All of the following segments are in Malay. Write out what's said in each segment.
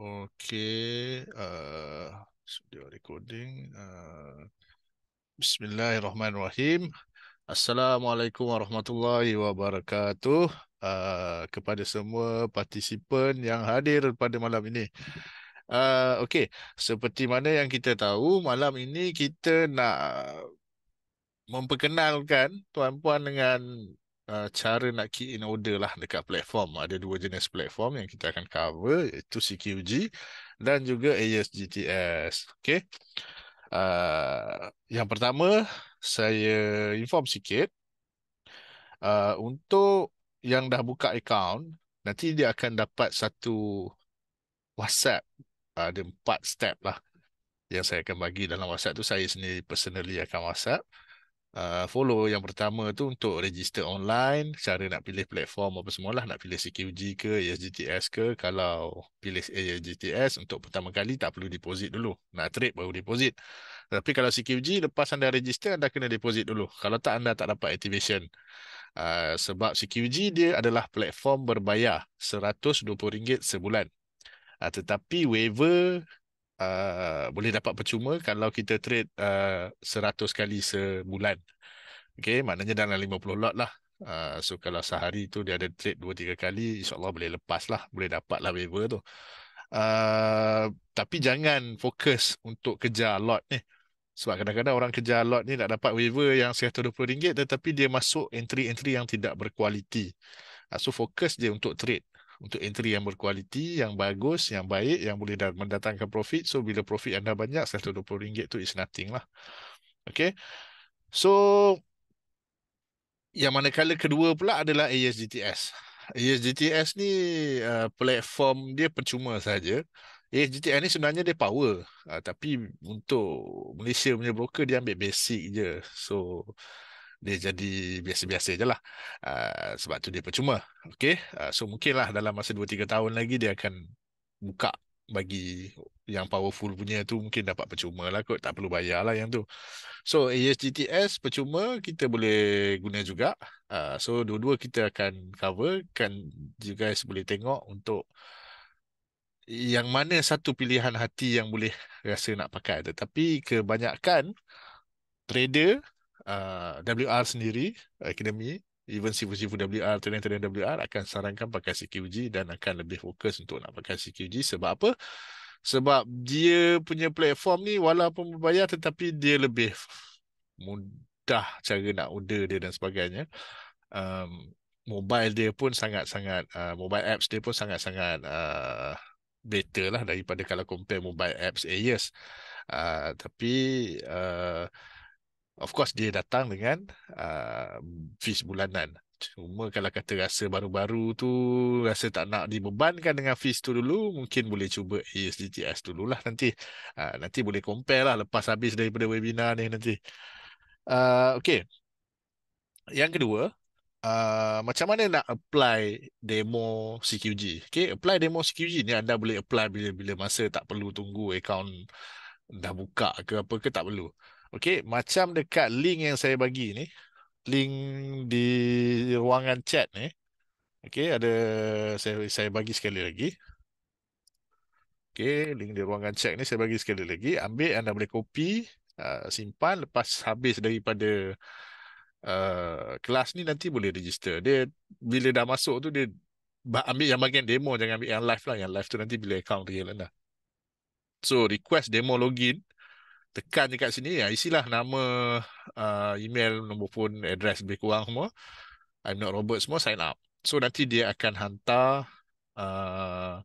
Okay, sudah eh, recording. Eh, bismillahirrahmanirrahim. Assalamualaikum warahmatullahi wabarakatuh uh, kepada semua partisipan yang hadir pada malam ini. Uh, okay, seperti mana yang kita tahu, malam ini kita nak memperkenalkan tuan-puan dengan uh, cara nak key in order lah dekat platform. Ada dua jenis platform yang kita akan cover iaitu CQG dan juga ASGTS. Okay. Uh, yang pertama, saya inform sikit. Uh, untuk yang dah buka account, nanti dia akan dapat satu WhatsApp. Uh, ada empat step lah yang saya akan bagi dalam WhatsApp tu. Saya sendiri personally akan WhatsApp uh, follow yang pertama tu untuk register online cara nak pilih platform apa semualah nak pilih CQG ke ESGTS ke kalau pilih eh, ESGTS untuk pertama kali tak perlu deposit dulu nak trade baru deposit tapi kalau CQG lepas anda register anda kena deposit dulu kalau tak anda tak dapat activation uh, sebab CQG dia adalah platform berbayar RM120 sebulan uh, tetapi waiver uh, boleh dapat percuma kalau kita trade uh, 100 kali sebulan. Okay, maknanya dalam 50 lot lah. Uh, so kalau sehari tu dia ada trade 2-3 kali, insyaAllah boleh lepas lah. Boleh dapat lah waiver tu. Uh, tapi jangan fokus untuk kejar lot ni. Sebab kadang-kadang orang kejar lot ni nak dapat waiver yang RM120 tetapi dia masuk entry-entry yang tidak berkualiti. Uh, so fokus dia untuk trade untuk entry yang berkualiti, yang bagus, yang baik, yang boleh mendatangkan profit. So, bila profit anda banyak, RM120 tu is nothing lah. Okay. So, yang mana manakala kedua pula adalah ASGTS. ASGTS ni uh, platform dia percuma saja. ASGTS ni sebenarnya dia power. Uh, tapi untuk Malaysia punya broker, dia ambil basic je. So, dia jadi biasa-biasa je lah. Uh, sebab tu dia percuma. Okay? Uh, so mungkinlah dalam masa 2-3 tahun lagi dia akan buka bagi yang powerful punya tu mungkin dapat percuma lah kot. Tak perlu bayar lah yang tu. So ASGTS percuma kita boleh guna juga. Uh, so dua-dua kita akan cover. Kan you guys boleh tengok untuk yang mana satu pilihan hati yang boleh rasa nak pakai. Tetapi kebanyakan trader uh, WR sendiri, akademi, even sifu-sifu WR, training-training WR akan sarankan pakai CQG dan akan lebih fokus untuk nak pakai CQG. Sebab apa? Sebab dia punya platform ni walaupun berbayar tetapi dia lebih mudah cara nak order dia dan sebagainya. Um, mobile dia pun sangat-sangat, uh, mobile apps dia pun sangat-sangat uh, better lah daripada kalau compare mobile apps Ayers. Uh, tapi uh, Of course dia datang dengan uh, fees bulanan. Cuma kalau kata rasa baru-baru tu rasa tak nak dibebankan dengan fees tu dulu mungkin boleh cuba ASDTS e dulu lah nanti. Uh, nanti boleh compare lah lepas habis daripada webinar ni nanti. Uh, okay. Yang kedua, Uh, macam mana nak apply demo CQG? Okay, apply demo CQG ni anda boleh apply bila-bila masa tak perlu tunggu account dah buka ke apa ke tak perlu. Okey, macam dekat link yang saya bagi ni, link di ruangan chat ni. Okey, ada saya saya bagi sekali lagi. Okey, link di ruangan chat ni saya bagi sekali lagi. Ambil anda boleh copy, uh, simpan lepas habis daripada uh, kelas ni nanti boleh register. Dia bila dah masuk tu dia ambil yang bagian demo jangan ambil yang live lah. Yang live tu nanti bila account real anda. So request demo login tekan dekat sini ya isilah nama uh, email nombor phone address lebih kurang semua I'm not Robert semua sign up so nanti dia akan hantar uh,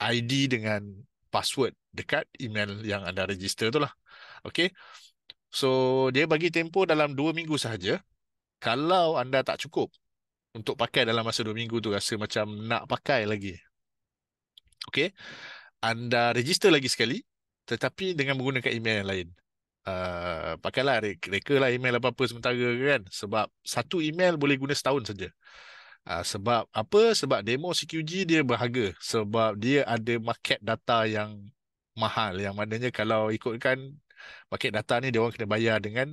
ah, ID dengan password dekat email yang anda register tu lah okay so dia bagi tempoh dalam 2 minggu sahaja kalau anda tak cukup untuk pakai dalam masa 2 minggu tu rasa macam nak pakai lagi okay anda register lagi sekali tetapi dengan menggunakan email yang lain. Uh, pakailah reka lah email apa-apa sementara kan sebab satu email boleh guna setahun saja uh, sebab apa sebab demo CQG dia berharga sebab dia ada market data yang mahal yang maknanya kalau ikutkan market data ni dia orang kena bayar dengan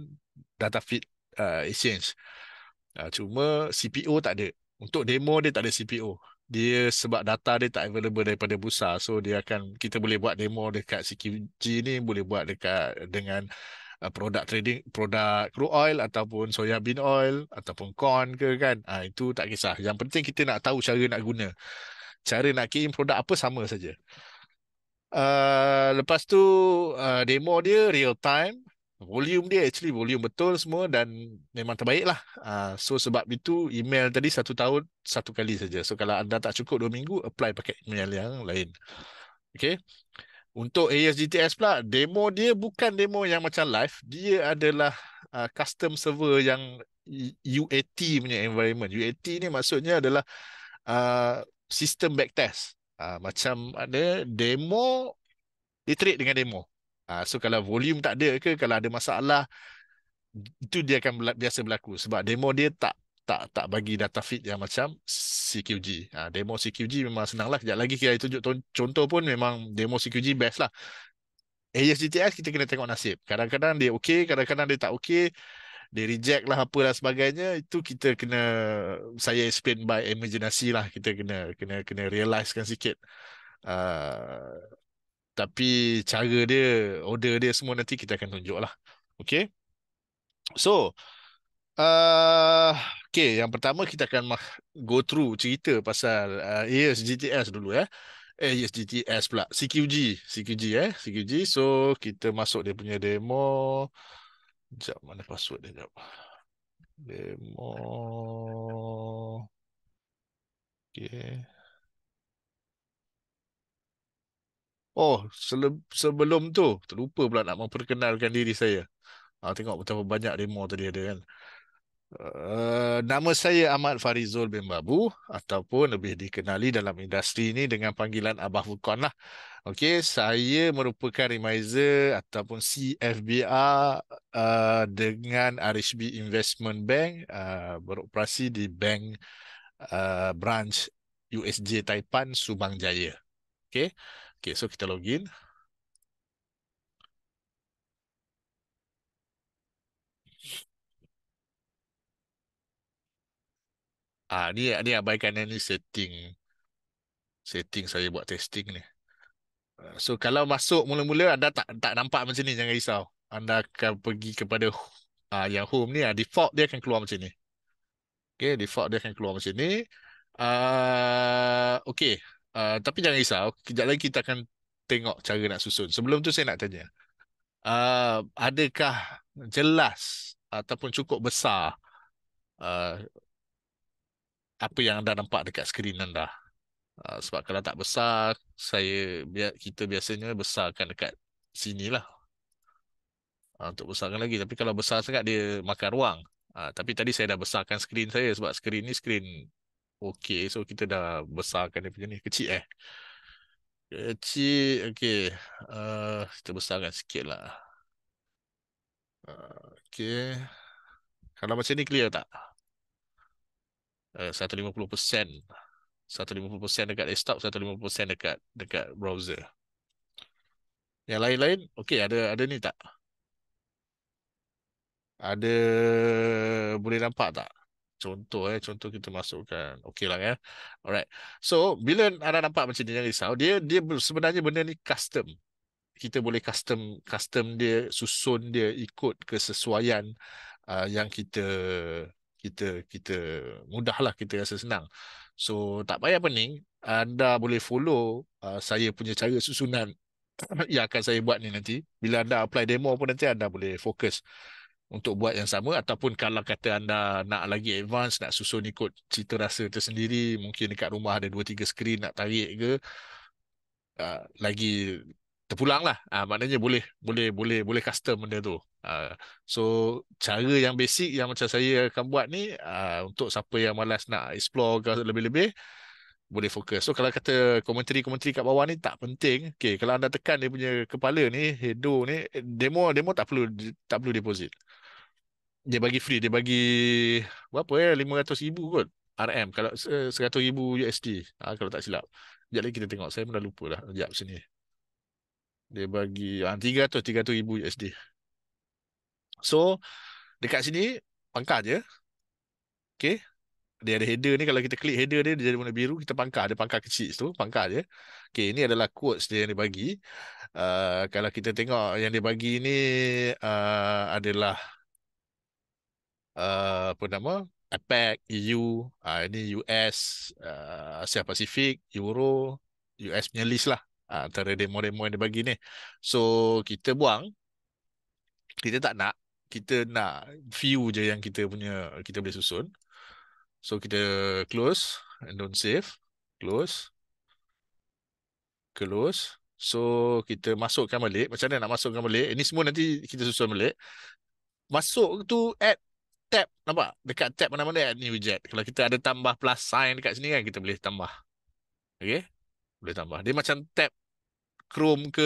data feed uh, exchange uh, cuma CPO tak ada untuk demo dia tak ada CPO dia sebab data dia tak available daripada Busa so dia akan kita boleh buat demo dekat CQG ni boleh buat dekat dengan uh, produk trading produk crude oil ataupun soya bean oil ataupun corn ke kan ha, itu tak kisah yang penting kita nak tahu cara nak guna cara nak kirim produk apa sama saja uh, lepas tu uh, demo dia real time volume dia actually volume betul semua dan memang terbaik lah. Uh, so sebab itu email tadi satu tahun satu kali saja. So kalau anda tak cukup dua minggu, apply pakai email yang lain. Okay. Untuk ASGTS pula, demo dia bukan demo yang macam live. Dia adalah uh, custom server yang UAT punya environment. UAT ni maksudnya adalah uh, system backtest. Uh, macam ada demo, literate dengan demo. Uh, so kalau volume tak ada ke, kalau ada masalah, itu dia akan biasa berlaku. Sebab demo dia tak tak tak bagi data feed yang macam CQG. Ha, ah, demo CQG memang senang lah. Sekejap lagi kita tunjuk contoh pun memang demo CQG best lah. ASDTS kita kena tengok nasib. Kadang-kadang dia okey, kadang-kadang dia tak okey, Dia reject lah apa dan sebagainya. Itu kita kena, saya explain by imagination lah. Kita kena kena kena realize kan sikit. Uh, tapi cara dia order dia semua nanti kita akan tunjuk lah okay so uh, okay yang pertama kita akan go through cerita pasal uh, AES GTS dulu ya eh. AES GTS pula CQG CQG eh CQG so kita masuk dia punya demo jap mana password dia jap demo okay Oh, sebelum tu terlupa pula nak memperkenalkan diri saya. Ah tengok betapa banyak demo tadi ada kan. Uh, nama saya Ahmad Farizul bin Babu ataupun lebih dikenali dalam industri ini dengan panggilan Abah Fukon lah. Okey, saya merupakan remiser ataupun CFBR uh, eh, dengan RHB Investment Bank uh, beroperasi di bank uh, branch USJ Taipan Subang Jaya. Okey. Okay, so kita login. Ah ni ni abaikan ni setting setting saya buat testing ni. Ah, so kalau masuk mula-mula anda tak tak nampak macam ni jangan risau. Anda akan pergi kepada ah uh, yang home ni uh, default dia akan keluar macam ni. Okey default dia akan keluar macam ni. Ah uh, okey Uh, tapi jangan risau, kejap lagi kita akan tengok cara nak susun. Sebelum tu saya nak tanya, uh, adakah jelas ataupun cukup besar uh, apa yang anda nampak dekat skrin anda? Uh, sebab kalau tak besar, saya biar kita biasanya besarkan dekat sini lah. Uh, untuk besarkan lagi. Tapi kalau besar sangat, dia makan ruang. Uh, tapi tadi saya dah besarkan skrin saya sebab skrin ni skrin Okay, so kita dah besarkan dia punya ni. Kecil eh? Kecil, okay. Uh, kita besarkan sikit lah. Uh, okay. Kalau macam ni clear tak? Uh, 150%. 150% dekat desktop, 150% dekat dekat browser. Yang lain-lain, okey, ada ada ni tak? Ada, boleh nampak tak? contoh eh contoh kita masukkan okay lah ya eh. alright so bila anda nampak macam ni jangan risau dia dia sebenarnya benda ni custom kita boleh custom custom dia susun dia ikut kesesuaian uh, yang kita kita kita mudahlah kita rasa senang so tak payah pening anda boleh follow uh, saya punya cara susunan yang akan saya buat ni nanti bila anda apply demo pun nanti anda boleh fokus untuk buat yang sama ataupun kalau kata anda nak lagi advance nak susun ikut cita rasa sendiri mungkin dekat rumah ada 2 3 skrin nak tarik ke uh, lagi terpulang lah uh, maknanya boleh boleh boleh boleh custom benda tu uh, so cara yang basic yang macam saya akan buat ni uh, untuk siapa yang malas nak explore ke lebih-lebih boleh fokus. So kalau kata komentari-komentari kat bawah ni tak penting. Okay, kalau anda tekan dia punya kepala ni, hedo ni, demo demo tak perlu tak perlu deposit dia bagi free dia bagi berapa ya eh? 500000 kot RM kalau uh, 100000 USD ha, kalau tak silap sekejap lagi kita tengok saya pun dah lupa dah sekejap sini dia bagi ha, 300 300000 USD so dekat sini pangkah je okay dia ada header ni kalau kita klik header dia dia jadi warna biru kita pangkah ada pangkah kecil tu pangkah je okay ini adalah quotes dia yang dia bagi uh, kalau kita tengok yang dia bagi ni uh, adalah Eh, apa nama APEC, EU, uh, eh, ini US, uh, eh, Asia Pasifik, Euro, US punya list lah uh, antara demo-demo yang dia bagi ni. So kita buang, kita tak nak, kita nak view je yang kita punya, kita boleh susun. So kita close and don't save, close, close. So kita masukkan balik, macam mana nak masukkan balik, ini semua nanti kita susun balik. Masuk tu add tap nampak dekat tap mana-mana add new widget kalau kita ada tambah plus sign dekat sini kan kita boleh tambah okey boleh tambah dia macam tap chrome ke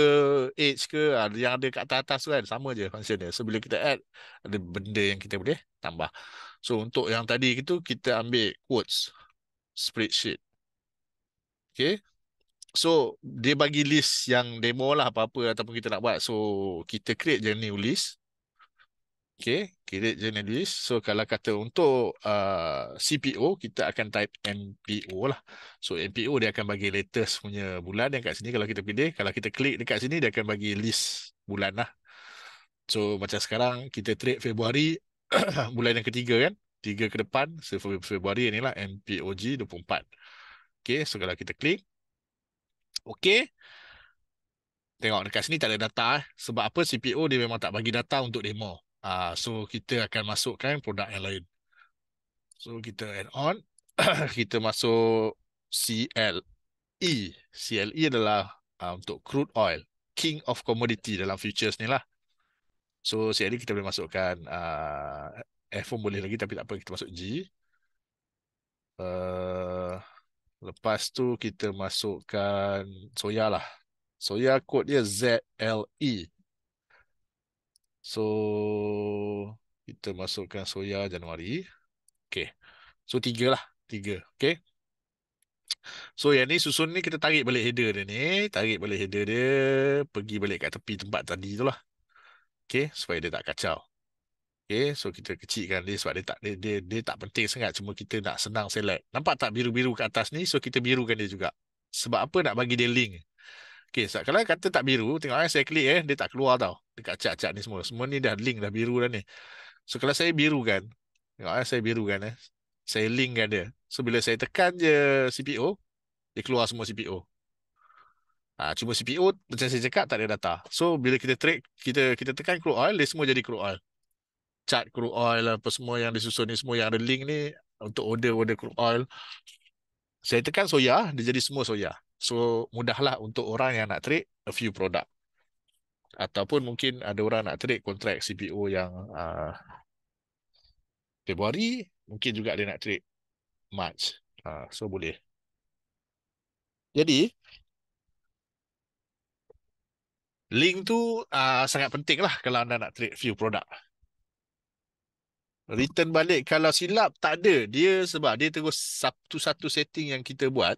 edge ke ada ah, yang ada kat atas tu kan sama je function dia so bila kita add ada benda yang kita boleh tambah so untuk yang tadi itu kita ambil quotes spreadsheet okey so dia bagi list yang demo lah apa-apa ataupun kita nak buat so kita create je new list Okay, credit list. So kalau kata untuk uh, CPO, kita akan type MPO lah. So MPO dia akan bagi latest punya bulan yang kat sini. Kalau kita pilih, kalau kita klik dekat sini, dia akan bagi list bulan lah. So macam sekarang, kita trade Februari, bulan yang ketiga kan. Tiga ke depan, so Februari ni lah, MPOG 24. Okay, so kalau kita klik. Okay, Tengok dekat sini tak ada data. Eh. Sebab apa CPO dia memang tak bagi data untuk demo. Uh, so kita akan masukkan produk yang lain. So kita add on. kita masuk CLE. CLE adalah uh, untuk crude oil. King of commodity dalam futures ni lah. So CLE kita boleh masukkan uh, F pun boleh lagi tapi tak apa kita masuk G. Uh, lepas tu kita masukkan soya lah. Soya code dia ZLE. So kita masukkan soya Januari. Okay. So tiga lah. Tiga. Okay. So yang ni susun ni kita tarik balik header dia ni. Tarik balik header dia. Pergi balik kat tepi tempat tadi tu lah. Okay. Supaya dia tak kacau. Okay. So kita kecilkan dia sebab dia tak dia, dia, dia tak penting sangat. Cuma kita nak senang select. Nampak tak biru-biru kat atas ni? So kita birukan dia juga. Sebab apa nak bagi dia link? Okey, so kalau kata tak biru, tengok eh, saya klik eh, dia tak keluar tau. Dekat cat-cat ni semua. Semua ni dah link dah biru dah ni. So kalau saya biru kan, tengok eh, saya biru kan eh. Saya link kan dia. So bila saya tekan je CPO, dia keluar semua CPO. Ha, ah, cuma CPO, macam saya cakap, tak ada data. So bila kita track, kita kita tekan crude oil, dia semua jadi crude oil. Chart crude oil, apa semua yang disusun ni, semua yang ada link ni, untuk order-order crude oil. Saya tekan soya, dia jadi semua soya. So mudahlah untuk orang yang nak trade a few product. Ataupun mungkin ada orang nak trade kontrak CPO yang uh, Februari, mungkin juga dia nak trade March. Uh, so boleh. Jadi, link tu uh, sangat penting lah kalau anda nak trade few product. Return balik kalau silap tak ada. Dia sebab dia terus satu-satu setting yang kita buat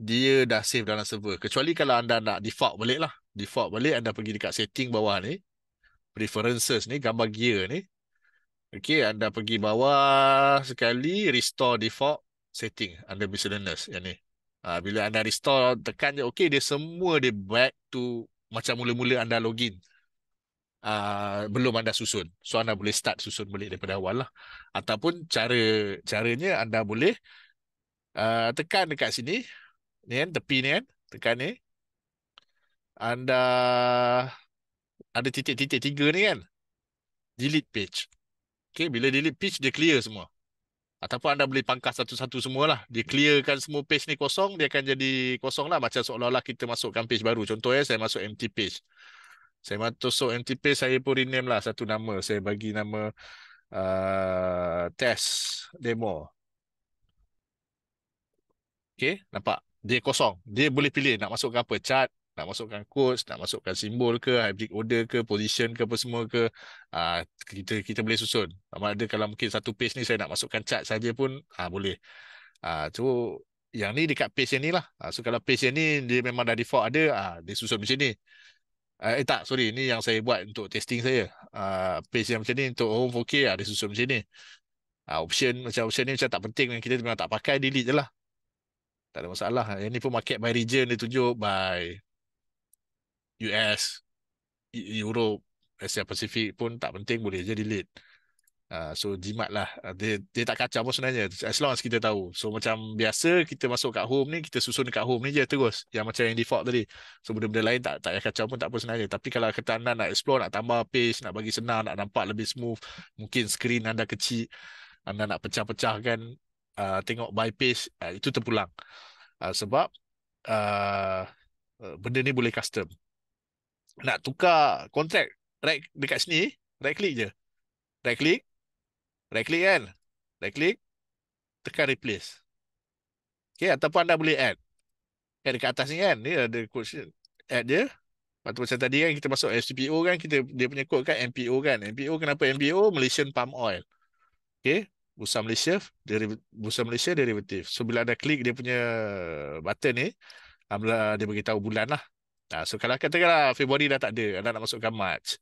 dia dah save dalam server. Kecuali kalau anda nak default balik lah. Default balik, anda pergi dekat setting bawah ni. Preferences ni, gambar gear ni. Okay, anda pergi bawah sekali, restore default setting under miscellaneous yang ni. Ha, bila anda restore, tekan je, okay, dia semua dia back to macam mula-mula anda login. Uh, belum anda susun. So, anda boleh start susun balik daripada awal lah. Ataupun cara caranya anda boleh uh, tekan dekat sini, ni kan, tepi ni kan, tekan ni. Anda uh, ada titik-titik tiga ni kan. Delete page. Okay, bila delete page, dia clear semua. Ataupun anda boleh pangkas satu-satu semualah. Dia clearkan semua page ni kosong, dia akan jadi kosong lah. Macam seolah-olah kita masukkan page baru. Contoh eh, saya masuk empty page. Saya masuk empty page, saya pun rename lah satu nama. Saya bagi nama uh, test demo. Okay, nampak? dia kosong. Dia boleh pilih nak masukkan apa, chart, nak masukkan quotes, nak masukkan simbol ke, hybrid order ke, position ke apa semua ke, uh, kita kita boleh susun. Sama ada kalau mungkin satu page ni saya nak masukkan chart saja pun uh, boleh. Uh, so, yang ni dekat page yang ni lah. Uh, so, kalau page yang ni dia memang dah default ada, uh, dia susun macam ni. Uh, eh tak, sorry. Ini yang saya buat untuk testing saya. Uh, page yang macam ni untuk home 4K, uh, dia susun macam ni. Uh, option macam option ni macam tak penting kita memang tak pakai delete je lah tak ada masalah. Yang ni pun market by region dia tunjuk by US, Europe, Asia Pacific pun tak penting boleh je delete. Uh, so jimat lah. Uh, dia, dia tak kacau pun sebenarnya. As long as kita tahu. So macam biasa kita masuk kat home ni, kita susun kat home ni je terus. Yang macam yang default tadi. So benda-benda lain tak tak kacau pun tak apa sebenarnya. Tapi kalau kata anda nak explore, nak tambah page, nak bagi senang, nak nampak lebih smooth, mungkin screen anda kecil, anda nak pecah-pecahkan, uh, tengok my page uh, itu terpulang uh, sebab uh, uh benda ni boleh custom nak tukar kontrak right dekat sini right click je right click right click kan right click tekan replace okey ataupun anda boleh add kan dekat atas ni kan ni ada coach add dia Patut macam tadi kan kita masuk SPO kan kita dia punya kod kan MPO kan MPO kenapa MPO Malaysian Palm Oil okey Bursa Malaysia, Bursa Malaysia derivatif. So bila anda klik dia punya button ni, alhamdulillah dia bagi tahu bulan lah. Nah, so kalau kata katakanlah Februari dah tak ada, anda nak masukkan March.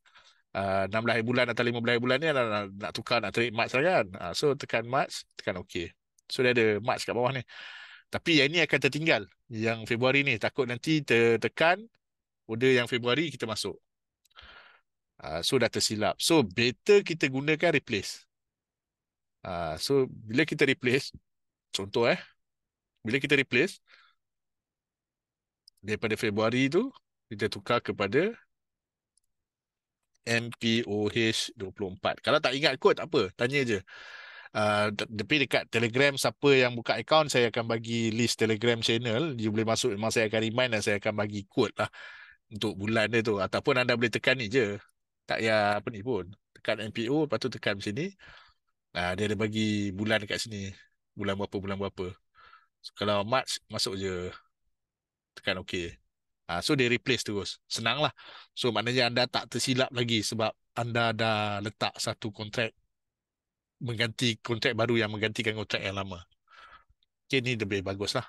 Uh, ah, 16 bulan atau 15 bulan ni anda nak, nak tukar, nak trade March lah kan. Uh, so tekan March, tekan OK. So dia ada March kat bawah ni. Tapi yang ini akan tertinggal, yang Februari ni. Takut nanti tertekan order yang Februari kita masuk. Uh, so dah tersilap. So better kita gunakan replace. Uh, so bila kita replace, contoh eh, bila kita replace daripada Februari tu, kita tukar kepada MPOH24. Kalau tak ingat kod, tak apa. Tanya je. Uh, dekat Telegram, siapa yang buka account, saya akan bagi list Telegram channel. You boleh masuk, memang saya akan remind dan saya akan bagi kod lah untuk bulan dia tu. Ataupun anda boleh tekan ni je. Tak payah apa ni pun. Tekan MPO, lepas tu tekan sini. Ah, dia ada bagi bulan dekat sini. Bulan berapa, bulan berapa. So, kalau March, masuk je. Tekan OK. Ah, so, dia replace terus. Senang lah. So, maknanya anda tak tersilap lagi sebab anda dah letak satu kontrak mengganti kontrak baru yang menggantikan kontrak yang lama. Okay, ni lebih bagus lah.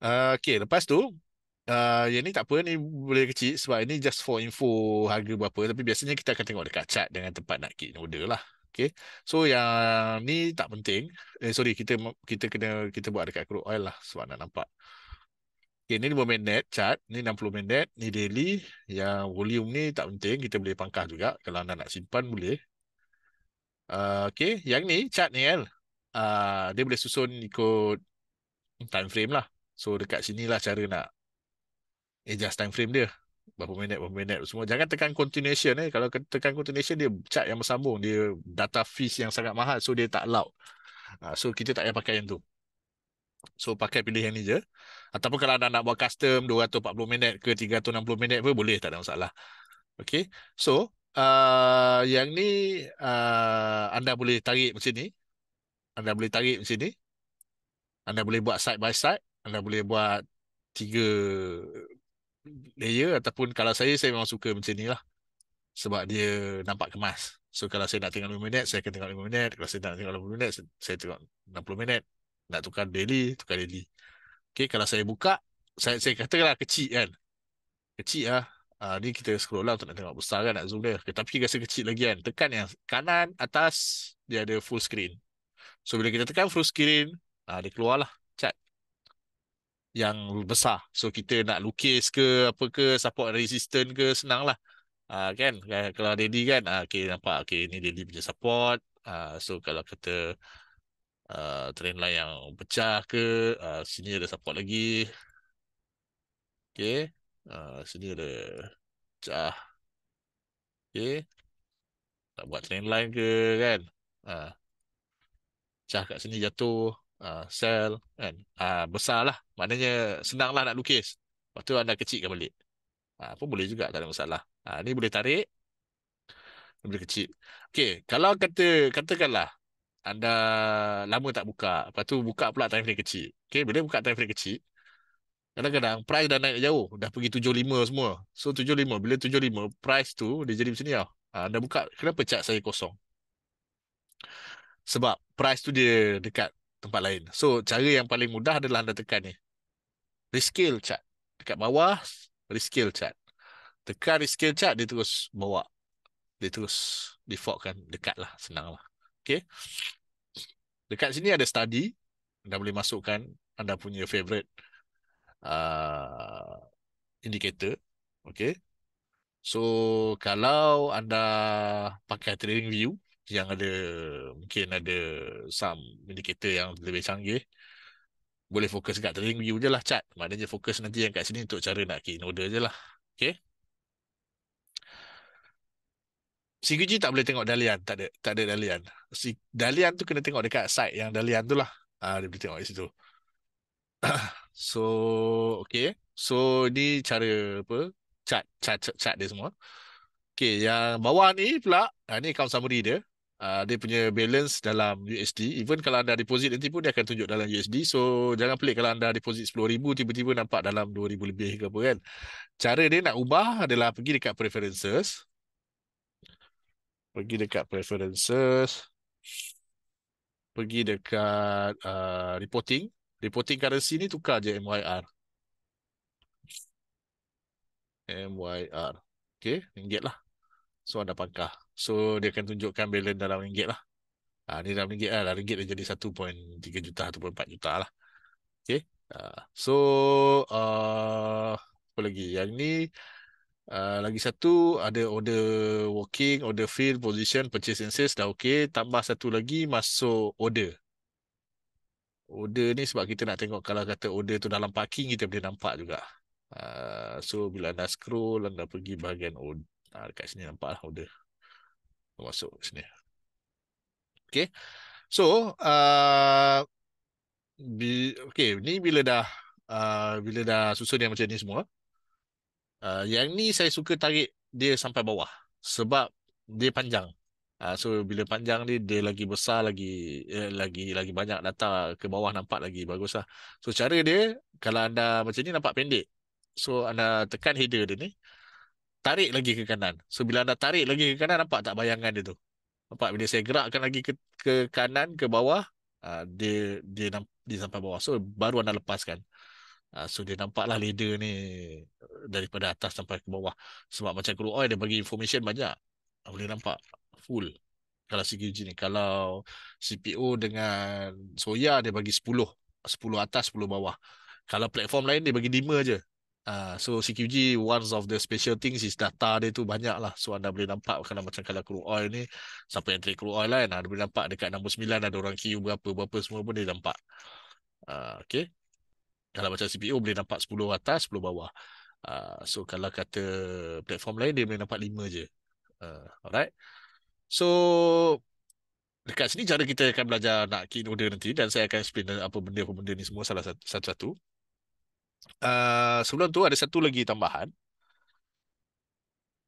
Uh, okay, lepas tu, uh, yang ni tak apa, ni boleh kecil sebab ini just for info harga berapa. Tapi biasanya kita akan tengok dekat chat dengan tempat nak kick order lah. Okay. So yang ni tak penting. Eh, sorry, kita kita kena kita buat dekat crude oil lah sebab nak nampak. Okay, ni 5 minit chart. Ni 60 minit. Ni daily. Yang volume ni tak penting. Kita boleh pangkah juga. Kalau anda nak simpan, boleh. Uh, okay, yang ni chart ni kan. Uh, dia boleh susun ikut time frame lah. So dekat sini lah cara nak adjust time frame dia berapa minit berapa minit semua jangan tekan continuation eh kalau tekan continuation dia cat yang bersambung dia data fees yang sangat mahal so dia tak allow uh, so kita tak payah pakai yang tu so pakai pilih yang ni je ataupun kalau anda nak buat custom 240 minit ke 360 minit pun boleh tak ada masalah okay so uh, yang ni uh, anda boleh tarik macam ni anda boleh tarik macam ni anda boleh buat side by side anda boleh buat tiga layer ya, ataupun kalau saya saya memang suka macam ni lah sebab dia nampak kemas so kalau saya nak tengok 5 minit saya akan tengok 5 minit kalau saya nak tengok 20 minit saya tengok 60 minit nak tukar daily tukar daily okay, kalau saya buka saya saya katakanlah kecil kan kecil lah uh, ni kita scroll lah untuk nak tengok besar kan nak zoom dia okay, tapi rasa kecil lagi kan tekan yang kanan atas dia ada full screen so bila kita tekan full screen uh, dia keluar lah yang besar. So kita nak lukis ke apa ke support resistant ke senang lah. Uh, kan kalau ready kan uh, okay nampak okay ni ready punya support uh, so kalau kata uh, train line yang pecah ke uh, sini ada support lagi okay uh, sini ada pecah okay nak buat train line ke kan uh, pecah kat sini jatuh uh, sel kan uh, besarlah maknanya senanglah nak lukis lepas tu anda kecilkan balik uh, ah, pun boleh juga tak ada masalah uh, ni boleh tarik boleh kecil okey kalau kata katakanlah anda lama tak buka lepas tu buka pula time frame kecil okey bila buka time frame kecil Kadang-kadang price dah naik jauh. Dah pergi 75 semua. So 75. Bila 75, price tu dia jadi macam ni lah. Ha, anda buka, kenapa cat saya kosong? Sebab price tu dia dekat tempat lain. So cara yang paling mudah adalah anda tekan ni. reskill chart. Dekat bawah, reskill chart. Tekan reskill chart, dia terus bawa. Dia terus defaultkan dekat lah. Senang lah. Okay. Dekat sini ada study. Anda boleh masukkan anda punya favorite uh, indicator. Okay. So, kalau anda pakai trading view, yang ada mungkin ada some indicator yang lebih canggih boleh fokus kat trading view je lah chart maknanya fokus nanti yang kat sini untuk cara nak key in order je lah okay CQG tak boleh tengok dalian tak ada tak ada dalian si dalian tu kena tengok dekat site yang dalian tu lah ah, dia boleh tengok kat situ so okay so ni cara apa chat chat chat chat dia semua Okay, yang bawah ni pula, ah, ni account summary dia uh, dia punya balance dalam USD. Even kalau anda deposit nanti pun dia akan tunjuk dalam USD. So jangan pelik kalau anda deposit RM10,000 tiba-tiba nampak dalam RM2,000 lebih ke apa kan. Cara dia nak ubah adalah pergi dekat preferences. Pergi dekat preferences. Pergi dekat uh, reporting. Reporting currency ni tukar je MYR. MYR. Okay, ringgit lah. So anda pangkah. So dia akan tunjukkan balance dalam ringgit lah. Ha, ni dalam ringgit lah. Ringgit dah jadi 1.3 juta atau 4 juta lah. Okay. Ha, so uh, apa lagi? Yang ni uh, lagi satu ada order working, order fill, position, purchase and sales dah okay. Tambah satu lagi masuk order. Order ni sebab kita nak tengok kalau kata order tu dalam parking kita boleh nampak juga. Uh, so bila anda scroll anda pergi bahagian order Ha, dekat sini nampak lah order. Masuk sini. Okay. So, uh, bi, okay, ni bila dah uh, bila dah susun dia macam ni semua, uh, yang ni saya suka tarik dia sampai bawah. Sebab dia panjang. Uh, so, bila panjang ni, dia lagi besar, lagi eh, lagi lagi banyak data ke bawah nampak lagi bagus lah. So, cara dia, kalau anda macam ni nampak pendek. So, anda tekan header dia ni tarik lagi ke kanan. So bila anda tarik lagi ke kanan nampak tak bayangan dia tu. Nampak bila saya gerakkan lagi ke, ke kanan ke bawah uh, dia dia nam, dia sampai bawah. So baru anda lepaskan. Uh, so dia nampaklah leader ni eh, daripada atas sampai ke bawah. Sebab macam crude eh, oil dia bagi information banyak. Ah, boleh nampak full kalau CQG ni. Kalau CPO dengan soya dia bagi 10. 10 atas, 10 bawah. Kalau platform lain dia bagi 5 je. Uh, so CQG one of the special things is data dia tu banyak lah so anda boleh nampak kalau macam kalau crude oil ni siapa yang trade crude oil lah anda boleh nampak dekat nombor 9 ada orang queue berapa berapa semua pun dia nampak uh, okay kalau macam CPO boleh nampak 10 atas 10 bawah uh, so kalau kata platform lain dia boleh nampak 5 je uh, alright so dekat sini cara kita akan belajar nak key order nanti dan saya akan explain apa benda-benda ni semua salah satu-satu uh, sebelum tu ada satu lagi tambahan.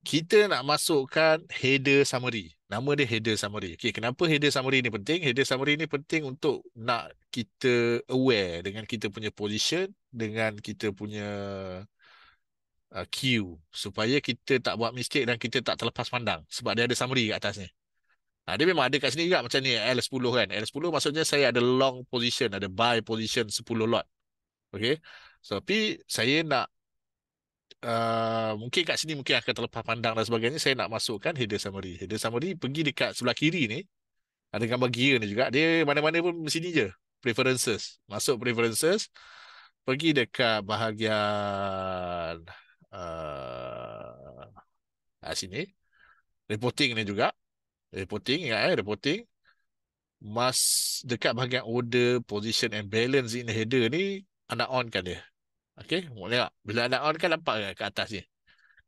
Kita nak masukkan header summary. Nama dia header summary. Okay, kenapa header summary ni penting? Header summary ni penting untuk nak kita aware dengan kita punya position, dengan kita punya uh, queue. Supaya kita tak buat mistake dan kita tak terlepas pandang. Sebab dia ada summary kat atas ni. Ha, dia memang ada kat sini juga macam ni L10 kan. L10 maksudnya saya ada long position, ada buy position 10 lot. Okay tapi saya nak uh, mungkin kat sini mungkin akan terlepas pandang dan sebagainya saya nak masukkan header summary header summary pergi dekat sebelah kiri ni ada gambar gear ni juga dia mana-mana pun sini je preferences masuk preferences pergi dekat bahagian uh, sini reporting ni juga reporting ingat eh reporting mas dekat bahagian order position and balance in the header ni anda on kan dia Okey, mau tengok. Bila ada on kan nampak ke atas ni?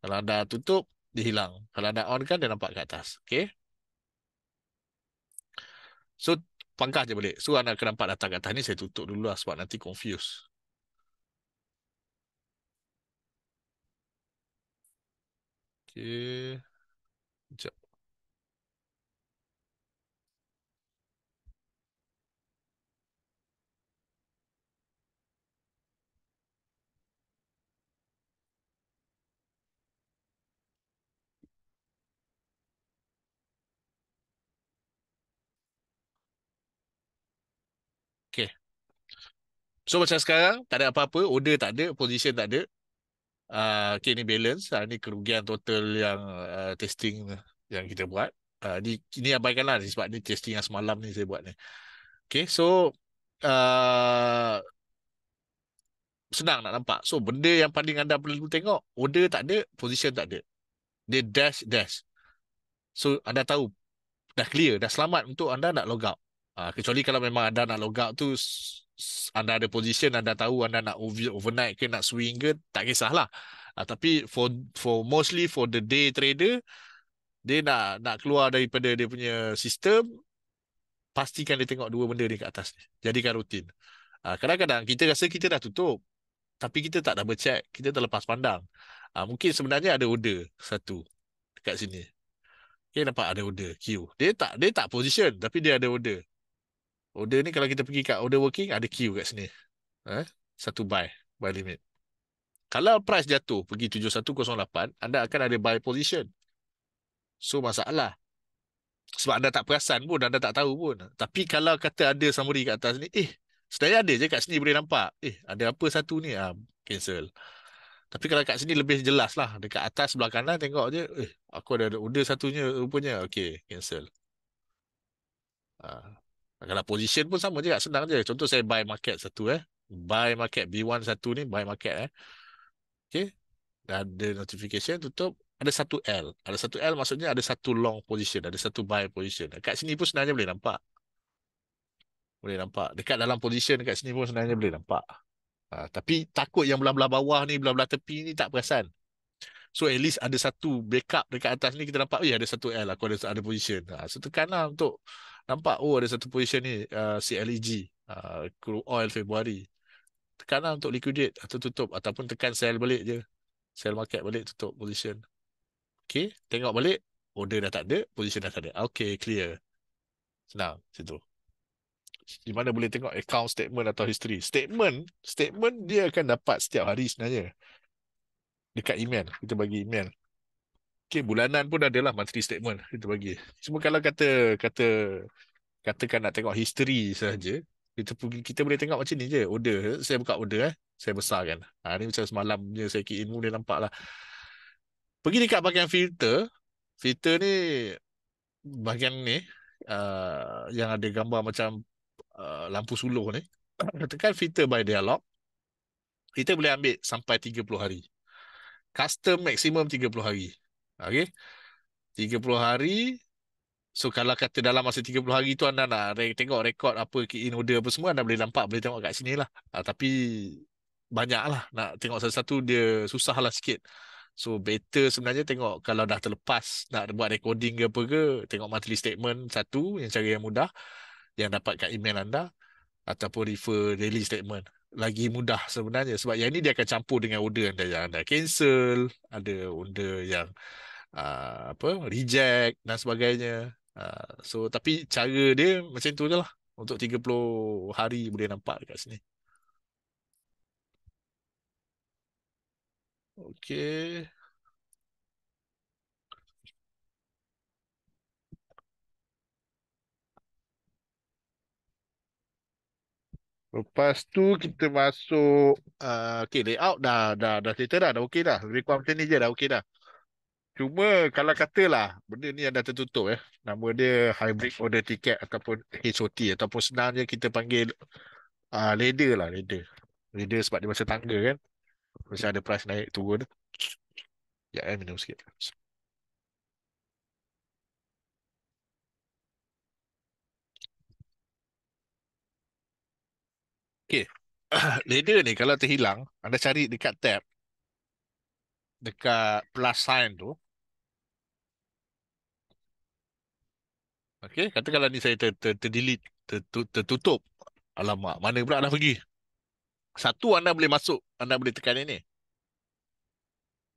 Kalau anda tutup, dia hilang. Kalau ada on kan, dia nampak ke atas. Okey. So, pangkah je boleh. So, anda akan nampak datang kat atas ni, saya tutup dulu lah sebab nanti confuse. Okey. Sekejap. So macam sekarang, tak ada apa-apa. Order tak ada, position tak ada. Uh, okay, ni balance. Uh, ni kerugian total yang uh, testing yang kita buat. Uh, ni, ni abaikanlah sebab ni testing yang semalam ni saya buat ni. Okay, so... Uh, senang nak nampak. So, benda yang paling anda perlu tengok, order tak ada, position tak ada. Dia dash, dash. So, anda tahu, dah clear, dah selamat untuk anda nak log out. Uh, kecuali kalau memang anda nak log out tu anda ada position anda tahu anda nak over overnight ke nak swing ke tak kisahlah uh, tapi for for mostly for the day trader dia nak nak keluar daripada dia punya sistem pastikan dia tengok dua benda ni kat atas ni jadikan rutin uh, kadang-kadang kita rasa kita dah tutup tapi kita tak double check kita terlepas pandang uh, mungkin sebenarnya ada order satu dekat sini Okay, nampak ada order Q Dia tak dia tak position tapi dia ada order. Order ni kalau kita pergi kat order working ada queue kat sini. Eh? Satu buy, buy limit. Kalau price jatuh pergi 7108, anda akan ada buy position. So masalah. Sebab anda tak perasan pun, anda tak tahu pun. Tapi kalau kata ada summary kat atas ni, eh, sebenarnya ada je kat sini boleh nampak. Eh, ada apa satu ni? Ah, cancel. Tapi kalau kat sini lebih jelas lah. Dekat atas sebelah kanan tengok je. Eh, aku ada order satunya rupanya. Okay, cancel. Ah. Kalau position pun sama juga. Senang je. Contoh saya buy market satu eh. Buy market B1 satu ni. Buy market eh. Okay. Dah ada notification. Tutup. Ada satu L. Ada satu L maksudnya ada satu long position. Ada satu buy position. Dekat sini pun sebenarnya boleh nampak. Boleh nampak. Dekat dalam position dekat sini pun sebenarnya boleh nampak. Ha, tapi takut yang belah-belah bawah ni, belah-belah tepi ni tak perasan. So at least ada satu backup dekat atas ni kita nampak, eh ada satu L aku ada, ada position. Ha, so tekanlah untuk nampak oh ada satu position ni uh, CLEG uh, crude oil Februari tekanan untuk liquidate atau tutup ataupun tekan sell balik je sell market balik tutup position okay tengok balik order dah tak ada position dah tak ada okay clear senang situ di mana boleh tengok account statement atau history statement statement dia akan dapat setiap hari sebenarnya dekat email kita bagi email Okay, bulanan pun adalah monthly statement lah kita bagi. Cuma kalau kata kata katakan nak tengok history saja, kita pergi kita boleh tengok macam ni je. Order, saya buka order eh. Saya besarkan. Ha ni macam semalam je saya key in boleh nampaklah. Pergi dekat bahagian filter. Filter ni bahagian ni uh, yang ada gambar macam uh, lampu suluh ni. Tekan filter by dialog. Kita boleh ambil sampai 30 hari. Custom maksimum 30 hari. Okey. 30 hari. So kalau kata dalam masa 30 hari tu anda nak re- tengok rekod apa in order apa semua anda boleh nampak boleh tengok kat sini lah. Ha, tapi banyak lah nak tengok satu-satu dia susah lah sikit. So better sebenarnya tengok kalau dah terlepas nak buat recording ke apa ke tengok monthly statement satu yang cara yang mudah yang dapat kat email anda ataupun refer daily statement lagi mudah sebenarnya sebab yang ni dia akan campur dengan order anda yang anda cancel ada order yang uh, apa reject dan sebagainya. Uh, so tapi cara dia macam tu je lah untuk 30 hari boleh nampak dekat sini. Okay. Lepas tu kita masuk uh, okay, layout dah dah dah settle dah dah okey dah. rekod macam ni je dah okey dah. Cuma kalau katalah benda ni ada tertutup ya. Eh. Nama dia hybrid order ticket ataupun HOT ataupun senangnya kita panggil uh, ah, leader lah leader, leader sebab dia macam tangga kan. Macam ada price naik turun. Ya, eh, minum sikit. Okay. leader ni kalau terhilang, anda cari dekat tab dekat plus sign tu Okey, katakanlah ni saya ter, delete, tertutup. Alamak, mana pula anda pergi? Satu anda boleh masuk, anda boleh tekan ini.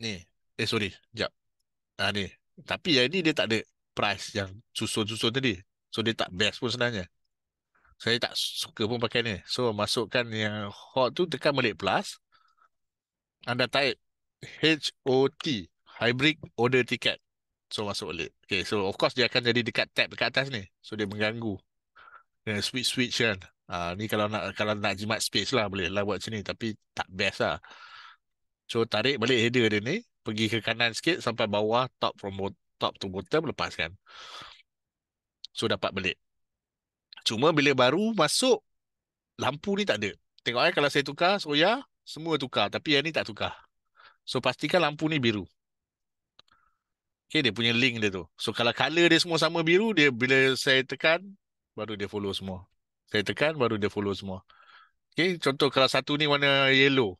Ni. Eh, sorry. Sekejap. Ha, ah, ni. Tapi yang ini dia tak ada price yang susun-susun tadi. So, dia tak best pun sebenarnya. Saya tak suka pun pakai ni. So, masukkan yang hot tu, tekan balik plus. Anda type H-O-T. Hybrid Order Ticket. So masuk balik. Okay, so of course dia akan jadi dekat tab dekat atas ni. So dia mengganggu. Dia switch switch kan. Ah uh, ni kalau nak kalau nak jimat space lah boleh lah buat sini tapi tak best lah. So tarik balik header dia ni, pergi ke kanan sikit sampai bawah top from top to bottom lepaskan. So dapat balik. Cuma bila baru masuk lampu ni tak ada. Tengok eh kalau saya tukar, so oh ya, semua tukar tapi yang ni tak tukar. So pastikan lampu ni biru. Okay, dia punya link dia tu. So kalau color dia semua sama biru, dia bila saya tekan, baru dia follow semua. Saya tekan, baru dia follow semua. Okay, contoh kalau satu ni warna yellow.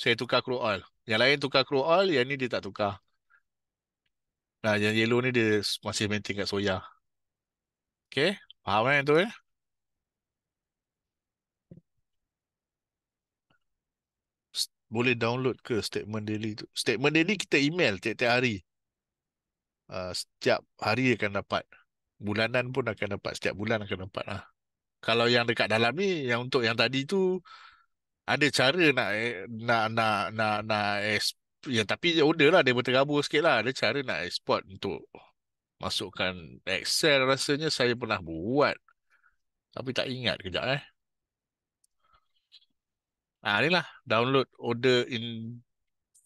Saya tukar crude oil. Yang lain tukar crude oil, yang ni dia tak tukar. Nah, yang yellow ni dia masih maintain kat soya. Okay, faham kan tu eh? Boleh download ke statement daily tu? Statement daily kita email tiap-tiap hari uh, setiap hari akan dapat bulanan pun akan dapat setiap bulan akan dapat lah. Kalau yang dekat dalam ni yang untuk yang tadi tu ada cara nak eh, nak nak nak nak, nak ya tapi ya order lah dia bertergabur sikit lah ada cara nak export untuk masukkan Excel rasanya saya pernah buat tapi tak ingat kejap eh. Ah ha, inilah download order in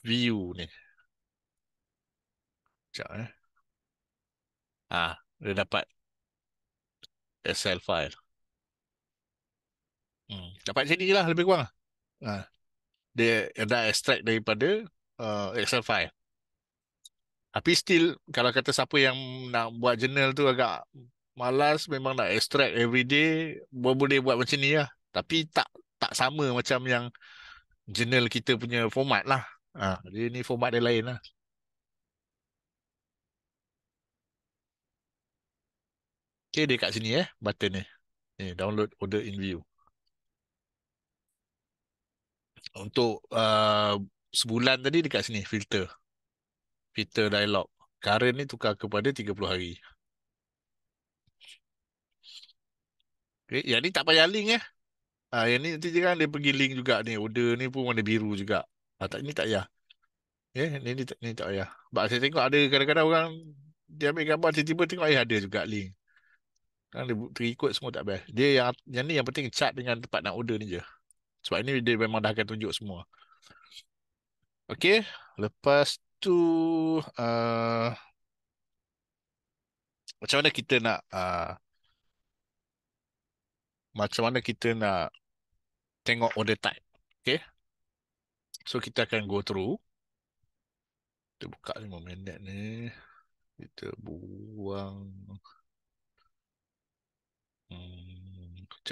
view ni. Sekejap eh. Ah, ha, dia dapat Excel file. Hmm. Dapat jadi lah lebih kurang. Lah. Ha. Dia ada extract daripada uh, Excel file. Tapi still, kalau kata siapa yang nak buat journal tu agak malas, memang nak extract every day, boleh buat macam ni lah. Tapi tak tak sama macam yang journal kita punya format lah. Ha. Dia ni format dia lain lah. Okay, dia kat sini eh, button ni. Ni, download order in view. Untuk uh, sebulan tadi dekat sini, filter. Filter dialog. Current ni tukar kepada 30 hari. Okay, yang ni tak payah link eh. Uh, yang ni nanti dia kan dia pergi link juga ni. Order ni pun warna biru juga. Uh, tak, ni tak payah. Yeah, ni, ni, ni, tak, ni tak payah. Sebab saya tengok ada kadang-kadang orang dia ambil gambar tiba-tiba tengok eh ada juga link. Kan dia terikut semua tak best. Dia yang yang ni yang penting chat dengan tempat nak order ni je. Sebab ini dia memang dah akan tunjuk semua. Okay. Lepas tu uh, macam mana kita nak uh, macam mana kita nak tengok order type. Okay. So kita akan go through. Kita buka 5 minit ni. Kita buang. Okay.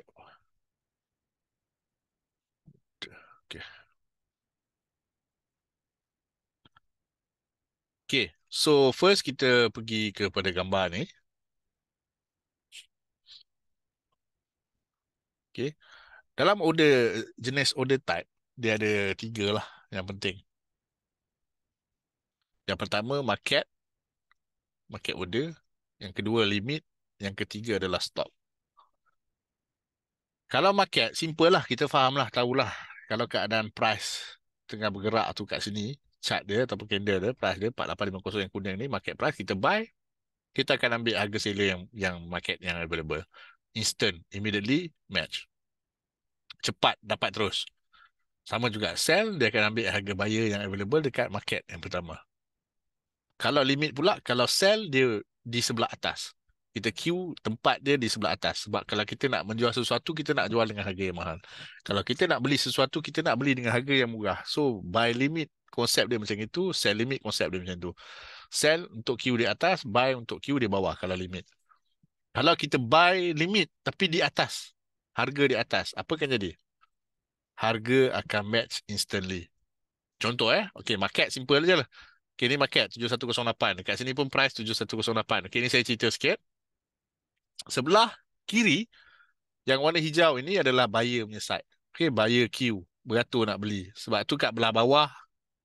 Okay, so first kita pergi kepada gambar ni. Okay, dalam order jenis order type, dia ada tiga lah yang penting. Yang pertama market, market order. Yang kedua limit, yang ketiga adalah stop. Kalau market, simple lah. Kita faham lah, tahulah. Kalau keadaan price tengah bergerak tu kat sini, chart dia ataupun candle dia, price dia 4850 yang kuning ni, market price, kita buy. Kita akan ambil harga seller yang, yang market yang available. Instant, immediately match. Cepat dapat terus. Sama juga sell, dia akan ambil harga buyer yang available dekat market yang pertama. Kalau limit pula, kalau sell, dia di sebelah atas kita queue tempat dia di sebelah atas sebab kalau kita nak menjual sesuatu kita nak jual dengan harga yang mahal kalau kita nak beli sesuatu kita nak beli dengan harga yang murah so buy limit konsep dia macam itu sell limit konsep dia macam itu sell untuk queue di atas buy untuk queue di bawah kalau limit kalau kita buy limit tapi di atas harga di atas apa akan jadi harga akan match instantly contoh eh okay market simple je lah Okay, ni market 7108. Dekat sini pun price 7108. Okay, ni saya cerita sikit sebelah kiri yang warna hijau ini adalah buyer punya side. Okay, buyer queue. Beratur nak beli. Sebab tu kat belah bawah,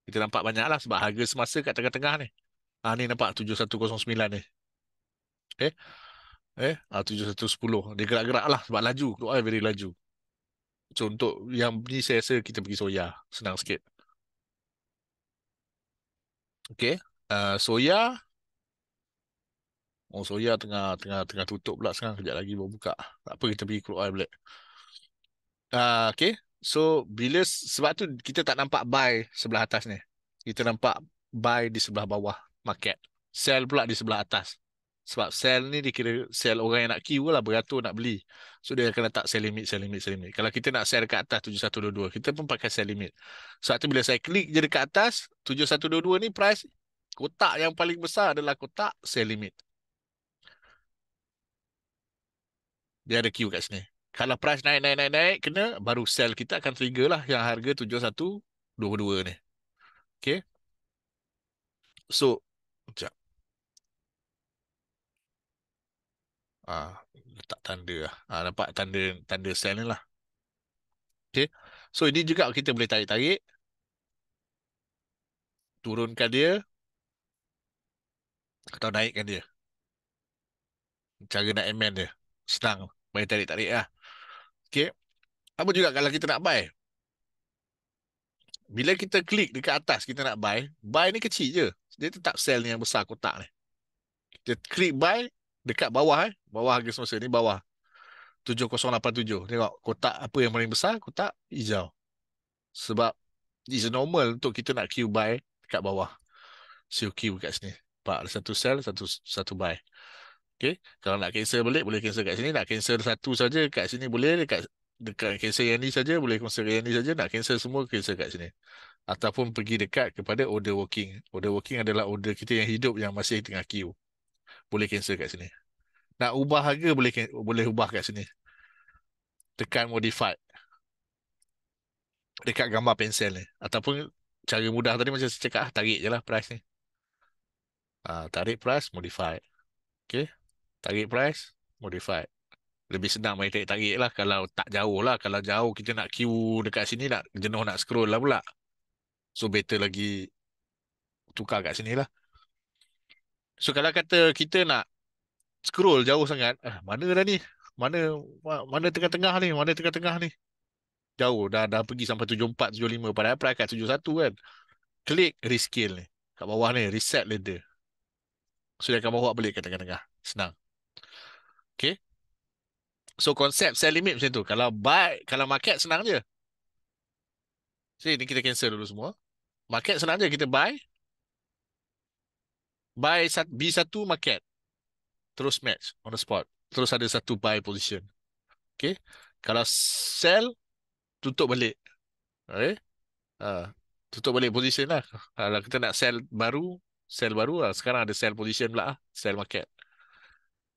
kita nampak banyak lah sebab harga semasa kat tengah-tengah ni. Ha, ni nampak 7109 ni. Okay. Eh, ah, 7110. Dia gerak-gerak lah sebab laju. Oh, very laju. So, yang ni saya rasa kita pergi soya. Senang sikit. Okay. Uh, soya, Oh Soya tengah tengah tengah tutup pula sekarang kejap lagi baru buka. Tak apa kita pergi keluar balik. Ah uh, okey. So bila sebab tu kita tak nampak buy sebelah atas ni. Kita nampak buy di sebelah bawah market. Sell pula di sebelah atas. Sebab sell ni dikira sell orang yang nak queue lah beratur nak beli. So dia akan letak sell limit, sell limit, sell limit. Kalau kita nak sell dekat atas 7122, kita pun pakai sell limit. Sebab tu bila saya klik je dekat atas, 7122 ni price kotak yang paling besar adalah kotak sell limit. dia ada queue kat sini. Kalau price naik naik naik naik kena baru sell kita akan trigger lah yang harga 7122 ni. Okay. So, jap. Ah, letak tanda lah. Ah, nampak tanda tanda sell ni lah. Okay. So, ini juga kita boleh tarik-tarik. Turunkan dia. Atau naikkan dia. Cara nak amend dia. Senang. Senang. Boleh tarik-tarik lah. Okay. Apa juga kalau kita nak buy? Bila kita klik dekat atas kita nak buy, buy ni kecil je. Dia tetap sell ni yang besar kotak ni. Kita klik buy dekat bawah eh. Bawah harga semasa ni, bawah. 7087. Tengok kotak apa yang paling besar, kotak hijau. Sebab it's normal untuk kita nak queue buy dekat bawah. So queue kat sini. Pak satu sell, satu satu buy. Okay. Kalau nak cancel balik, boleh cancel kat sini. Nak cancel satu saja kat sini boleh. Dekat, dekat cancel yang ni saja, boleh cancel yang ni saja. Nak cancel semua, cancel kat sini. Ataupun pergi dekat kepada order working. Order working adalah order kita yang hidup yang masih tengah queue. Boleh cancel kat sini. Nak ubah harga, boleh boleh ubah kat sini. Tekan modify. Dekat gambar pensel ni. Ataupun cara mudah tadi macam saya cakap, ah, tarik je lah price ni. Ha, tarik price, modify. Okay. Tarik price, modified. Lebih senang main tarik-tarik lah kalau tak jauh lah. Kalau jauh kita nak queue dekat sini nak jenuh nak scroll lah pula. So better lagi tukar kat sini lah. So kalau kata kita nak scroll jauh sangat, eh, mana dah ni? Mana mana tengah-tengah ni? Mana tengah-tengah ni? Jauh dah dah pergi sampai 74, 75 pada apply kat 71 kan. Klik rescale ni. Kat bawah ni reset ladder. So dia akan bawa balik ke tengah-tengah. Senang. Okay. So konsep sell limit macam tu. Kalau buy, kalau market senang je. So ini kita cancel dulu semua. Market senang je kita buy. Buy B1 market. Terus match on the spot. Terus ada satu buy position. Okay. Kalau sell, tutup balik. Okay. Uh, tutup balik position lah. Kalau kita nak sell baru, sell baru lah. Sekarang ada sell position pula lah. Sell market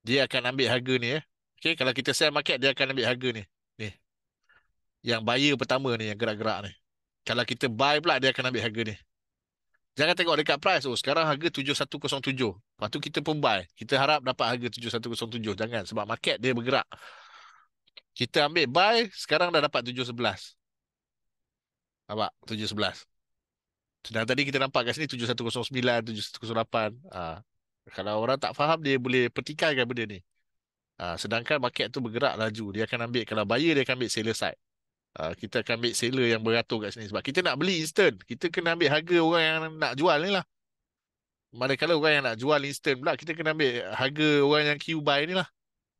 dia akan ambil harga ni eh. Okey, kalau kita sell market dia akan ambil harga ni. Ni. Yang buyer pertama ni yang gerak-gerak ni. Kalau kita buy pula dia akan ambil harga ni. Jangan tengok dekat price. Oh, sekarang harga 7107. Lepas tu kita pun buy. Kita harap dapat harga 7107. Jangan. Sebab market dia bergerak. Kita ambil buy. Sekarang dah dapat 711. Nampak? 711. Sedang tadi kita nampak kat sini 7109, 7108. Ha kalau orang tak faham dia boleh pertikaikan benda ni ha, sedangkan market tu bergerak laju dia akan ambil kalau buyer dia akan ambil seller side ha, kita akan ambil seller yang beratur kat sini sebab kita nak beli instant kita kena ambil harga orang yang nak jual ni lah kalau orang yang nak jual instant pula kita kena ambil harga orang yang queue buy ni lah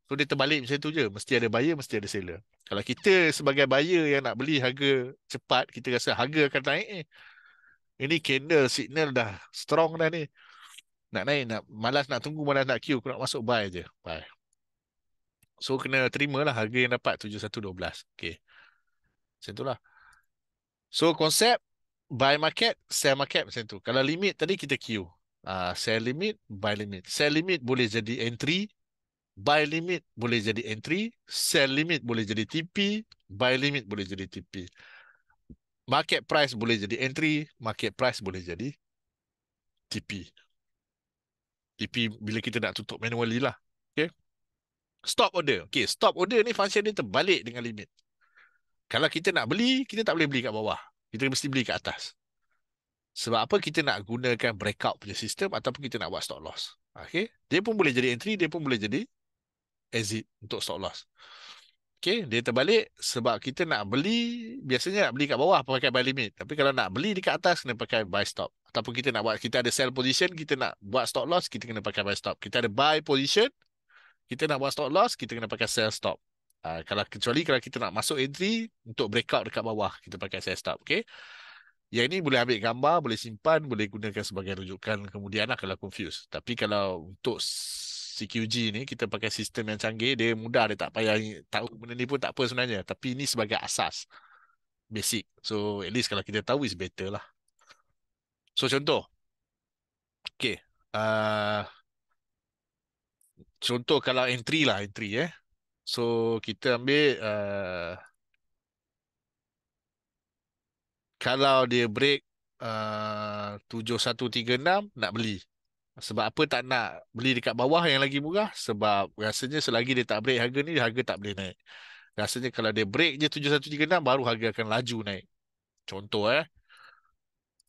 so dia terbalik macam tu je mesti ada buyer mesti ada seller kalau kita sebagai buyer yang nak beli harga cepat kita rasa harga akan naik ni ini candle signal dah strong dah ni nak naik nak malas nak tunggu malas nak queue aku nak masuk buy aje buy so kena terima lah harga yang dapat 7112 okey macam lah. so konsep buy market sell market macam tu kalau limit tadi kita queue uh, sell limit buy limit sell limit boleh jadi entry buy limit boleh jadi entry sell limit boleh jadi TP buy limit boleh jadi TP market price boleh jadi entry market price boleh jadi TP TP bila kita nak tutup manually lah. Okay. Stop order. Okay, stop order ni function dia terbalik dengan limit. Kalau kita nak beli, kita tak boleh beli kat bawah. Kita mesti beli kat atas. Sebab apa kita nak gunakan breakout punya sistem ataupun kita nak buat stop loss. Okay. Dia pun boleh jadi entry, dia pun boleh jadi exit untuk stop loss. Okay, dia terbalik sebab kita nak beli, biasanya nak beli kat bawah pakai buy limit. Tapi kalau nak beli dekat atas, kena pakai buy stop. Ataupun kita nak buat, kita ada sell position, kita nak buat stop loss, kita kena pakai buy stop. Kita ada buy position, kita nak buat stop loss, kita kena pakai sell stop. Uh, kalau kecuali kalau kita nak masuk entry untuk breakout dekat bawah, kita pakai sell stop. Okay. Yang ini boleh ambil gambar, boleh simpan, boleh gunakan sebagai rujukan kemudian lah kalau confused. Tapi kalau untuk CQG ni kita pakai sistem yang canggih dia mudah dia tak payah tahu benda ni pun tak apa sebenarnya tapi ini sebagai asas basic so at least kalau kita tahu is better lah so contoh okay uh, contoh kalau entry lah entry eh so kita ambil uh, kalau dia break uh, 7136 nak beli sebab apa tak nak beli dekat bawah yang lagi murah? Sebab rasanya selagi dia tak break harga ni, harga tak boleh naik. Rasanya kalau dia break je 7136, baru harga akan laju naik. Contoh eh.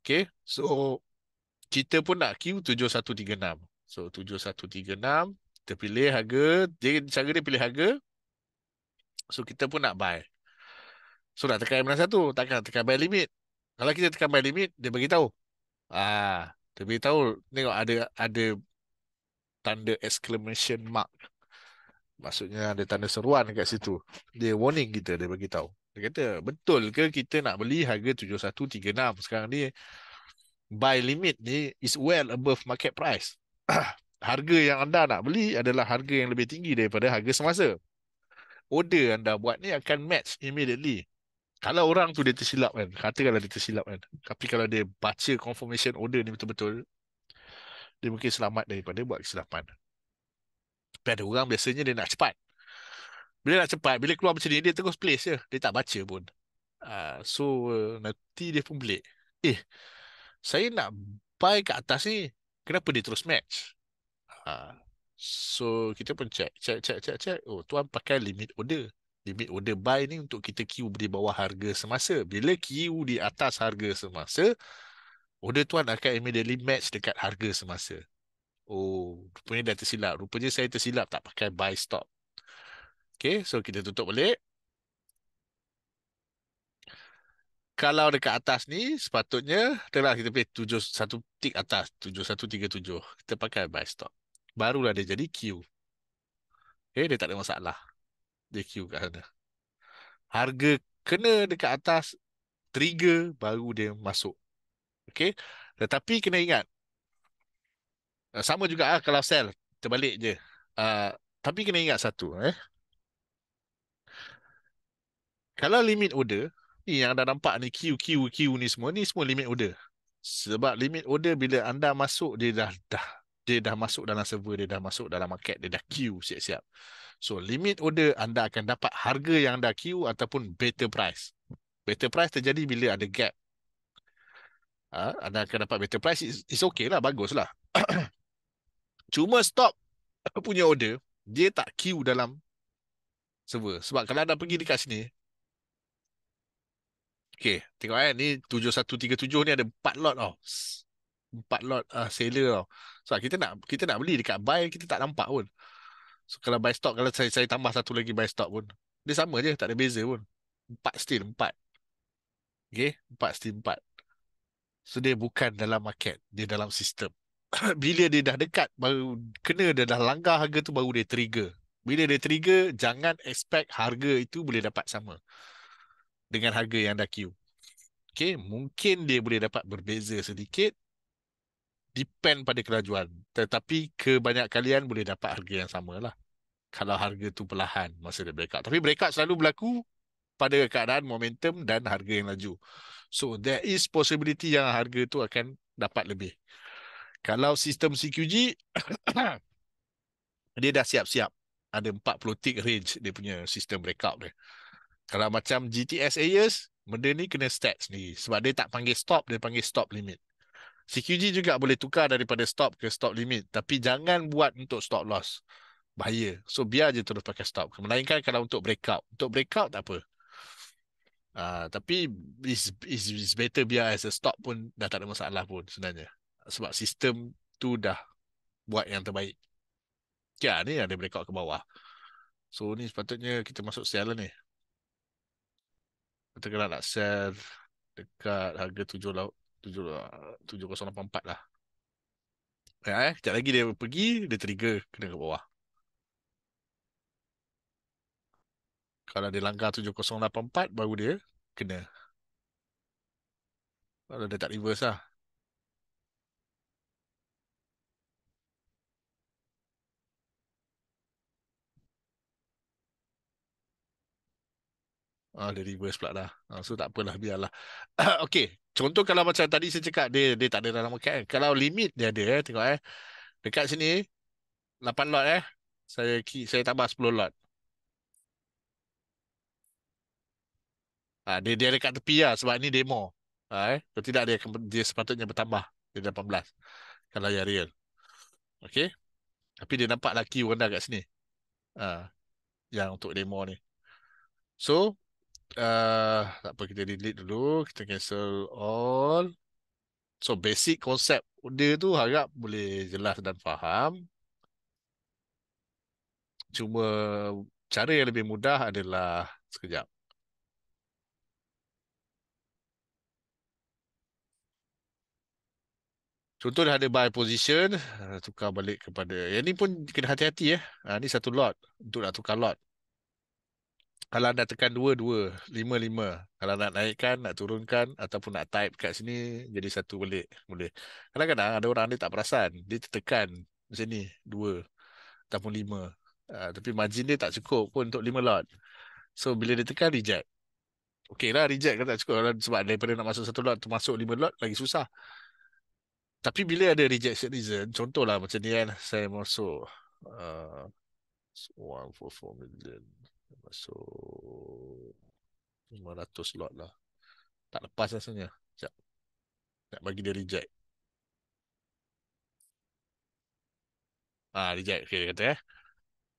Okay, so kita pun nak Q7136. So 7136, kita pilih harga. Dia, cara dia pilih harga. So kita pun nak buy. So nak tekan M1, takkan tekan buy limit. Kalau kita tekan buy limit, dia bagi tahu. Ah, tapi tahu tengok ada ada tanda exclamation mark. Maksudnya ada tanda seruan dekat situ. Dia warning kita dia bagi tahu. Dia kata betul ke kita nak beli harga 7136 sekarang ni buy limit ni is well above market price. harga yang anda nak beli adalah harga yang lebih tinggi daripada harga semasa. Order anda buat ni akan match immediately kalau orang tu dia tersilap kan katakanlah dia tersilap kan tapi kalau dia baca confirmation order ni betul-betul dia mungkin selamat daripada buat kesilapan tapi ada orang biasanya dia nak cepat bila nak cepat bila keluar macam ni dia terus place je dia tak baca pun uh, so uh, nanti dia pun belik eh saya nak buy kat atas ni kenapa dia terus match uh, so kita pun check check check check check oh tuan pakai limit order limit order buy ni untuk kita queue di bawah harga semasa. Bila queue di atas harga semasa, order tuan akan immediately match dekat harga semasa. Oh, rupanya dah tersilap. Rupanya saya tersilap tak pakai buy stop. Okay, so kita tutup balik. Kalau dekat atas ni, sepatutnya telah kita pilih tujuh satu tick atas, tujuh satu 7137. Kita pakai buy stop. Barulah dia jadi queue. Okay, eh, dia tak ada masalah. JQ kat sana. Harga kena dekat atas trigger baru dia masuk. Okey. Tetapi kena ingat eh, sama juga ah kalau sell terbalik je. Uh, tapi kena ingat satu eh. Kalau limit order ni yang anda nampak ni queue queue queue ni semua ni semua limit order. Sebab limit order bila anda masuk dia dah dah dia dah masuk dalam server dia dah masuk dalam market dia dah queue siap-siap. So limit order anda akan dapat harga yang anda queue ataupun better price. Better price terjadi bila ada gap. Ha, anda akan dapat better price. It's, it's okay lah. Bagus lah. Cuma stop punya order, dia tak queue dalam server. Sebab kalau anda pergi dekat sini, okay, tengok kan, ni 7137 ni ada 4 lot tau. Oh. 4 lot uh, seller tau. Oh. Sebab kita nak kita nak beli dekat buy, kita tak nampak pun. So kalau buy stock kalau saya saya tambah satu lagi buy stock pun. Dia sama je, tak ada beza pun. Empat still, empat. Okay, empat still, empat. So dia bukan dalam market, dia dalam sistem. Bila dia dah dekat, baru kena dia dah langgar harga tu, baru dia trigger. Bila dia trigger, jangan expect harga itu boleh dapat sama dengan harga yang dah queue. Okay, mungkin dia boleh dapat berbeza sedikit depend pada kelajuan. Tetapi kebanyak kalian boleh dapat harga yang sama lah kalau harga tu perlahan masa dia breakout. Tapi breakout selalu berlaku pada keadaan momentum dan harga yang laju. So there is possibility yang harga tu akan dapat lebih. Kalau sistem CQG dia dah siap-siap ada 40 tick range dia punya sistem breakout dia. Kalau macam GTS Ayers, benda ni kena stat sendiri. Sebab dia tak panggil stop, dia panggil stop limit. CQG juga boleh tukar daripada stop ke stop limit. Tapi jangan buat untuk stop loss bahaya. So biar je terus pakai stop. Melainkan kalau untuk breakout. Untuk breakout tak apa. Uh, tapi is is is better biar as a stop pun dah tak ada masalah pun sebenarnya. Sebab sistem tu dah buat yang terbaik. Okay, ya, ni ada breakout ke bawah. So ni sepatutnya kita masuk sell lah ni. Kita kena nak sell dekat harga 7 laut 7084 lah. Ya, eh, eh kejap lagi dia pergi, dia trigger kena ke bawah. Kalau dia langgar 7084 baru dia kena. Kalau dia tak reverse lah. Ah, dia reverse pula dah. Ah, so tak apalah, biarlah. okay, contoh kalau macam tadi saya cakap, dia dia tak ada dalam account. Eh. Kalau limit dia ada, eh. tengok eh. Dekat sini, 8 lot eh. Saya saya tambah 10 lot. Ha, dia dia dekat tepi lah sebab ni demo. Ha, eh. Kalau tidak dia dia sepatutnya bertambah jadi 18. Kalau yang real. Okay. Tapi dia nampak lelaki Wanda kat sini. Ha, yang untuk demo ni. So, uh, tak apa kita delete dulu. Kita cancel all. So, basic konsep dia tu harap boleh jelas dan faham. Cuma cara yang lebih mudah adalah sekejap. Contoh dah ada buy position, uh, tukar balik kepada. Yang ni pun kena hati-hati ya. Ha, ni satu lot untuk nak tukar lot. Kalau nak tekan dua-dua lima-lima Kalau nak naikkan, nak turunkan ataupun nak type kat sini, jadi satu balik. Boleh. Kadang-kadang ada orang ni tak perasan. Dia tertekan macam ni, dua ataupun lima Ha, tapi margin dia tak cukup pun untuk lima lot. So bila dia tekan, reject. Okey lah, reject kan tak cukup. Sebab daripada nak masuk satu lot, masuk lima lot, lagi susah tapi bila ada rejection reason contohlah macam ni kan saya masuk uh, 1 for million masuk 500 slot lah tak lepas rasanya sekejap nak bagi dia reject ah ha, reject okay, dia kata eh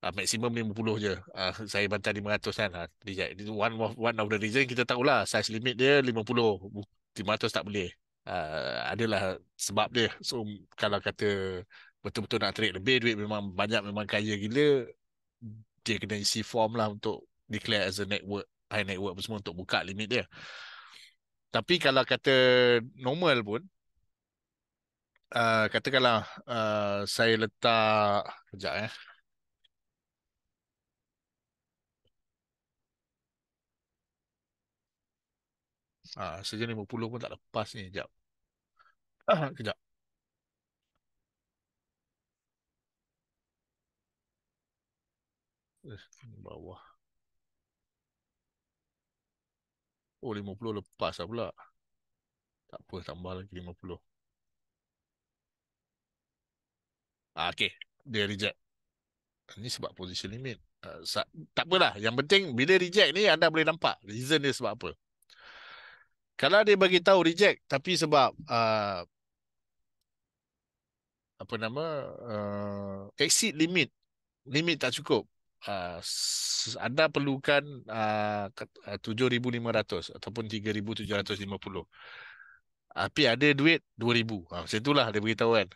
ha, maksimum 50 je ah ha, saya bantai 500 kan ha, reject one of, one of the reason kita tahulah size limit dia 50 500 tak boleh uh, adalah sebab dia so kalau kata betul-betul nak trade lebih duit memang banyak memang kaya gila dia kena isi form lah untuk declare as a network high network semua untuk buka limit dia tapi kalau kata normal pun uh, katakanlah uh, saya letak kejap eh Ah, sejam 50 pun tak lepas ni jap. Ah, kejap. Eh, bawah. Oh, 50 lepas lah pula. Tak apa, tambah lagi 50. Ah, okay. Dia reject. Ini sebab position limit. Uh, tak apalah. Yang penting, bila reject ni, anda boleh nampak reason dia sebab apa kalau dia bagi tahu reject tapi sebab uh, apa nama uh, exit limit limit tak cukup uh, anda perlukan uh, 7500 uh, ataupun 3750 tapi ada duit 2000 uh, ha, macam itulah dia beritahu kan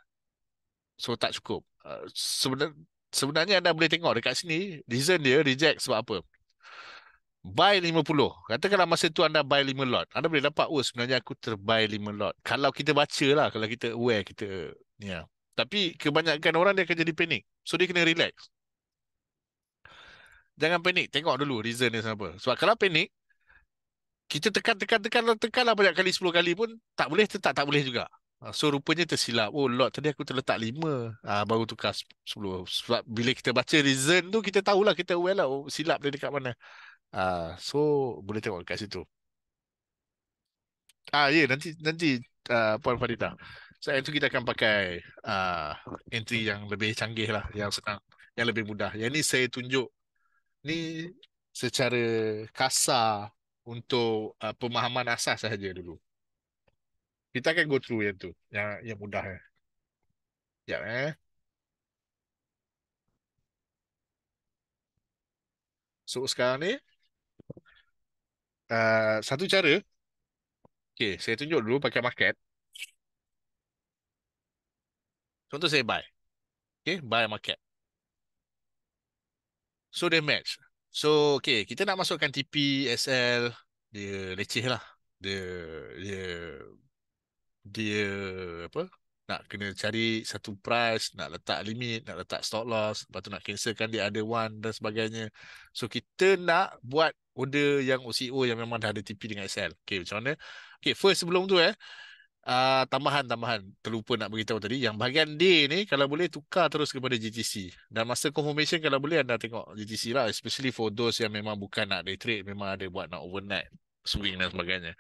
so tak cukup uh, sebenarnya sebenarnya anda boleh tengok dekat sini reason dia reject sebab apa buy 50. Katakanlah masa tu anda buy 5 lot. Anda boleh dapat, oh sebenarnya aku terbuy 5 lot. Kalau kita baca lah, kalau kita aware kita. ya. Yeah. Tapi kebanyakan orang dia akan jadi panik. So dia kena relax. Jangan panik. Tengok dulu reason dia apa. Sebab kalau panik, kita tekan, tekan, tekan, tekan, tekan lah banyak kali, 10 kali pun tak boleh, tetap tak boleh juga. So rupanya tersilap. Oh lot tadi aku terletak 5. Ah, baru tukar 10. Sebab bila kita baca reason tu, kita tahulah, kita aware lah oh, silap dia dekat mana. Ah, so boleh tengok kat situ. Ah, ya, yeah, nanti nanti uh, Puan Farida. So, itu kita akan pakai uh, entry yang lebih canggih lah, yang senang, yang lebih mudah. Yang ni saya tunjuk, ni secara kasar untuk uh, pemahaman asas saja dulu. Kita akan go through yang tu, yang, yang mudah. Eh. Sekejap eh. So sekarang ni, uh, satu cara okey saya tunjuk dulu pakai market contoh saya buy okey buy market so they match so okey kita nak masukkan TP SL dia leceh lah dia dia dia apa nak kena cari satu price, nak letak limit, nak letak stop loss, lepas tu nak cancelkan dia ada one dan sebagainya. So kita nak buat order yang OCO yang memang dah ada TP dengan SL. Okay, macam mana? Okay, first sebelum tu eh, tambahan-tambahan uh, terlupa nak beritahu tadi yang bahagian D ni kalau boleh tukar terus kepada GTC dan masa confirmation kalau boleh anda tengok GTC lah especially for those yang memang bukan nak day trade memang ada buat nak overnight swing dan sebagainya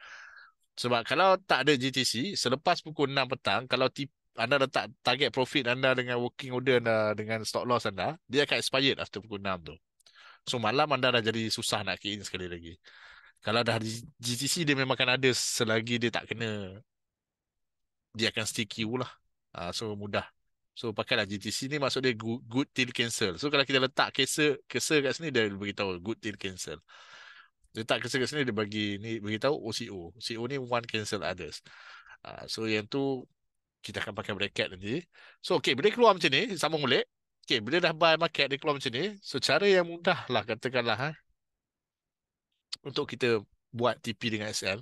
sebab kalau tak ada GTC, selepas pukul 6 petang, kalau tip, anda letak target profit anda dengan working order anda, dengan stock loss anda, dia akan expired after pukul 6 tu. So malam anda dah jadi susah nak key in sekali lagi. Kalau dah di GTC, dia memang akan ada selagi dia tak kena. Dia akan stick you lah. Uh, so mudah. So pakailah GTC ni maksud dia good, good till cancel. So kalau kita letak cancel, cancel kat sini, dia beritahu good till cancel letak kerja kat sini dia bagi ni tahu OCO. Oh, e CO e ni one cancel others. Uh, so yang tu kita akan pakai bracket nanti. So okay, bila keluar macam ni, sambung balik. Okay, bila dah buy market, dia keluar macam ni. So cara yang mudah lah katakanlah. Ha, untuk kita buat TP dengan SL.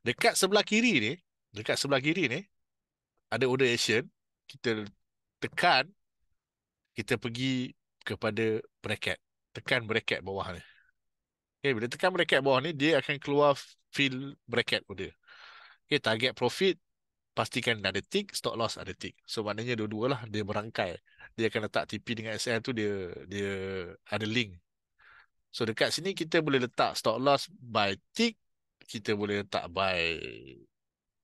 Dekat sebelah kiri ni, dekat sebelah kiri ni, ada order action. Kita tekan, kita pergi kepada bracket. Tekan bracket bawah ni. Okay, bila tekan bracket bawah ni, dia akan keluar fill bracket pun dia. Okay, target profit, pastikan ada tick, stop loss ada tick. So, maknanya dua-dua lah, dia merangkai. Dia akan letak TP dengan SL tu, dia dia ada link. So, dekat sini kita boleh letak stop loss by tick, kita boleh letak by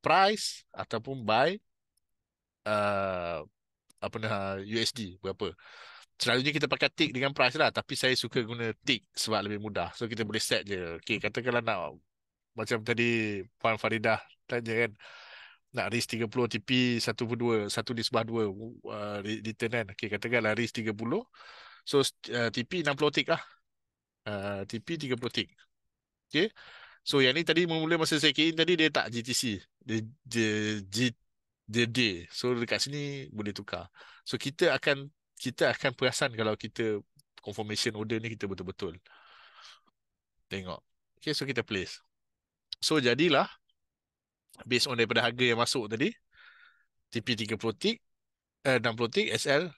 price ataupun by uh, apa nama USD uh, berapa selalunya kita pakai tick dengan price lah tapi saya suka guna tick sebab lebih mudah so kita boleh set je okay, katakanlah nak macam tadi Puan Faridah tanya kan nak risk 30 TP 1 per 2 1 di sebelah 2 uh, return kan okay, katakanlah risk 30 so uh, TP 60 tick lah uh, TP 30 tick okay. so yang ni tadi mula masa saya key tadi dia tak GTC dia, dia, dia, dia day so dekat sini boleh tukar so kita akan kita akan perasan kalau kita confirmation order ni kita betul-betul tengok okay so kita place so jadilah based on daripada harga yang masuk tadi TP 30 tick eh, 60 tick SL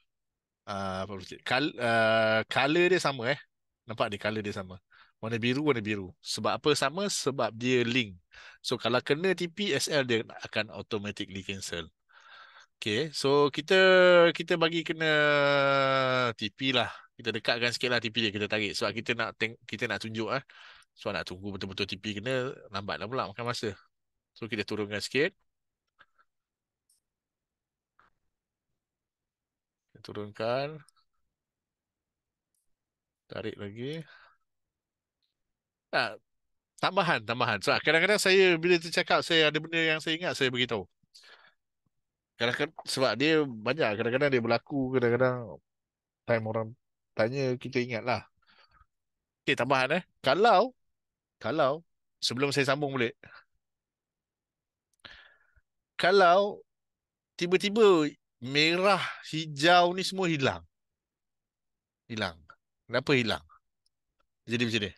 uh, ah, tick. Col- uh, ah, color dia sama eh nampak ni color dia sama warna biru warna biru sebab apa sama sebab dia link so kalau kena TP SL dia akan automatically cancel Okay, so kita kita bagi kena TV lah. Kita dekatkan sikit lah TV dia kita tarik. Sebab kita nak teng- kita nak tunjuk lah. So nak tunggu betul-betul TV kena, lambat lah pula makan masa. So kita turunkan sikit. Kita turunkan. Tarik lagi. Tak, ah, tambahan, tambahan. So kadang-kadang saya bila tercakap saya ada benda yang saya ingat, saya beritahu kadang-kadang sebab dia banyak kadang-kadang dia berlaku kadang-kadang time orang tanya kita ingatlah okey tambahan eh kalau kalau sebelum saya sambung balik kalau tiba-tiba merah hijau ni semua hilang hilang kenapa hilang jadi macam ni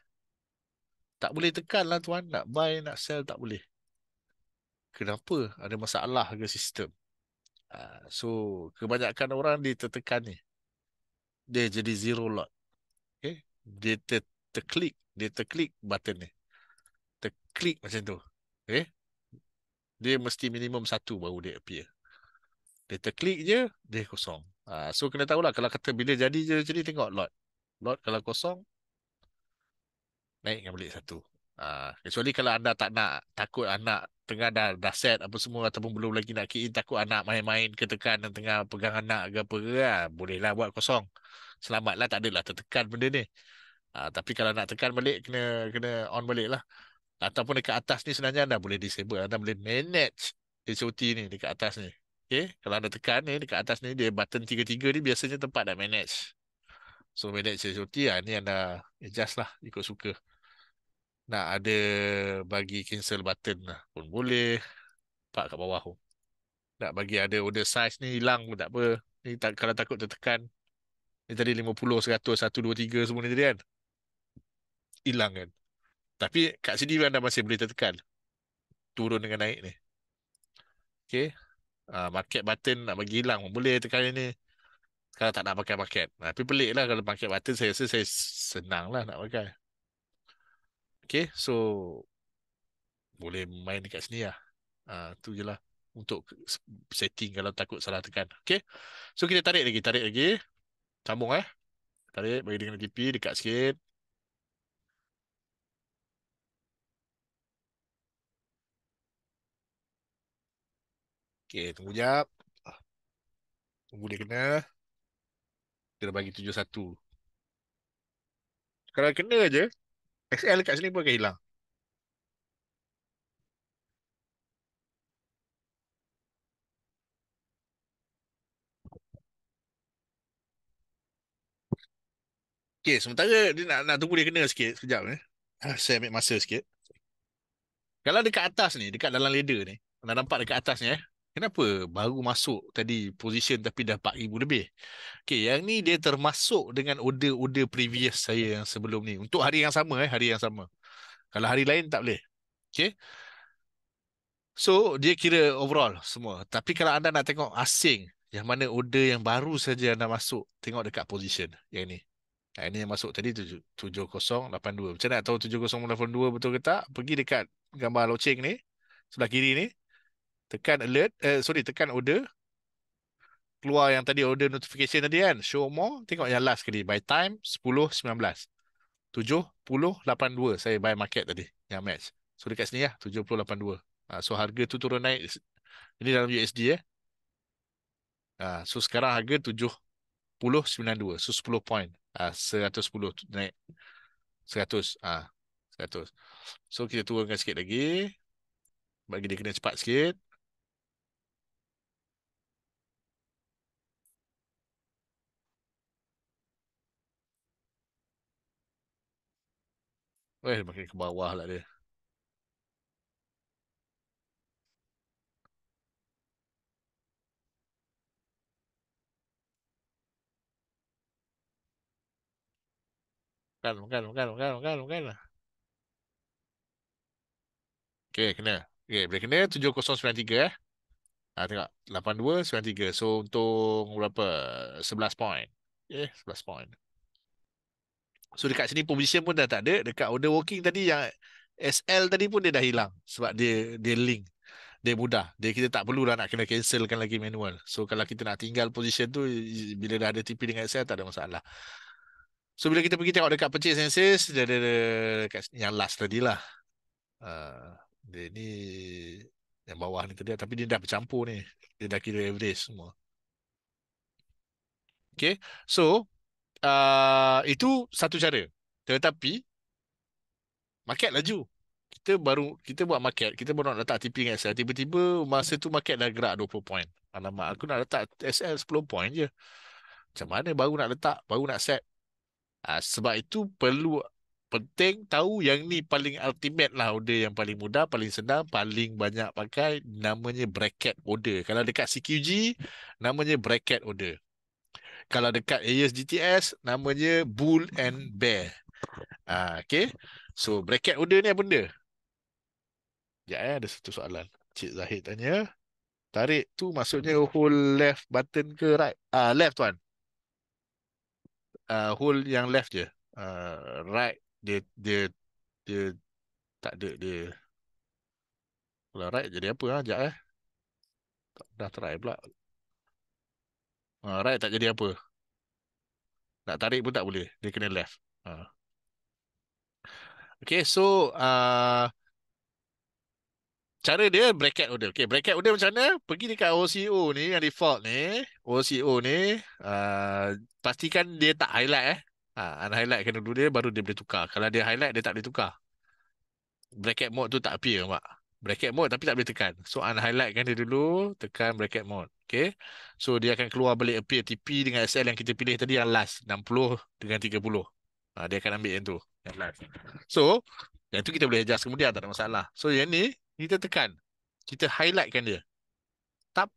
tak boleh tekan lah tuan nak buy nak sell tak boleh kenapa ada masalah ke sistem Ah, so kebanyakan orang dia tertekan ni. Dia jadi zero lot. Okay. Dia ter terklik. Dia terklik button ni. Terklik macam tu. Okay. Dia mesti minimum satu baru dia appear. Dia terklik je, dia kosong. Ah, so kena tahulah kalau kata bila jadi je jadi tengok lot. Lot kalau kosong, naik dengan balik satu. Ah, kecuali kalau anda tak nak, takut anak tengah dah, dah set apa semua ataupun belum lagi nak kick in takut anak main-main ketekan dan tengah pegang anak ke apa ke ah, lah. bolehlah buat kosong selamatlah tak adalah tertekan benda ni ha, tapi kalau nak tekan balik kena kena on balik lah ataupun dekat atas ni sebenarnya anda boleh disable anda boleh manage HOT ni dekat atas ni okay? kalau anda tekan ni dekat atas ni dia button tiga-tiga ni biasanya tempat nak manage so manage HOT lah ni anda adjust lah ikut suka nak ada bagi cancel button lah pun boleh pak kat bawah tu nak bagi ada order size ni hilang pun tak apa ni tak, kalau takut tertekan ni tadi 50, 100, 1, 2, semua ni tadi kan hilang kan tapi kat sini anda masih boleh tertekan turun dengan naik ni Okay. Uh, ah, market button nak bagi hilang pun boleh tekan ni kalau tak nak pakai market. Tapi pelik lah kalau pakai button saya rasa saya senang lah nak pakai. Okay, so boleh main dekat sini lah. Uh, tu je lah untuk setting kalau takut salah tekan. Okay, so kita tarik lagi, tarik lagi. Sambung eh. Tarik, bagi dengan TP dekat sikit. Okay, tunggu jap. Tunggu dia kena. Kita dah bagi 71. Kalau kena je, XL kat sini pun akan hilang. Okay, sementara dia nak, nak tunggu dia kena sikit sekejap. Eh. Ah, saya ambil masa sikit. Kalau dekat atas ni, dekat dalam leader ni, anda nampak dekat atas ni eh. Kenapa baru masuk tadi position tapi dah 4,000 lebih? Okay, yang ni dia termasuk dengan order-order previous saya yang sebelum ni. Untuk hari yang sama, eh, hari yang sama. Kalau hari lain tak boleh. Okay. So, dia kira overall semua. Tapi kalau anda nak tengok asing, yang mana order yang baru saja anda masuk, tengok dekat position yang ni. Yang ni yang masuk tadi 7082. Macam nak tahu 7082 betul ke tak? Pergi dekat gambar loceng ni, sebelah kiri ni tekan alert uh, sorry tekan order keluar yang tadi order notification tadi kan show more tengok yang last kali buy time 10.19 7.082 saya buy market tadi yang match so dekat sini ya 7.082 uh, so harga tu turun naik ini dalam USD ya eh. Ah, so sekarang harga 7.092 so 10 point ah, uh, 110 naik 100 uh, 100 so kita turunkan sikit lagi bagi dia kena cepat sikit Eh, makin ke bawah lah dia. Makan, makan, makan, makan, makan, makan. Okay, kena. Okay, boleh kena 7093 eh. Ha, tengok. 8293. So, untung berapa? 11 point. Okay, eh, 11 point. So dekat sini position pun dah tak ada. Dekat order working tadi yang SL tadi pun dia dah hilang sebab dia dia link. Dia mudah. Dia kita tak perlu lah nak kena cancelkan lagi manual. So kalau kita nak tinggal position tu bila dah ada TP dengan SL tak ada masalah. So bila kita pergi tengok dekat purchase and sales dia ada dekat yang last tadi lah. Uh, ah, dia ni yang bawah ni tadi tapi dia dah bercampur ni. Dia dah kira average semua. Okay. So uh, itu satu cara. Tetapi market laju. Kita baru kita buat market, kita baru nak letak TP dengan SL. Tiba-tiba masa tu market dah gerak 20 point. Alamak, aku nak letak SL 10 point je. Macam mana baru nak letak, baru nak set. Uh, sebab itu perlu penting tahu yang ni paling ultimate lah order yang paling mudah, paling senang, paling banyak pakai namanya bracket order. Kalau dekat CQG, namanya bracket order kalau dekat Aries GTS namanya bull and bear. Ah okay. So bracket order ni apa benda? Ya eh, ada satu soalan. Cik Zahid tanya tarik tu maksudnya hole left button ke right? Ah uh, left one. Ah uh, hole yang left je. Ah uh, right dia dia dia tak ada dia. Kalau right jadi apa ah? eh. Dah try pula. Ha, right tak jadi apa. Nak tarik pun tak boleh. Dia kena left. Ha. Okay, so uh, cara dia bracket order. Okay, bracket order macam mana? Pergi dekat OCO ni, yang default ni. OCO ni, uh, pastikan dia tak highlight eh. Ha, unhighlight kena dulu dia, baru dia boleh tukar. Kalau dia highlight, dia tak boleh tukar. Bracket mode tu tak appear, mak bracket mode tapi tak boleh tekan. So unhighlight kan dia dulu, tekan bracket mode. Okay. So dia akan keluar balik appear TP dengan SL yang kita pilih tadi yang last. 60 dengan 30. Ha, dia akan ambil yang tu. Yang last. So yang tu kita boleh adjust kemudian tak ada masalah. So yang ni kita tekan. Kita highlightkan dia. Tap.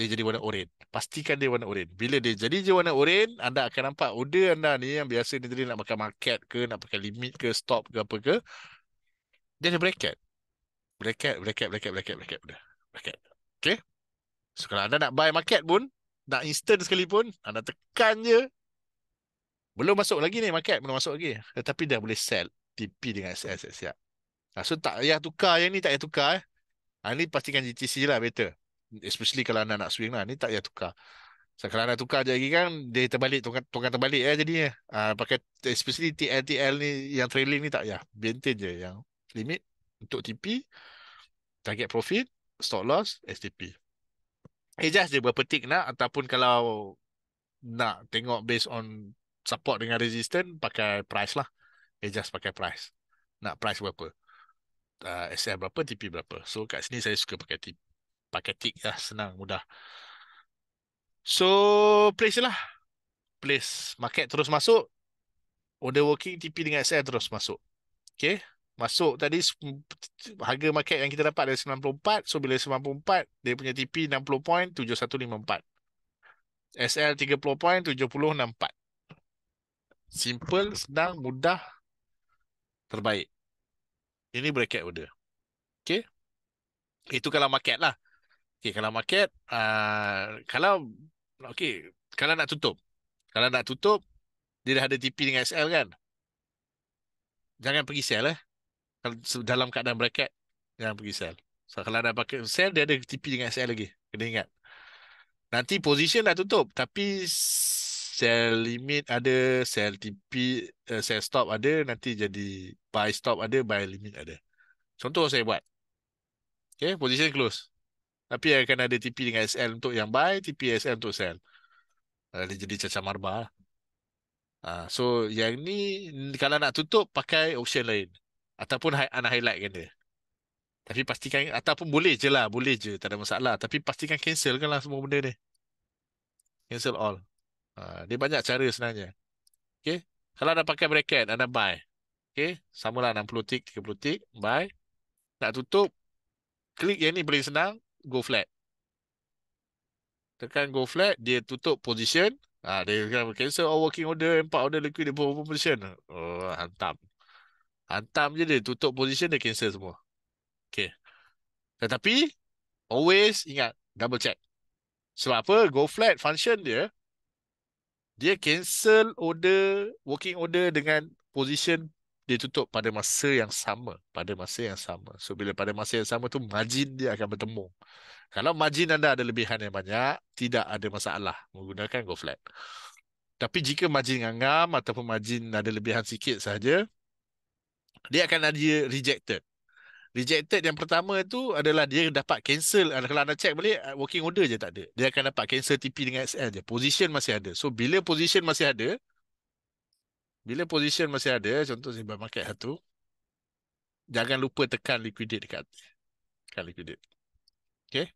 Dia jadi warna oren. Pastikan dia warna oren. Bila dia jadi je warna oren, anda akan nampak order anda ni yang biasa dia tadi nak pakai market ke, nak pakai limit ke, stop ke apa ke. Dia ada bracket bracket, bracket, bracket, bracket, bracket. Bracket. Okay. So kalau anda nak buy market pun, nak instant sekalipun, anda tekan je. Belum masuk lagi ni market, belum masuk lagi. Tetapi dah boleh sell TP dengan SS siap. Ah, so tak payah tukar yang ni, tak payah tukar. Eh. Ini ah, pastikan GTC lah better. Especially kalau anda nak swing lah. Ini tak payah tukar. So, kalau anda tukar je lagi kan, dia terbalik, tukar, terbalik eh, jadinya. Uh, pakai especially TLTL ni, yang trailing ni tak payah. Bintin je yang limit untuk TP, target profit, stop loss, STP. It just dia berapa tick nak ataupun kalau nak tengok based on support dengan resistance, pakai price lah. It just pakai price. Nak price berapa. Uh, ah, SL berapa, TP berapa. So kat sini saya suka pakai tip. Pakai tick lah, senang, mudah. So, place lah. Place. Market terus masuk. Order working, TP dengan SL terus masuk. Okay masuk tadi harga market yang kita dapat adalah 94 so bila 94 dia punya TP 60 point 7154 SL 30 point 7064 simple sedang mudah terbaik ini bracket order okay? itu kalau market lah okay kalau market uh, kalau okay kalau nak tutup kalau nak tutup dia dah ada TP dengan SL kan jangan pergi sell eh kalau dalam keadaan bracket jangan pergi sell. So, kalau anda pakai sell dia ada TP dengan sell lagi. Kena ingat. Nanti position dah tutup tapi sell limit ada, sell TP, uh, eh, sell stop ada, nanti jadi buy stop ada, buy limit ada. Contoh saya buat. Okay, position close. Tapi akan ada TP dengan SL untuk yang buy, TP SL untuk sell. Uh, dia jadi cacah marbah. Uh, ah, so yang ni kalau nak tutup pakai option lain ataupun hi anak highlight kan dia tapi pastikan ataupun boleh je lah boleh je tak ada masalah tapi pastikan cancel kan lah semua benda ni cancel all ha, dia banyak cara sebenarnya Okay, kalau anda pakai bracket anda buy ok samalah 60 tick 30 tick buy nak tutup klik yang ni paling senang go flat tekan go flat dia tutup position ha, dia akan cancel all working order empat order liquid dia position oh, hantam Hantam je dia. Tutup position dia cancel semua. Okay. Tetapi. Always ingat. Double check. Sebab apa? Go flat function dia. Dia cancel order. Working order dengan position. Dia tutup pada masa yang sama. Pada masa yang sama. So bila pada masa yang sama tu. Margin dia akan bertemu. Kalau margin anda ada lebihan yang banyak. Tidak ada masalah. Menggunakan go flat. Tapi jika margin ngam-ngam. Ataupun margin ada lebihan sikit saja dia akan ada rejected. Rejected yang pertama tu adalah dia dapat cancel. Ah, kalau anda check balik, ah, working order je tak ada. Dia akan dapat cancel TP dengan SL je. Position masih ada. So, bila position masih ada, bila position masih ada, contoh saya buat market satu, jangan lupa tekan liquidate dekat atas. Tekan liquidate. Okay?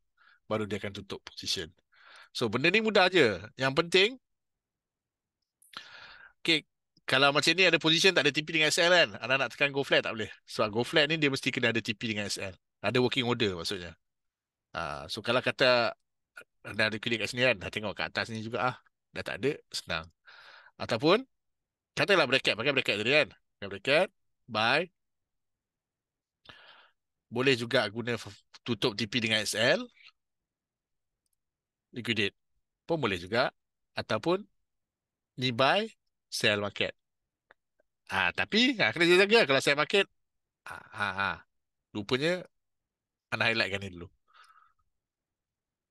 Baru dia akan tutup position. So, benda ni mudah je. Yang penting, okay, kalau macam ni ada position tak ada TP dengan SL kan anak nak tekan go flat tak boleh sebab so, go flat ni dia mesti kena ada TP dengan SL ada working order maksudnya uh, so kalau kata anda ada klik kat sini kan dah tengok kat atas ni juga ah dah tak ada senang ataupun katalah bracket pakai bracket tadi kan pakai bracket buy. boleh juga guna tutup TP dengan SL liquidate pun boleh juga ataupun ni buy sell market Ah, ha, tapi ha, kena jaga kalau saya market. Ah, ha, ha, ha. rupanya anda highlight kan dulu.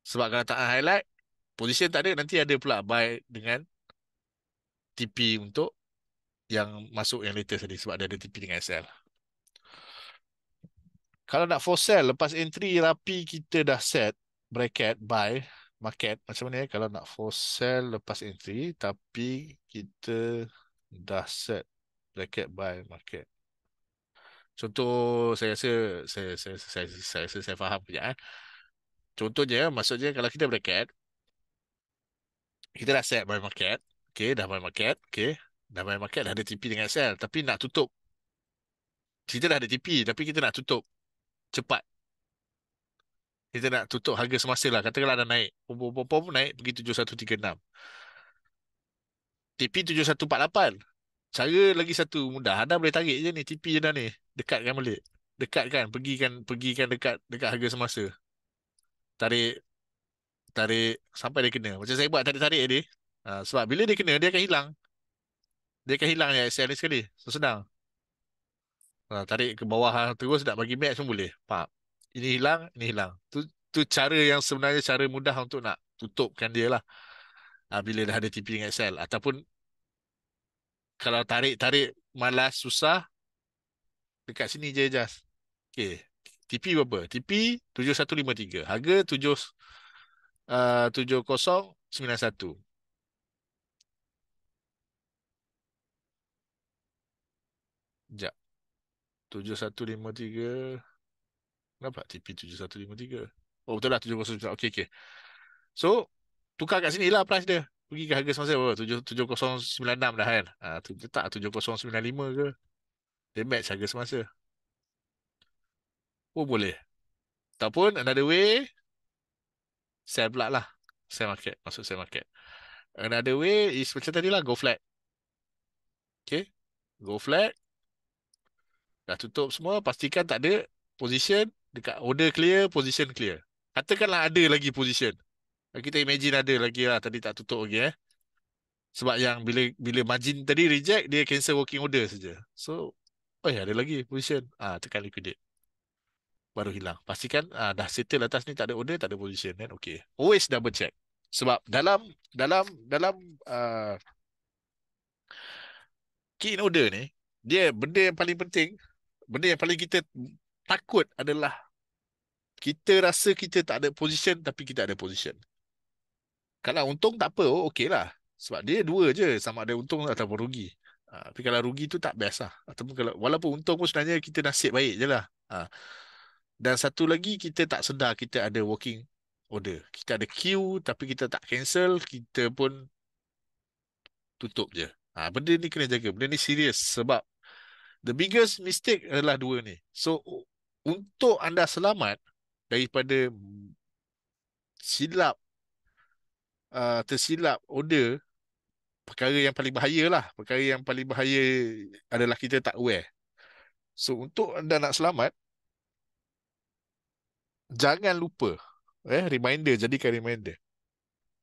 Sebab kalau tak highlight, position tak ada nanti ada pula buy dengan TP untuk yang masuk yang latest tadi sebab dia ada TP dengan SL. Kalau nak for sell lepas entry rapi kita dah set bracket buy market macam mana ya? kalau nak for sell lepas entry tapi kita dah set racket by market. Contoh saya rasa saya saya saya saya, saya, saya, saya faham punya eh. Contohnya maksudnya kalau kita bracket kita dah set by market, okey dah by market, okey. Dah by market dah ada TP dengan sell tapi nak tutup. Kita dah ada TP tapi kita nak tutup cepat. Kita nak tutup harga semasa lah. Katakanlah ada naik. Pom-pom-pom naik pergi 7136. TP 7148 cara lagi satu mudah anda boleh tarik je ni tipi je dah ni dekatkan balik dekatkan pergi kan dekat dekat harga semasa tarik tarik sampai dia kena macam saya buat tadi tarik tadi ha, sebab bila dia kena dia akan hilang dia akan hilang ya SL ni sekali sesedang ha, tarik ke bawah ha, terus nak bagi match pun boleh pak ini hilang ini hilang tu tu cara yang sebenarnya cara mudah untuk nak tutupkan dia lah ha, bila dah ada TP dengan SL ataupun kalau tarik-tarik malas susah dekat sini je jas. Okey. TP berapa? TP 7153. Harga 7 uh, 7091. Sekejap. 7153. Kenapa TP 7153? Oh betul lah 7091. Okey, okey. So, tukar kat sini lah price dia pergi ke harga semasa berapa? 7096 dah kan. Ah tu tak 7095 ke. Dia match harga semasa. Oh boleh. Ataupun another way sell pula lah. Sell market, masuk sell market. Another way is macam tadi lah, go flat. Okay, go flat. Dah tutup semua, pastikan tak ada position. Dekat order clear, position clear. Katakanlah ada lagi position. Kita imagine ada lagi lah tadi tak tutup lagi eh. Sebab yang bila bila margin tadi reject dia cancel working order saja. So oh ya ada lagi position ah tekan liquidate. Baru hilang. Pastikan ah, dah settle atas ni tak ada order, tak ada position kan. Okay. Always double check. Sebab dalam dalam dalam ah, key in order ni dia benda yang paling penting, benda yang paling kita takut adalah kita rasa kita tak ada position tapi kita ada position. Kalau untung tak apa, oh, okey lah. Sebab dia dua je, sama ada untung atau rugi. Ha, tapi kalau rugi tu tak biasa. lah. Ataupun kalau, walaupun untung pun sebenarnya kita nasib baik je lah. Ha. Dan satu lagi, kita tak sedar kita ada working order. Kita ada queue tapi kita tak cancel, kita pun tutup je. Ha, benda ni kena jaga, benda ni serius sebab the biggest mistake adalah dua ni. So, untuk anda selamat daripada silap uh, tersilap order perkara yang paling bahaya lah perkara yang paling bahaya adalah kita tak aware so untuk anda nak selamat jangan lupa eh reminder jadikan reminder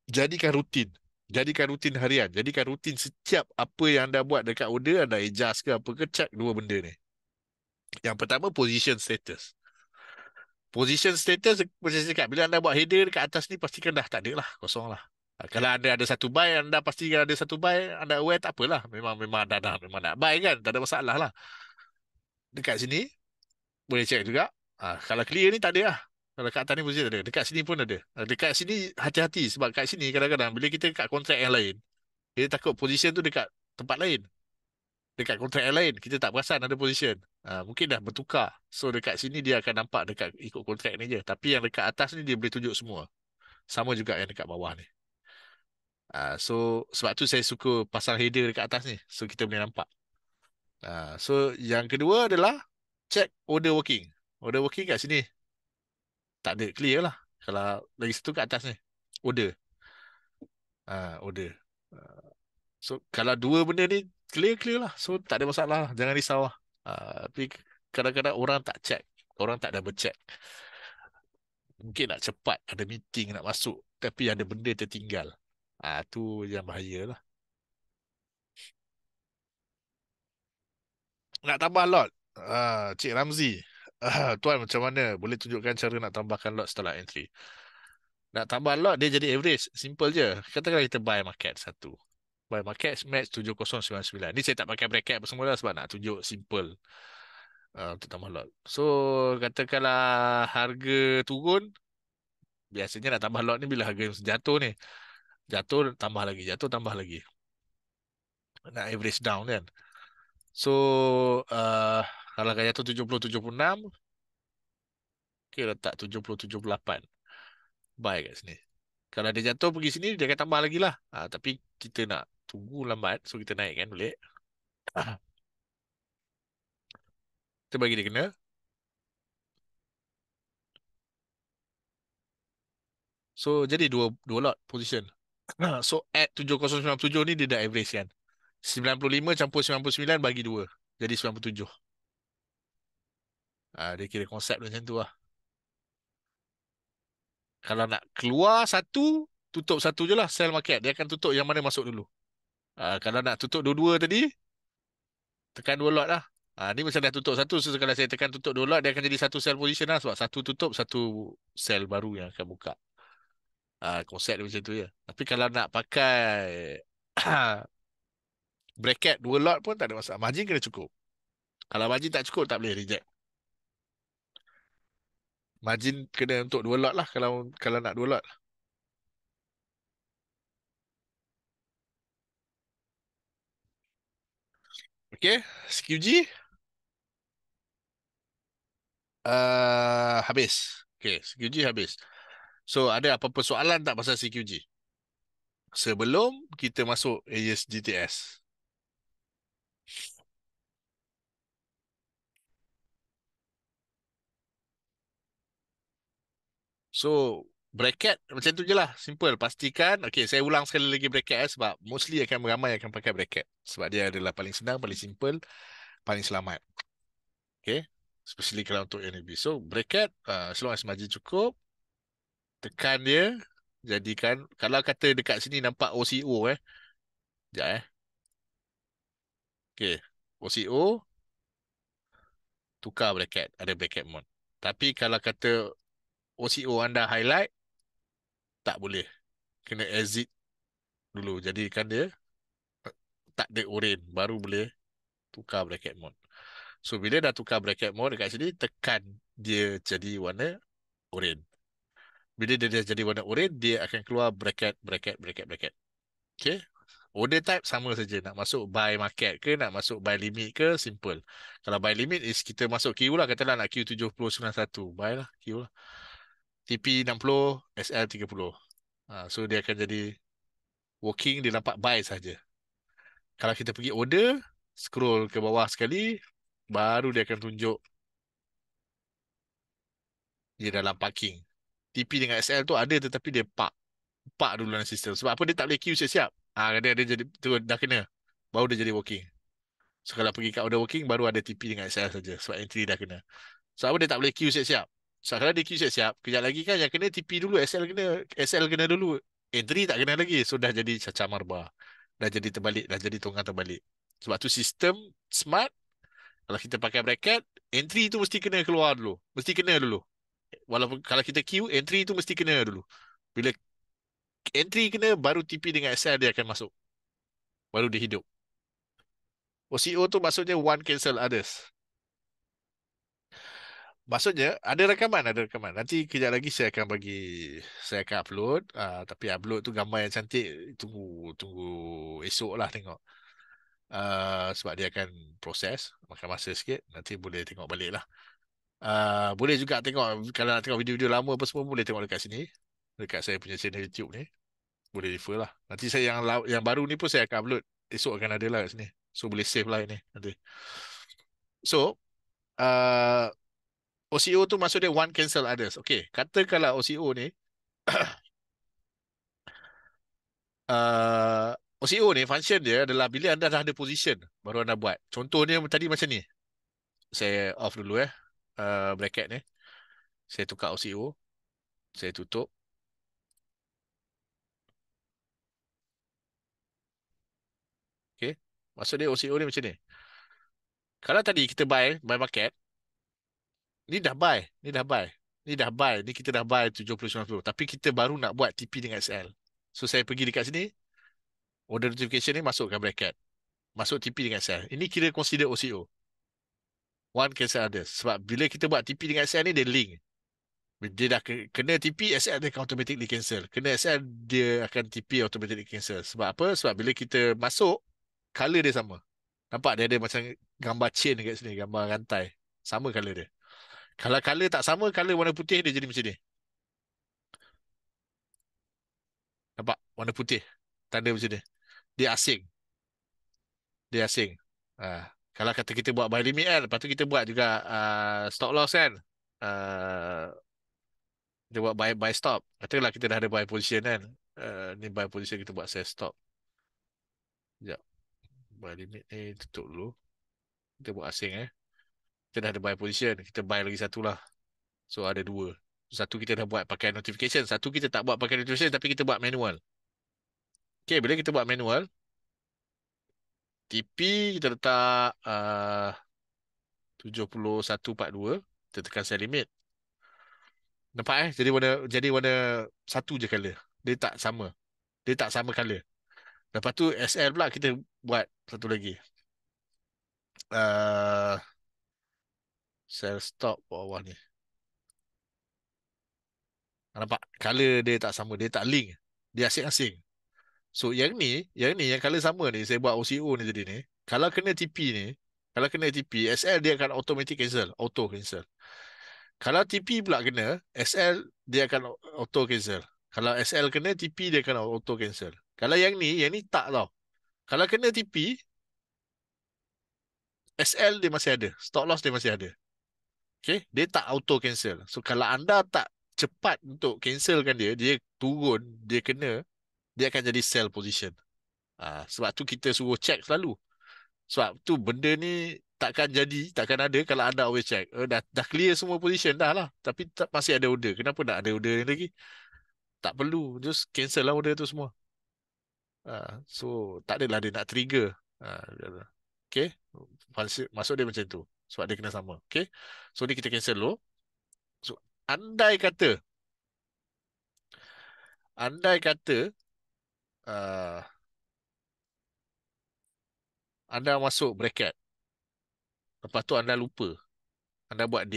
jadikan rutin jadikan rutin harian jadikan rutin setiap apa yang anda buat dekat order anda adjust ke apa ke check dua benda ni yang pertama position status position status position cakap bila anda buat header dekat atas ni pastikan dah tak ada lah kosong lah Ha, kalau anda ada satu buy anda pasti kalau ada satu buy anda wait tak apalah memang memang ada dah memang nak buy kan tak ada masalah lah dekat sini boleh check juga ha, kalau clear ni tak ada lah kalau kat atas ni mesti tak ada dekat sini pun ada ha, dekat sini hati-hati sebab kat sini kadang-kadang bila kita kat kontrak yang lain kita takut position tu dekat tempat lain dekat kontrak yang lain kita tak perasan ada position ha, mungkin dah bertukar so dekat sini dia akan nampak dekat ikut kontrak ni je tapi yang dekat atas ni dia boleh tunjuk semua sama juga yang dekat bawah ni Uh, so sebab tu saya suka pasang header dekat atas ni. So kita boleh nampak. Uh, so yang kedua adalah check order working. Order working kat sini. Tak ada clear lah. Kalau lagi satu kat atas ni. Order. Uh, order. Uh, so kalau dua benda ni clear-clear lah. So tak ada masalah lah. Jangan risau lah. Uh, tapi kadang-kadang orang tak check. Orang tak double check. Mungkin nak cepat ada meeting nak masuk. Tapi ada benda tertinggal. Ah, tu yang bahaya lah. Nak tambah lot? Ah, Cik Ramzi. Ah, tuan macam mana? Boleh tunjukkan cara nak tambahkan lot setelah entry. Nak tambah lot, dia jadi average. Simple je. katakan kita buy market satu. Buy market match 7099. Ni saya tak pakai bracket apa semua lah sebab nak tunjuk simple. Uh, untuk tambah lot. So, katakanlah harga turun. Biasanya nak tambah lot ni bila harga yang jatuh ni jatuh tambah lagi jatuh tambah lagi nak average down kan so uh, kalau kaya tu 70 76 okey letak 70 78 baik kat sini kalau dia jatuh pergi sini dia akan tambah lagi lah ha, tapi kita nak tunggu lambat so kita naik kan boleh kita bagi dia kena So jadi dua dua lot position. Ha, so add 7097 ni dia dah average kan. 95 campur 99 bagi 2. Jadi 97. Ah, dia kira konsep macam tu lah. Kalau nak keluar satu, tutup satu je lah sell market. Dia akan tutup yang mana masuk dulu. Ah, kalau nak tutup dua-dua tadi, tekan dua lot lah. Ah, ni macam dah tutup satu. So, kalau saya tekan tutup dua lot, dia akan jadi satu sell position lah. Sebab satu tutup, satu sell baru yang akan buka uh, konsep dia macam tu je. Tapi kalau nak pakai bracket dua lot pun tak ada masalah. Margin kena cukup. Kalau margin tak cukup tak boleh reject. Margin kena untuk dua lot lah kalau kalau nak dua lot. Okay, SQG. Uh, ah, habis. Okay, SQG habis. So ada apa-apa soalan tak pasal CQG? Sebelum kita masuk ASGTS. So bracket macam tu je lah. Simple. Pastikan. Okay saya ulang sekali lagi bracket eh, sebab mostly akan ramai akan pakai bracket. Sebab dia adalah paling senang, paling simple, paling selamat. Okay. Especially kalau untuk NAB. So bracket uh, as long cukup tekan dia jadikan kalau kata dekat sini nampak OCO eh. Jap eh. Okey, OCO tukar bracket, ada bracket mode. Tapi kalau kata OCO anda highlight tak boleh. Kena exit dulu. Jadikan dia tak ada orange baru boleh tukar bracket mode. So bila dah tukar bracket mode dekat sini tekan dia jadi warna orange bila dia dah jadi warna oren dia akan keluar bracket bracket bracket bracket Okay, order type sama saja nak masuk buy market ke nak masuk buy limit ke simple kalau buy limit is kita masuk queue lah katalah nak queue 7091 buy lah queue lah TP 60 SL 30 ha, so dia akan jadi working dia nampak buy saja kalau kita pergi order scroll ke bawah sekali baru dia akan tunjuk dia dalam parking TP dengan SL tu ada tetapi dia pak pak dulu dalam sistem. Sebab apa dia tak boleh queue siap-siap. Ah dia ada jadi tu dah kena. Baru dia jadi working. So kalau pergi kat order working baru ada TP dengan SL saja sebab entry dah kena. So apa dia tak boleh queue siap-siap. So kalau dia queue siap-siap, kejap lagi kan yang kena TP dulu SL kena SL kena dulu. Entry tak kena lagi. So dah jadi cacar marba. Dah jadi terbalik, dah jadi tunggang terbalik. Sebab tu sistem smart kalau kita pakai bracket, entry tu mesti kena keluar dulu. Mesti kena dulu walaupun kalau kita queue entry tu mesti kena dulu bila entry kena baru TP dengan SL dia akan masuk baru dia hidup OCO oh, e tu maksudnya one cancel others maksudnya ada rekaman ada rekaman nanti kejap lagi saya akan bagi saya akan upload uh, tapi upload tu gambar yang cantik tunggu tunggu esok lah tengok uh, sebab dia akan proses makan masa sikit nanti boleh tengok balik lah Uh, boleh juga tengok kalau nak tengok video-video lama apa semua boleh tengok dekat sini dekat saya punya channel YouTube ni boleh refer lah nanti saya yang yang baru ni pun saya akan upload esok akan ada lah kat sini so boleh save lah ini nanti so uh, ah, OCO tu maksud dia one cancel others okay kata kalau OCO ni uh, ah, OCO ni function dia adalah bila anda dah ada position baru anda buat contohnya tadi macam ni saya off dulu eh ya. Uh, bracket ni. Saya tukar OCO. Saya tutup. Okay. Maksud dia OCO ni macam ni. Kalau tadi kita buy, buy market. Ni dah buy. Ni dah buy. Ni dah buy. Ni kita dah buy 70-90. Tapi kita baru nak buat TP dengan SL. So saya pergi dekat sini. Order notification ni masukkan bracket. Masuk TP dengan SL. Ini kira consider OCO one cancel other. Sebab bila kita buat TP dengan SL ni, dia link. Dia dah kena TP, SL dia akan automatically cancel. Kena SL, dia akan TP automatically cancel. Sebab apa? Sebab bila kita masuk, color dia sama. Nampak dia ada macam gambar chain dekat sini, gambar rantai. Sama color dia. Kalau color tak sama, color warna putih dia jadi macam ni. Nampak? Warna putih. Tanda macam ni. Dia asing. Dia asing. Ha. Uh kalau kata kita buat buy limit kan lepas tu kita buat juga uh, stop loss kan uh, kita buat buy buy stop katalah kita dah ada buy position kan uh, ni buy position kita buat sell stop sekejap buy limit ni tutup dulu kita buat asing eh kita dah ada buy position kita buy lagi satu lah so ada dua satu kita dah buat pakai notification satu kita tak buat pakai notification tapi kita buat manual Okay, bila kita buat manual, TP kita letak uh, 7142 kita tekan sell limit nampak eh jadi warna jadi warna satu je color dia tak sama dia tak sama color lepas tu SL pula kita buat satu lagi uh, sell stop bawah ni nampak color dia tak sama dia tak link dia asing-asing So yang ni, yang ni yang kalau sama ni saya buat OCO ni jadi ni. Kalau kena TP ni, kalau kena TP, SL dia akan automatic cancel, auto cancel. Kalau TP pula kena, SL dia akan auto cancel. Kalau SL kena TP dia akan auto cancel. Kalau yang ni, yang ni tak tau. Kalau kena TP, SL dia masih ada. stop loss dia masih ada. Okay? Dia tak auto cancel. So kalau anda tak cepat untuk cancelkan dia, dia turun, dia kena dia akan jadi sell position. Uh, sebab tu kita suruh check selalu. Sebab tu benda ni takkan jadi, takkan ada kalau anda always check. Uh, dah, dah clear semua position dah lah. Tapi tak, masih ada order. Kenapa nak ada order lagi? Tak perlu. Just cancel lah order tu semua. Uh, so tak adalah dia nak trigger. Uh, okay. Maksud dia macam tu. Sebab dia kena sama. Okay. So ni kita cancel dulu. So andai kata andai kata uh, anda masuk bracket. Lepas tu anda lupa. Anda buat D.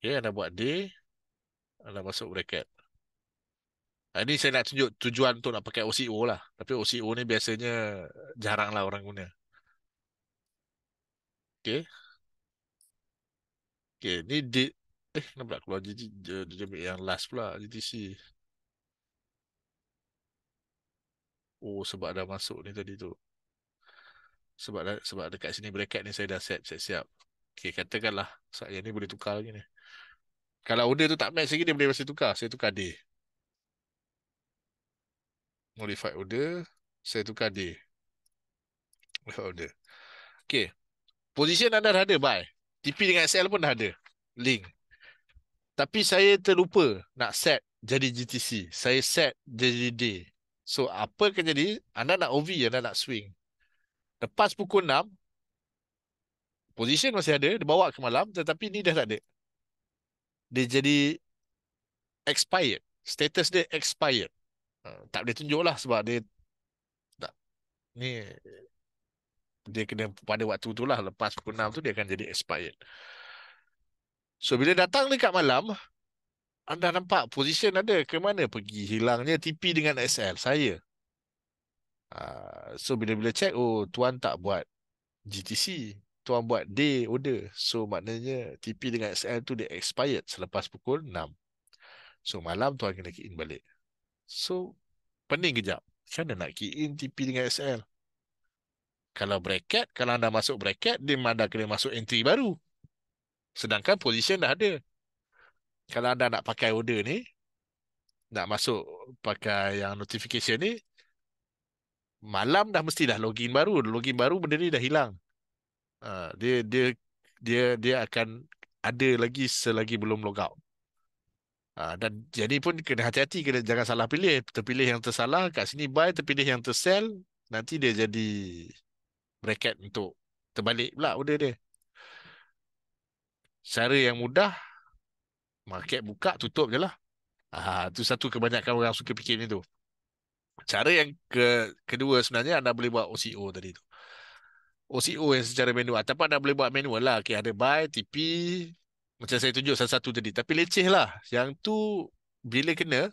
Okay, anda buat D. Anda masuk bracket. Uh, ini saya nak tunjuk tujuan tu nak pakai OCO lah. Tapi OCO ni biasanya jarang lah orang guna. Okay. Okay, ni D. Eh, nampak keluar jadi Dia, yang last pula, GTC. oh sebab dah masuk ni tadi tu sebab dah, sebab dekat sini bracket ni saya dah siap siap, siap. okey katakanlah saya ni boleh tukar lagi ni kalau order tu tak match lagi dia boleh masih tukar saya tukar D modify order saya tukar D modified order okey position anda dah ada buy TP dengan SL pun dah ada link tapi saya terlupa nak set jadi GTC. Saya set jadi D. So apa akan jadi? Anda nak OV, anda nak swing. Lepas pukul 6, position masih ada, dia bawa ke malam tetapi ni dah tak ada. Dia jadi expired. Status dia expired. Ha, tak boleh tunjuk lah sebab dia tak. Ni dia kena pada waktu tu lah lepas pukul 6 tu dia akan jadi expired. So bila datang dekat malam, anda nampak position ada ke mana pergi hilangnya TP dengan SL saya. Uh, so bila-bila check oh tuan tak buat GTC, tuan buat day order. So maknanya TP dengan SL tu dia expired selepas pukul 6. So malam tuan kena key in balik. So pening kejap. Macam mana nak key in TP dengan SL? Kalau bracket, kalau anda masuk bracket, dia anda kena masuk entry baru. Sedangkan position dah ada kalau anda nak pakai order ni, nak masuk pakai yang notification ni, malam dah mesti dah login baru. Login baru benda ni dah hilang. Uh, dia dia dia dia akan ada lagi selagi belum log out. Uh, dan jadi pun kena hati-hati kena jangan salah pilih. Terpilih yang tersalah kat sini buy, terpilih yang tersell nanti dia jadi bracket untuk terbalik pula order dia. Cara yang mudah market buka tutup je lah. Itu ah, satu kebanyakan orang suka fikir macam tu. Cara yang ke kedua sebenarnya anda boleh buat OCO tadi tu. OCO yang secara manual ah, ataupun anda boleh buat manual lah. Okay, ada buy, TP, macam saya tunjuk satu-satu tadi. Tapi leceh lah. Yang tu bila kena,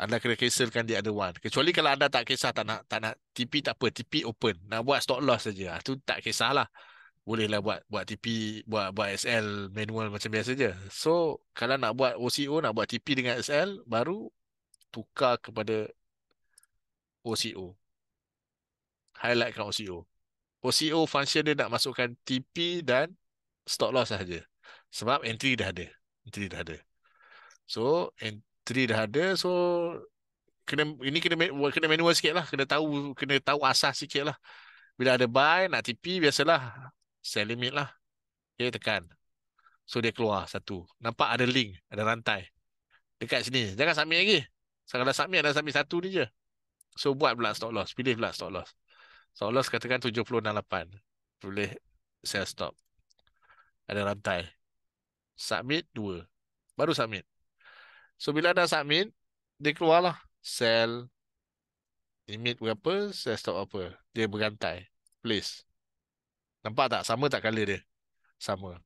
anda kena cancelkan the other one. Kecuali kalau anda tak kisah, tak nak, tak nak TP tak apa, TP open. Nak buat stock loss saja. Itu ah, tak kisahlah bolehlah buat buat TP buat buat SL manual macam biasa je. So kalau nak buat OCO nak buat TP dengan SL baru tukar kepada OCO. Highlightkan OCO. OCO function dia nak masukkan TP dan stop loss saja. Sebab entry dah ada. Entry dah ada. So entry dah ada so kena ini kena kena manual sikit lah. kena tahu kena tahu asas sikit lah. Bila ada buy, nak TP, biasalah sell limit lah. Dia tekan. So dia keluar satu. Nampak ada link, ada rantai. Dekat sini. Jangan submit lagi. Sekarang dah submit, dah submit satu ni je. So buat pula stop loss. Pilih pula stop loss. Stop loss katakan 768. Boleh sell stop. Ada rantai. Submit dua. Baru submit. So bila dah submit, dia keluar lah. Sell limit berapa, sell stop apa. Dia berantai. Please. Nampak tak? Sama tak color dia? Sama.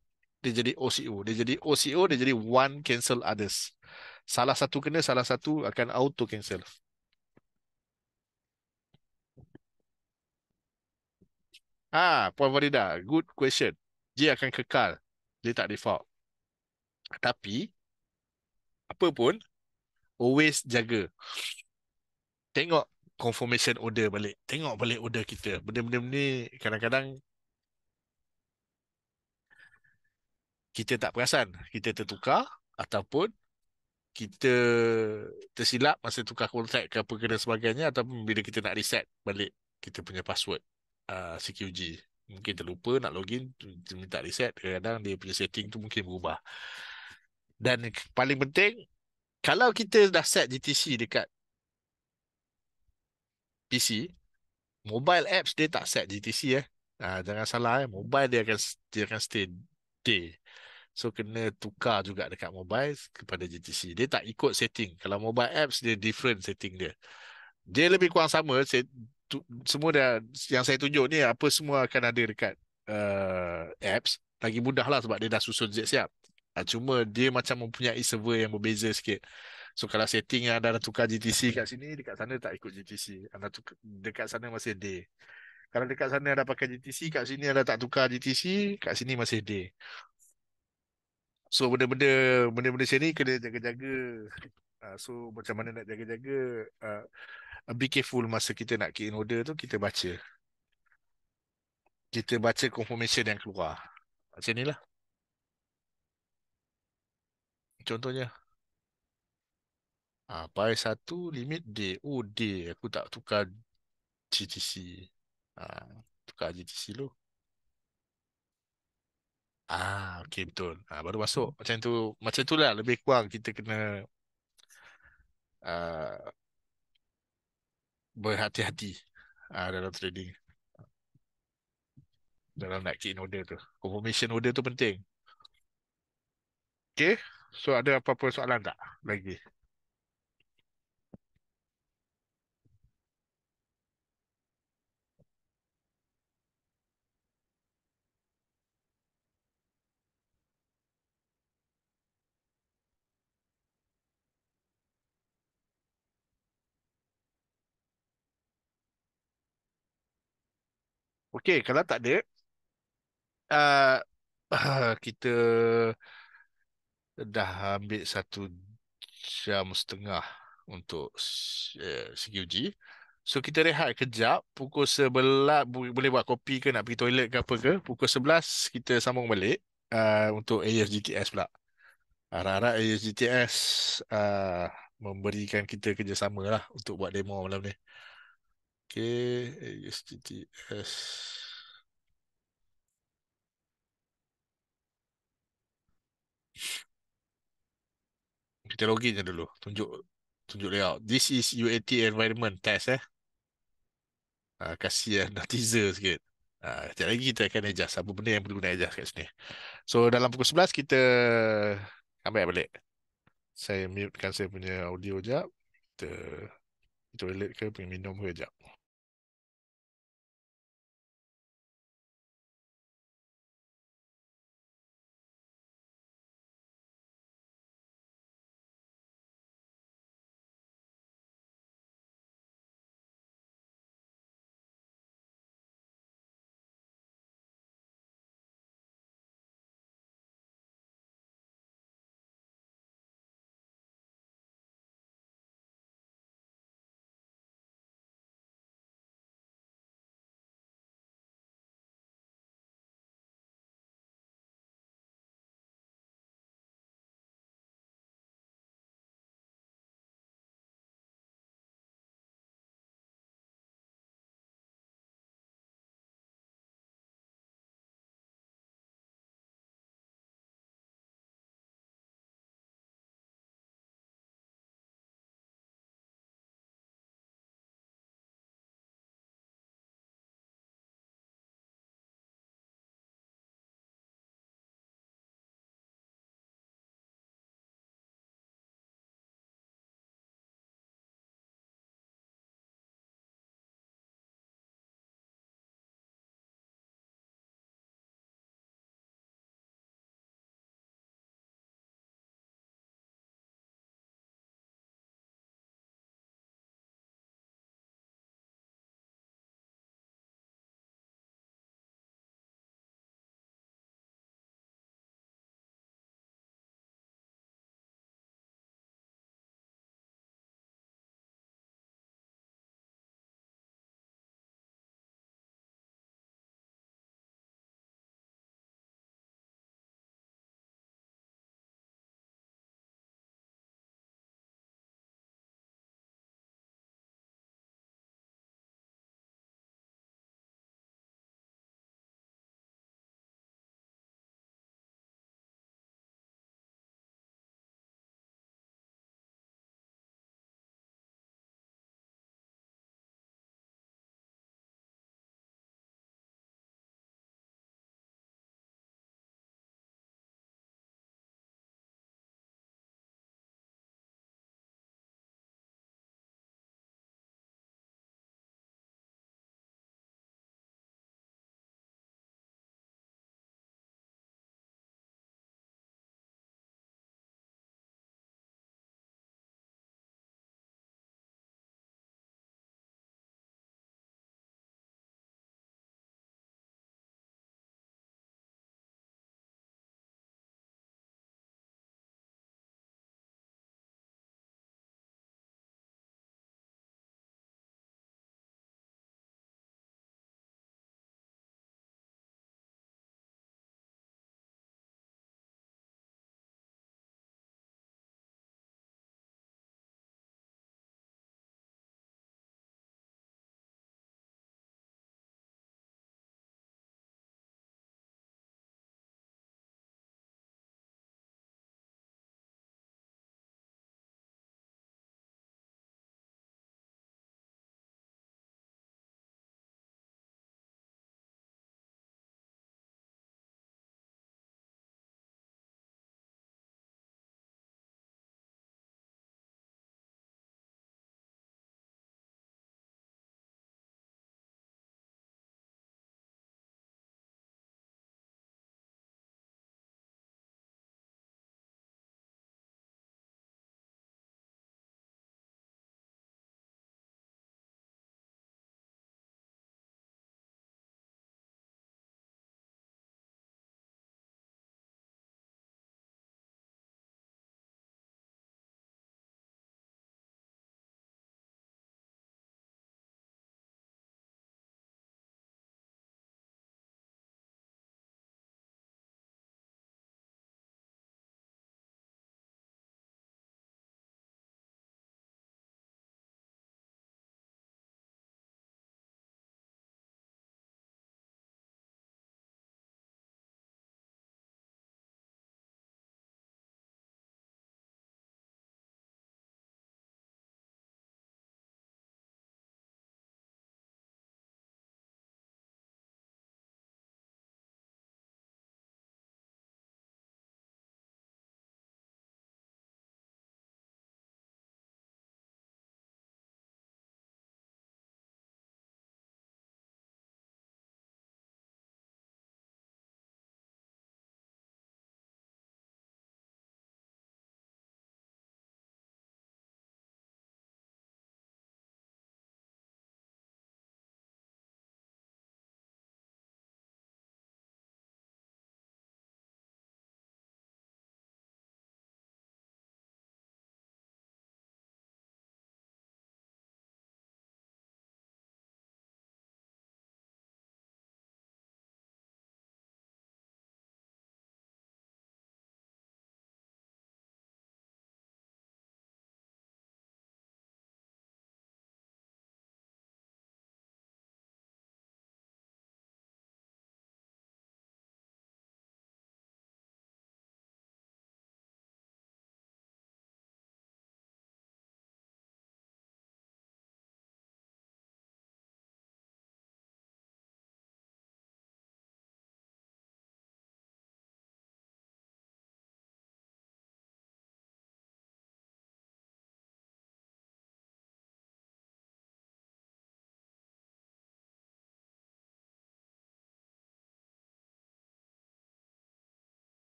Dia jadi OCO. Dia jadi OCO, dia jadi one cancel others. Salah satu kena, salah satu akan auto cancel. Ah, Puan Farida, good question. Dia akan kekal. Dia tak default. Tapi, apa pun, always jaga. Tengok confirmation order balik. Tengok balik order kita. Benda-benda ni kadang-kadang kita tak perasan kita tertukar ataupun kita tersilap masa tukar kontak, ke apa ke dan sebagainya ataupun bila kita nak reset balik kita punya password uh, CQG mungkin terlupa nak login minta reset kadang-kadang dia punya setting tu mungkin berubah dan paling penting kalau kita dah set GTC dekat PC mobile apps dia tak set GTC eh uh, jangan salah eh mobile dia akan dia akan stay day So kena tukar juga dekat mobile kepada JTC. Dia tak ikut setting. Kalau mobile apps dia different setting dia. Dia lebih kurang sama semua dah, yang saya tunjuk ni apa semua akan ada dekat uh, apps. Lagi mudah lah sebab dia dah susun siap-siap. Ah, cuma dia macam mempunyai server yang berbeza sikit. So kalau setting yang anda tukar GTC kat sini, dekat sana tak ikut GTC. Anda tukar, dekat sana masih day. Kalau dekat sana ada pakai GTC, kat sini ada tak tukar GTC, kat sini masih day. So benda-benda benda-benda sini kena jaga-jaga. Uh, so macam mana nak jaga-jaga uh, be careful masa kita nak key in order tu kita baca. Kita baca confirmation yang keluar. Macam inilah. Contohnya. Ah, uh, satu limit D. Oh D. Aku tak tukar GTC. Ah, tukar GTC dulu. Ah, okey betul. Ah, baru masuk hmm. macam tu, macam tu lah lebih kurang kita kena uh, berhati-hati uh, dalam trading. Dalam nak key order tu. Confirmation order tu penting. Okey. So ada apa-apa soalan tak lagi? Okey, kalau tak ada uh, uh, kita dah ambil satu jam setengah untuk CQG. Ya, uh, so kita rehat kejap pukul sebelah boleh buat kopi ke nak pergi toilet ke apa ke pukul sebelas kita sambung balik uh, untuk ASGTS pula. Harap-harap ASGTS uh, ah, memberikan kita kerjasama lah untuk buat demo malam ni que S. Kita login je dulu. Tunjuk tunjuk layout. This is UAT environment test eh. Ah uh, kasih eh, notizer teaser sikit. Ah uh, sekejap lagi kita akan adjust apa benda yang perlu nak adjust kat sini. So dalam pukul 11 kita ambil balik. Saya mutekan saya punya audio jap. Kita ya, toilet ke pergi minum ke jap. Ya.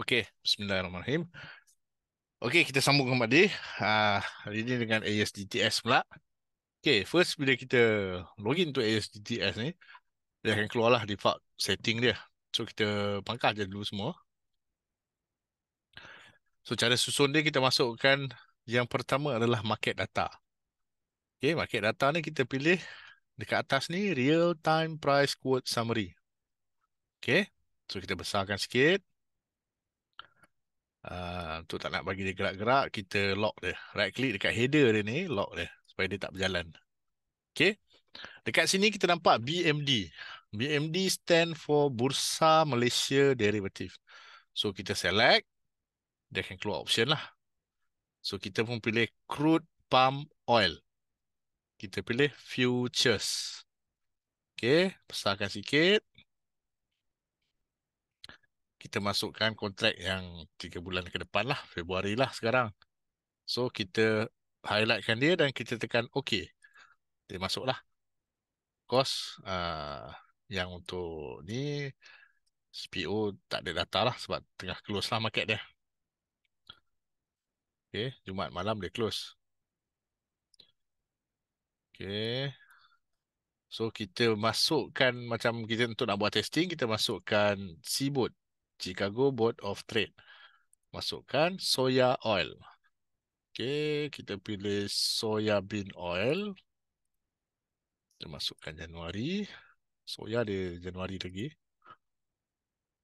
Okey, bismillahirrahmanirrahim. Okey, kita sambung kembali uh, hari ini dengan ASDTS pula. Okey, first bila kita login to ASDTS ni, dia akan keluarlah default setting dia. So, kita pangkah je dulu semua. So, cara susun dia kita masukkan yang pertama adalah market data. Okey, market data ni kita pilih dekat atas ni, real-time price quote summary. Okey, so kita besarkan sikit untuk ah, tak nak bagi dia gerak-gerak, kita lock dia. Right click dekat header dia ni, lock dia supaya dia tak berjalan. Okay. Dekat sini kita nampak BMD. BMD stand for Bursa Malaysia Derivative. So kita select, dia akan keluar option lah. So kita pun pilih crude palm oil. Kita pilih futures. Okay, besarkan sikit kita masukkan kontrak yang 3 bulan ke depan lah. Februari lah sekarang. So kita highlightkan dia dan kita tekan OK. Dia masuklah. Kos uh, yang untuk ni CPO tak ada data lah sebab tengah close lah market dia. Okay, Jumaat malam dia close. Okay. So kita masukkan macam kita untuk nak buat testing, kita masukkan C-boot. Chicago Board of Trade. Masukkan soya oil. Okey, kita pilih soya bean oil. Kita masukkan Januari. Soya dia Januari lagi.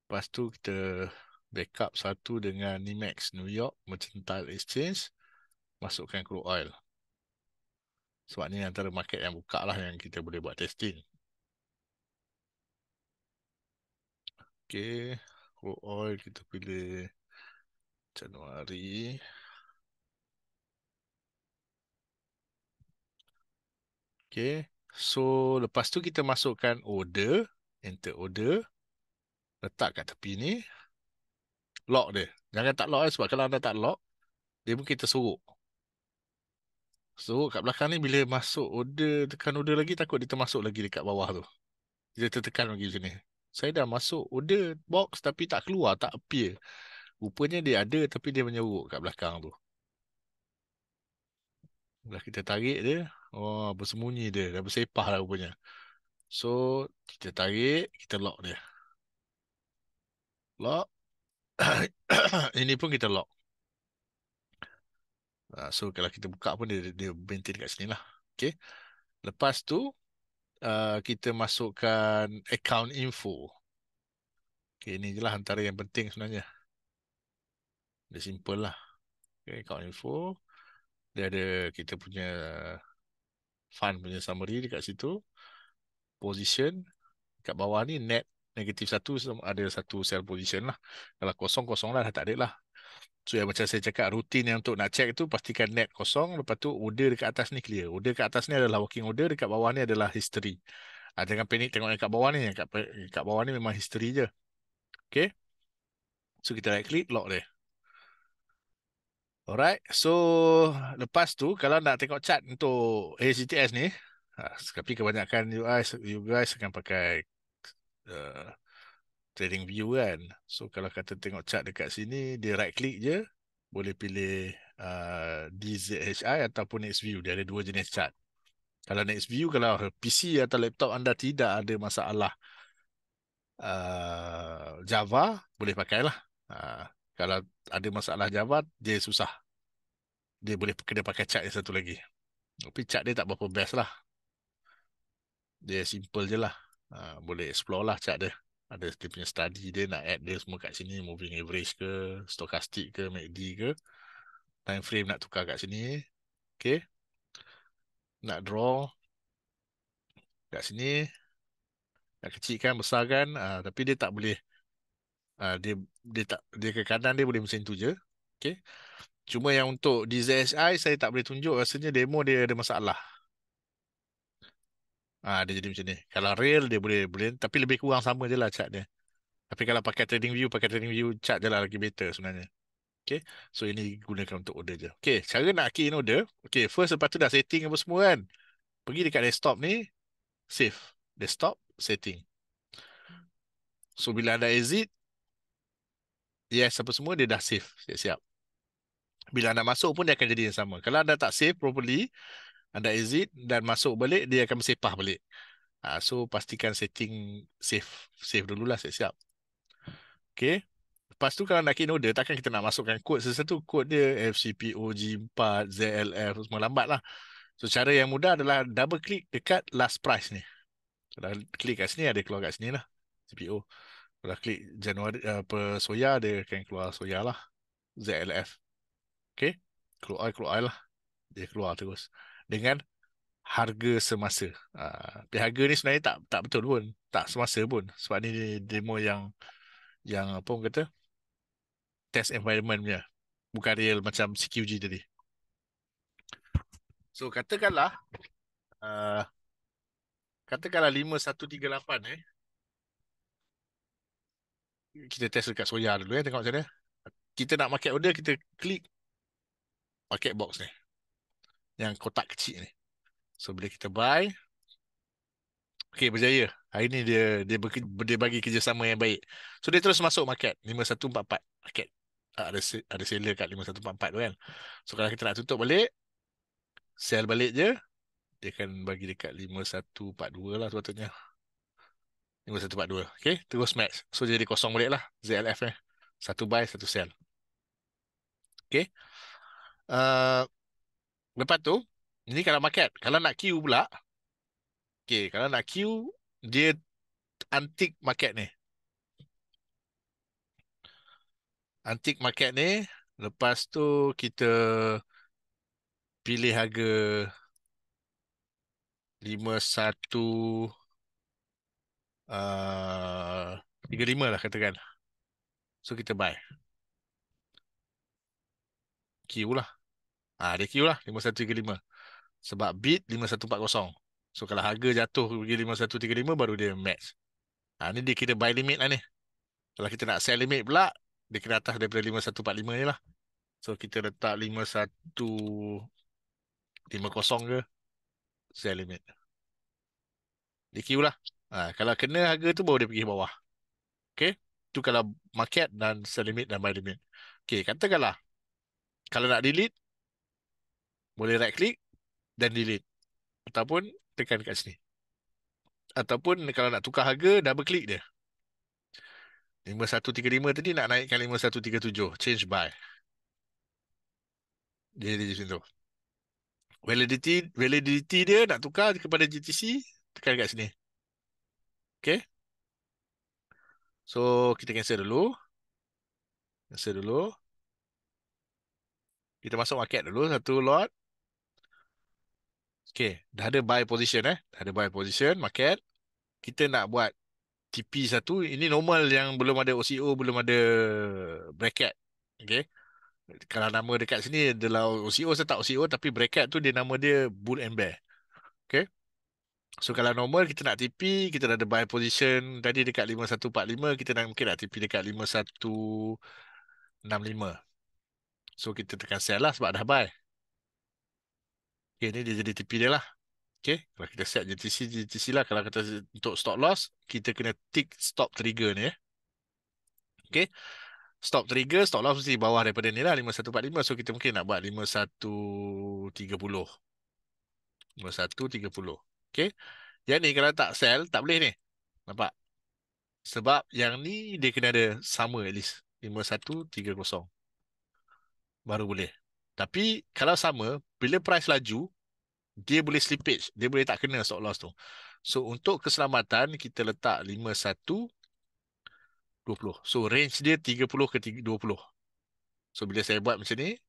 Lepas tu kita backup satu dengan NYMEX New York Mercantile Exchange. Masukkan crude oil. Sebab ni antara market yang buka lah yang kita boleh buat testing. Okey aku all kita pilih Januari okay so lepas tu kita masukkan order enter order letak kat tepi ni lock dia jangan tak lock eh, sebab kalau anda tak lock dia pun kita suruh suruh kat belakang ni bila masuk order tekan order lagi takut dia termasuk lagi dekat bawah tu. Kita tertekan lagi sini saya dah masuk order box tapi tak keluar, tak appear. Rupanya dia ada tapi dia menyeruk kat belakang tu. Dah kita tarik dia, oh bersembunyi dia, dah bersepah lah rupanya. So, kita tarik, kita lock dia. Lock. Ini pun kita lock. Ah, so, kalau kita buka pun dia, dia maintain kat sini lah. Okay. Lepas tu, uh, kita masukkan account info. Okay, ini je lah antara yang penting sebenarnya. Dia simple lah. Okay, account info. Dia ada kita punya fund punya summary dekat situ. Position. Dekat bawah ni net negatif satu ada satu sell position lah. Kalau kosong-kosong lah tak ada lah. So yang macam saya cakap rutin yang untuk nak check tu pastikan net kosong lepas tu order dekat atas ni clear. Order dekat atas ni adalah working order dekat bawah ni adalah history. Ha, jangan panik tengok yang kat bawah ni. Yang kat, bawah ni memang history je. Okay. So kita right click lock dia. Alright. So lepas tu kalau nak tengok chart untuk HTTPS ni. Ha, tapi kebanyakan you guys, you guys akan pakai uh, trading view kan. So kalau kata tengok chart dekat sini, dia right click je, boleh pilih uh, DZHI ataupun next view. Dia ada dua jenis chart. Kalau next view, kalau PC atau laptop anda tidak ada masalah uh, Java, boleh pakailah. Uh, kalau ada masalah Java, dia susah. Dia boleh kena pakai chart yang satu lagi. Tapi chart dia tak berapa best lah. Dia simple je lah. Uh, boleh explore lah chart dia ada dia punya study dia nak add dia semua kat sini moving average ke stochastic ke MACD ke time frame nak tukar kat sini okay nak draw kat sini nak kecilkan besarkan uh, tapi dia tak boleh uh, dia dia tak dia ke kanan dia boleh macam tu je okay cuma yang untuk DZSI saya tak boleh tunjuk rasanya demo dia ada masalah Ah ha, dia jadi macam ni. Kalau real dia boleh boleh tapi lebih kurang sama je lah chart dia. Tapi kalau pakai trading view, pakai trading view chart je lah lagi better sebenarnya. Okay. So ini gunakan untuk order je. Okay. Cara nak key in order. Okay. First lepas tu dah setting apa semua kan. Pergi dekat desktop ni. Save. Desktop. Setting. So bila anda exit. Yes apa semua dia dah save. Siap-siap. Bila anda masuk pun dia akan jadi yang sama. Kalau anda tak save properly anda exit dan masuk balik dia akan bersepah balik uh, so pastikan setting safe safe dululah siap siap okey Lepas tu kalau nak key node, takkan kita nak masukkan kod sesuatu. Kod dia FCPO G4, ZLF, semua lambat lah. So, cara yang mudah adalah double click dekat last price ni. Kalau klik kat sini, ada keluar kat sini lah. CPO. Kalau klik Januari, uh, per Soya, dia akan keluar Soya lah. ZLF. Okay. Keluar, keluar lah. Dia keluar terus dengan harga semasa. Uh, harga ni sebenarnya tak tak betul pun, tak semasa pun. Sebab ni demo yang yang apa orang kata test environment punya. Bukan real macam CQG tadi. So katakanlah uh, katakanlah 5138 ni eh. kita test dekat Soya dulu ya eh. tengok macam mana. Kita nak market order kita klik market box ni yang kotak kecil ni. So bila kita buy Okay berjaya. Hari ni dia dia dia bagi kerjasama yang baik. So dia terus masuk market 5144 market. Ah, ada ada seller kat 5144 tu kan. So kalau kita nak tutup balik sell balik je dia akan bagi dekat 5142 lah sepatutnya. 5142. Okay. Terus max. So jadi kosong balik lah. ZLF eh. Satu buy, satu sell. Okay. Uh, Lepas tu, ini kalau market. Kalau nak queue pula, okay, kalau nak queue, dia antik market ni. Antik market ni, lepas tu kita pilih harga 51 uh, ah, lima lah katakan. So kita buy. Queue lah. Ah ha, DQ lah 5135. Sebab bid 5140. So kalau harga jatuh pergi 5135 baru dia match. Ah ha, ni dia kira buy limit lah ni. Kalau kita nak sell limit pula dia kena atas daripada 5145 ni lah. So kita letak 5150 ke sell limit. DQ lah. Ha, kalau kena harga tu baru dia pergi bawah. Okay. Tu kalau market dan sell limit dan buy limit. Okay katakanlah kalau nak delete boleh right click dan delete ataupun tekan dekat sini ataupun kalau nak tukar harga double click dia 5135 tadi nak naikkan 5137 change buy jadi di sini tu, validity validity dia nak tukar kepada GTC tekan dekat sini okay, so kita cancel dulu cancel dulu kita masuk market dulu satu lot Okay, dah ada buy position eh. Dah ada buy position, market. Kita nak buat TP satu. Ini normal yang belum ada OCO, belum ada bracket. Okay. Kalau nama dekat sini adalah OCO, saya tak OCO. Tapi bracket tu dia nama dia bull and bear. Okay. So kalau normal kita nak TP, kita dah ada buy position tadi dekat 5145, kita nak mungkin nak TP dekat 5165. So kita tekan sell lah sebab dah buy. Okay, eh, ni dia jadi TP dia lah. Okay, kalau kita set JTC, JTC lah. Kalau kita untuk stop loss, kita kena tick stop trigger ni. Eh. Okay, stop trigger, stop loss mesti bawah daripada ni lah, 5145. So, kita mungkin nak buat 5130. 5130. Okay, yang ni kalau tak sell, tak boleh ni. Nampak? Sebab yang ni dia kena ada sama at least. 5130. Baru boleh. Tapi kalau sama, bila price laju, dia boleh slippage. Dia boleh tak kena stop loss tu. So untuk keselamatan, kita letak 51, 20. So range dia 30 ke 20. So bila saya buat macam ni,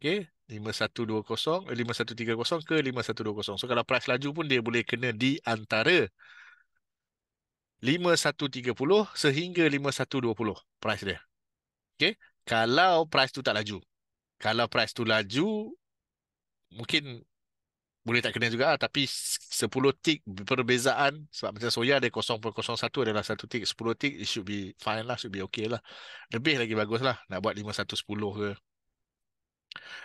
okay, 5120, eh, 5130 ke 5120. So kalau price laju pun dia boleh kena di antara 5130 sehingga 5120 price dia. Okay. Kalau price tu tak laju kalau price tu laju mungkin boleh tak kena juga lah. tapi 10 tick perbezaan sebab macam soya ada 0.01 adalah 1 tick 10 tick it should be fine lah should be okay lah lebih lagi bagus lah nak buat 5110 ke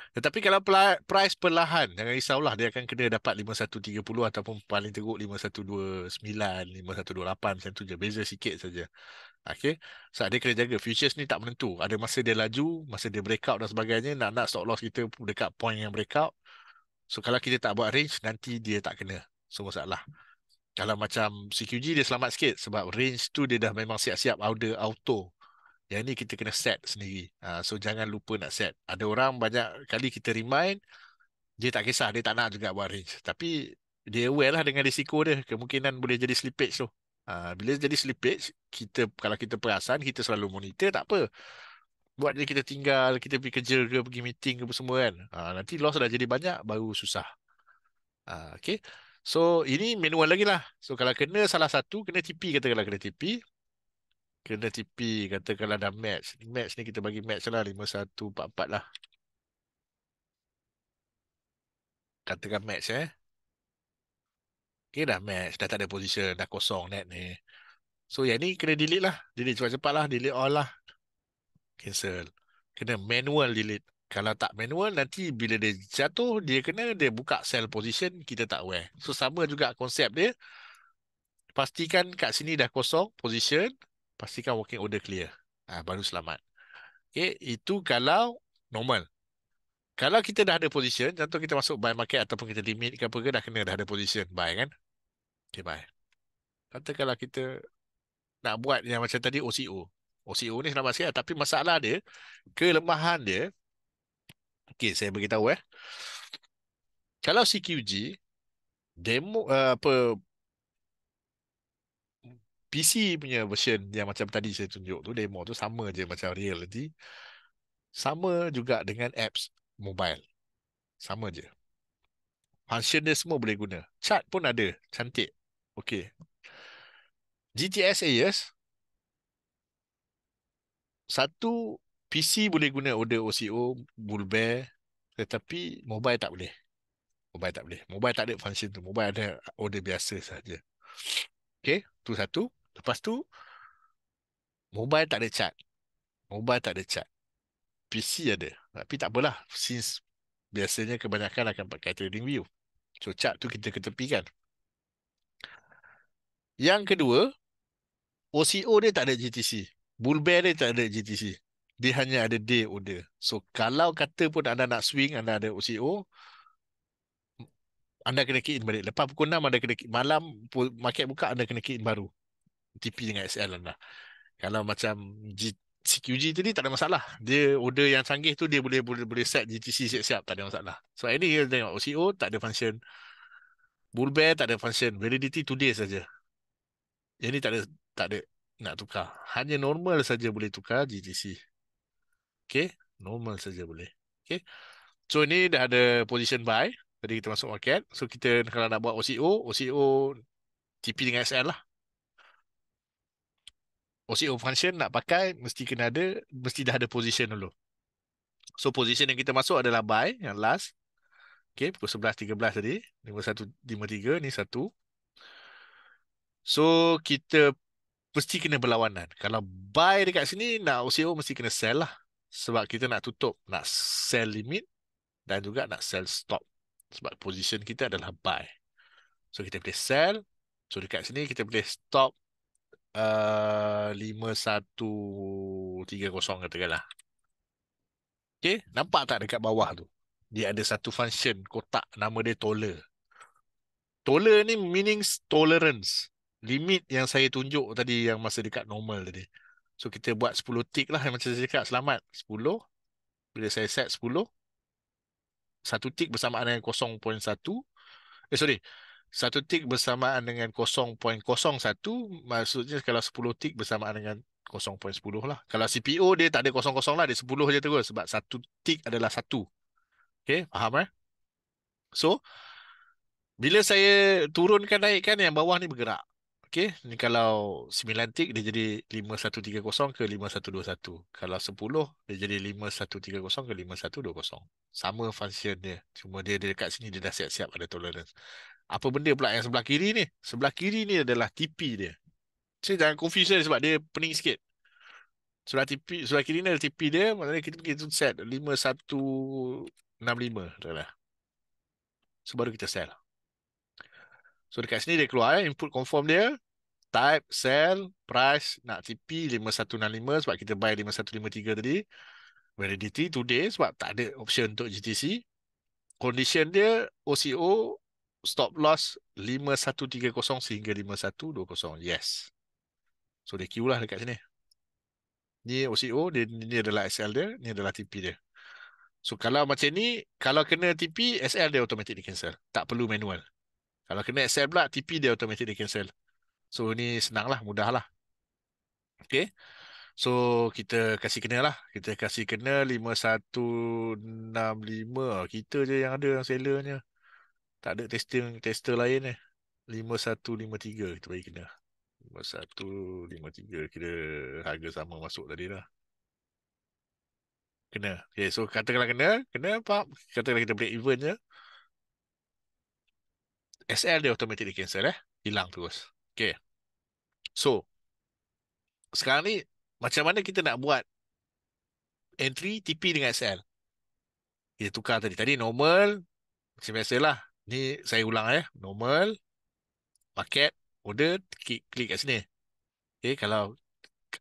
tetapi kalau price perlahan jangan risau lah dia akan kena dapat 5130 ataupun paling teruk 5129 5128 macam tu je beza sikit saja Okay. So dia kena jaga. Futures ni tak menentu. Ada masa dia laju, masa dia breakout dan sebagainya. Nak-nak stop loss kita dekat point yang breakout. So kalau kita tak buat range, nanti dia tak kena. So masalah. Kalau macam CQG, dia selamat sikit. Sebab range tu dia dah memang siap-siap order auto. Yang ni kita kena set sendiri. Ha, so jangan lupa nak set. Ada orang banyak kali kita remind, dia tak kisah. Dia tak nak juga buat range. Tapi dia aware lah dengan risiko dia. Kemungkinan boleh jadi slippage tu. So. Ah, bila jadi slippage, kita kalau kita perasan, kita selalu monitor, tak apa. Buat je kita tinggal, kita pergi kerja ke, pergi meeting ke apa semua kan. Uh, nanti loss dah jadi banyak, baru susah. Uh, okay. So, ini manual lagi lah. So, kalau kena salah satu, kena TP. Katakanlah kena tipi, Kena TP. Katakanlah dah match. Match ni kita bagi match lah. 5-1-4-4 lah. Katakan match eh. Okay dah match. Dah tak ada position. Dah kosong net ni. So yang ni kena delete lah. Delete cepat-cepat lah. Delete all lah. Cancel. Kena manual delete. Kalau tak manual nanti bila dia jatuh dia kena dia buka sell position kita tak aware. So sama juga konsep dia. Pastikan kat sini dah kosong position. Pastikan working order clear. Ha, baru selamat. Okay. Itu kalau normal. Kalau kita dah ada position, contoh kita masuk buy market ataupun kita limit ke apa ke, dah kena dah ada position. Buy kan? Okay, buy. Contoh kalau kita nak buat yang macam tadi OCO. OCO ni senang sikit lah, tapi masalah dia, kelemahan dia, okay, saya beritahu eh. Kalau CQG, demo, uh, apa, PC punya version yang macam tadi saya tunjuk tu, demo tu sama je macam reality. Sama juga dengan apps mobile. Sama je. Function dia semua boleh guna. Chat pun ada. Cantik. Okay. GTSA, yes. Satu PC boleh guna order OCO, bullbear. Tetapi mobile tak boleh. Mobile tak boleh. Mobile tak ada function tu. Mobile ada order biasa saja. Okay. tu satu. Lepas tu, mobile tak ada chat. Mobile tak ada chat. PC ada. Tapi tak apalah since biasanya kebanyakan akan pakai trading view. So chart tu kita ketepikan. Yang kedua, OCO dia tak ada GTC. Bull bear dia tak ada GTC. Dia hanya ada day order. So kalau kata pun anda nak swing, anda ada OCO, anda kena key in balik. Lepas pukul 6, anda kena key. Malam, market buka, anda kena key in baru. TP dengan SL anda. Kalau macam G, CQG tadi tak ada masalah. Dia order yang canggih tu dia boleh boleh boleh set GTC siap-siap tak ada masalah. So ini dia tengok OCO tak ada function. Bull bear tak ada function. Validity today saja. Yang ni tak ada tak ada nak tukar. Hanya normal saja boleh tukar GTC. Okay. Normal saja boleh. Okay. So ini dah ada position buy. Tadi kita masuk market. So kita kalau nak buat OCO, OCO TP dengan SL lah. OCO oh, function nak pakai mesti kena ada mesti dah ada position dulu. So position yang kita masuk adalah buy yang last. Okay, pukul 11.13 tadi. 5.1.5.3 ni satu. So kita mesti kena berlawanan. Kalau buy dekat sini nak OCO mesti kena sell lah. Sebab kita nak tutup, nak sell limit dan juga nak sell stop. Sebab position kita adalah buy. So kita boleh sell. So dekat sini kita boleh stop uh, eh, 5130 katakanlah. Okay, nampak tak dekat bawah tu? Dia ada satu function kotak nama dia toler. Toler ni meaning tolerance. Limit yang saya tunjuk tadi yang masa dekat normal tadi. So kita buat 10 tick lah macam saya cakap selamat. 10. Bila saya set 10. Satu tick bersamaan dengan 0.1. Eh sorry satu tick bersamaan dengan 0.01 maksudnya kalau 10 tick bersamaan dengan 0.10 lah. Kalau CPU dia tak ada 0.0 lah dia 10 je terus sebab satu tick adalah satu. Okay, faham eh? So, bila saya turunkan naikkan yang bawah ni bergerak. Okay, ni kalau 9 tick dia jadi 5130 ke 5121. Kalau 10 dia jadi 5130 ke 5120. Sama function dia. Cuma dia, dia dekat sini dia dah siap-siap ada tolerance apa benda pula yang sebelah kiri ni? Sebelah kiri ni adalah tipi dia. Saya jangan confuse dia sebab dia pening sikit. Sebelah tipi, sebelah kiri ni adalah tipi dia. Maksudnya kita pergi set 5165 adalah. So baru kita sell. So dekat sini dia keluar eh. input confirm dia. Type, sell, price, nak TP 5165 sebab kita buy 5153 tadi. Validity today sebab tak ada option untuk GTC. Condition dia OCO stop loss 5130 sehingga 5120. Yes. So dia queue lah dekat sini. Ni OCO, dia, ni adalah SL dia, ni adalah TP dia. So kalau macam ni, kalau kena TP, SL dia automatic di cancel. Tak perlu manual. Kalau kena SL pula, TP dia automatic di cancel. So ni senang lah, mudah lah. Okay. So kita kasih kena lah. Kita kasih kena 5165. Kita je yang ada yang sellernya. Tak ada testing tester lain eh. 5153 kita bagi kena. 5153 kira harga sama masuk tadi lah. Kena. Okay, so katakanlah kena. Kena apa? Katakanlah kita break even je. SL dia automatic di cancel eh. Hilang terus. Okay. So. Sekarang ni. Macam mana kita nak buat. Entry TP dengan SL. Kita tukar tadi. Tadi normal. Macam lah Ni saya ulang eh. Normal. Paket. Order. Klik, klik kat sini. Okay. Eh, kalau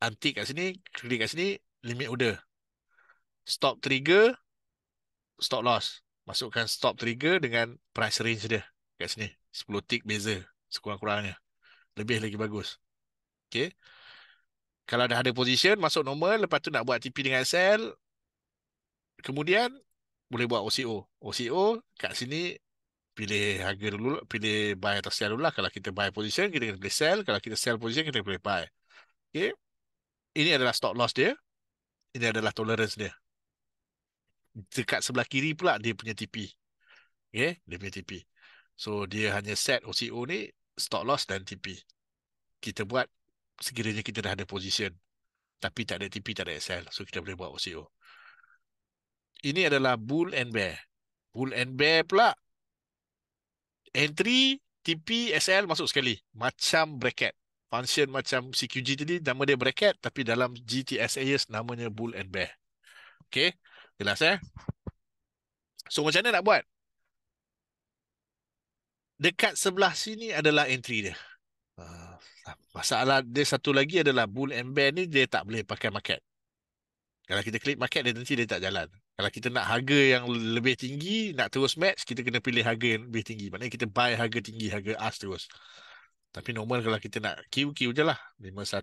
anti kat sini. Klik kat sini. Limit order. Stop trigger. Stop loss. Masukkan stop trigger dengan price range dia. Kat sini. 10 tick beza. Sekurang-kurangnya. Lebih lagi bagus. Okay. Kalau dah ada position. Masuk normal. Lepas tu nak buat TP dengan sell. Kemudian. Boleh buat OCO. OCO. Kat sini pilih harga dulu pilih buy atau sell dulu lah kalau kita buy position kita boleh sell kalau kita sell position kita boleh buy okay ini adalah stop loss dia ini adalah tolerance dia dekat sebelah kiri pula dia punya TP okay dia punya TP so dia hanya set OCO ni stop loss dan TP kita buat sekiranya kita dah ada position tapi tak ada TP tak ada sell so kita boleh buat OCO ini adalah bull and bear bull and bear pula entry TP SL masuk sekali macam bracket function macam CQG tadi nama dia bracket tapi dalam GTSAS namanya bull and bear okay, jelas eh so macam mana nak buat dekat sebelah sini adalah entry dia ah, masalah dia satu lagi adalah bull and bear ni dia tak boleh pakai market kalau kita klik market dia nanti dia tak jalan kalau kita nak harga yang lebih tinggi nak terus match kita kena pilih harga yang lebih tinggi maknanya kita buy harga tinggi harga as terus tapi normal kalau kita nak queue queue je lah 51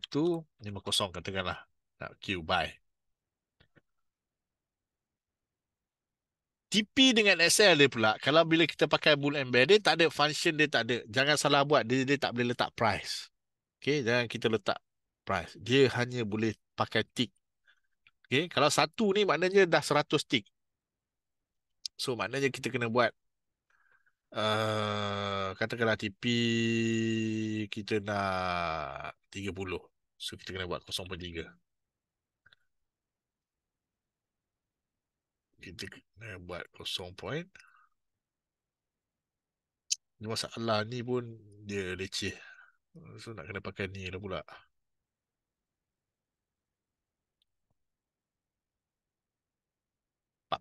50 katakanlah nak queue buy TP dengan XL dia pula kalau bila kita pakai bull and bear dia tak ada function dia tak ada jangan salah buat dia, dia tak boleh letak price okay jangan kita letak price dia hanya boleh pakai tick Okay. Kalau satu ni maknanya dah 100 tick. So maknanya kita kena buat uh, katakanlah TP kita nak 30. So kita kena buat 0.3. Kita kena buat 0. Ini masalah ni pun dia leceh. So nak kena pakai ni lah pula. pula.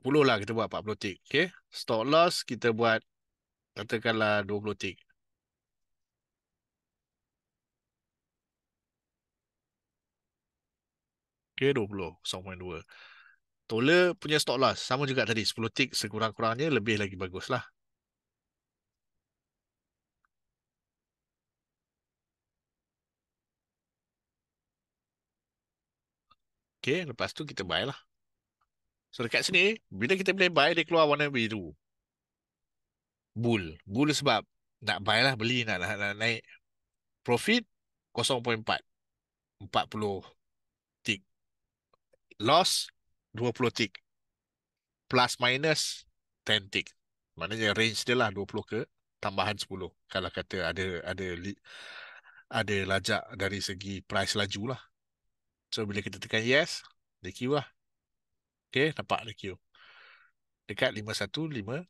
40 lah kita buat 40 tick. Okay. Stock loss kita buat katakanlah 20 tick. Okay 20. 0.2. Tola punya stock loss sama juga tadi 10 tick sekurang-kurangnya lebih lagi bagus lah. Okay, lepas tu kita buy lah. So dekat sini, bila kita boleh buy, dia keluar warna biru. Bull. Bull sebab nak buy lah, beli, nak, nak, nak naik. Profit, 0.4. 40 tick. Loss, 20 tick. Plus minus, 10 tick. Maknanya range dia lah 20 ke tambahan 10. Kalau kata ada ada ada lajak dari segi price laju lah. So bila kita tekan yes, dia queue lah. Okey, nampak ada queue. Dekat 5150.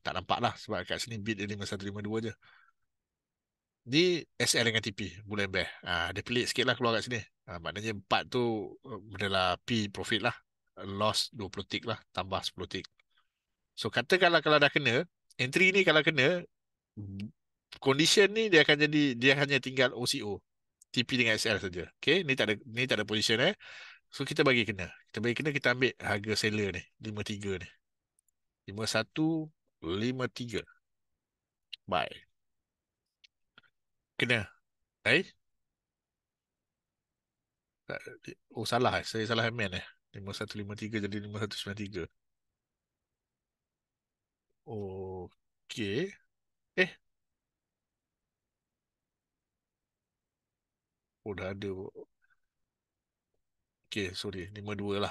Tak nampak lah sebab kat sini bit dia 5152 je. Ni SL dengan TP, boleh bear. Ah, ha, dia pelik sikit lah keluar kat sini. Ha, maknanya empat tu adalah eh, P profit lah. Loss 20 tick lah, tambah 10 tick. So katakanlah kalau dah kena, entry ni kalau kena, condition ni dia akan jadi, dia hanya tinggal OCO. TP dengan SL saja. Okay, ni tak ada, ni tak ada position eh. So kita bagi kena. Kita bagi kena kita ambil harga seller ni 53 ni. 51 53. Bye. Kena. Eh? Oh salah eh. Saya salah man eh. 5153 jadi 5193. Okey. Eh. Oh dah ada. Okay, sorry. 5-2 lah.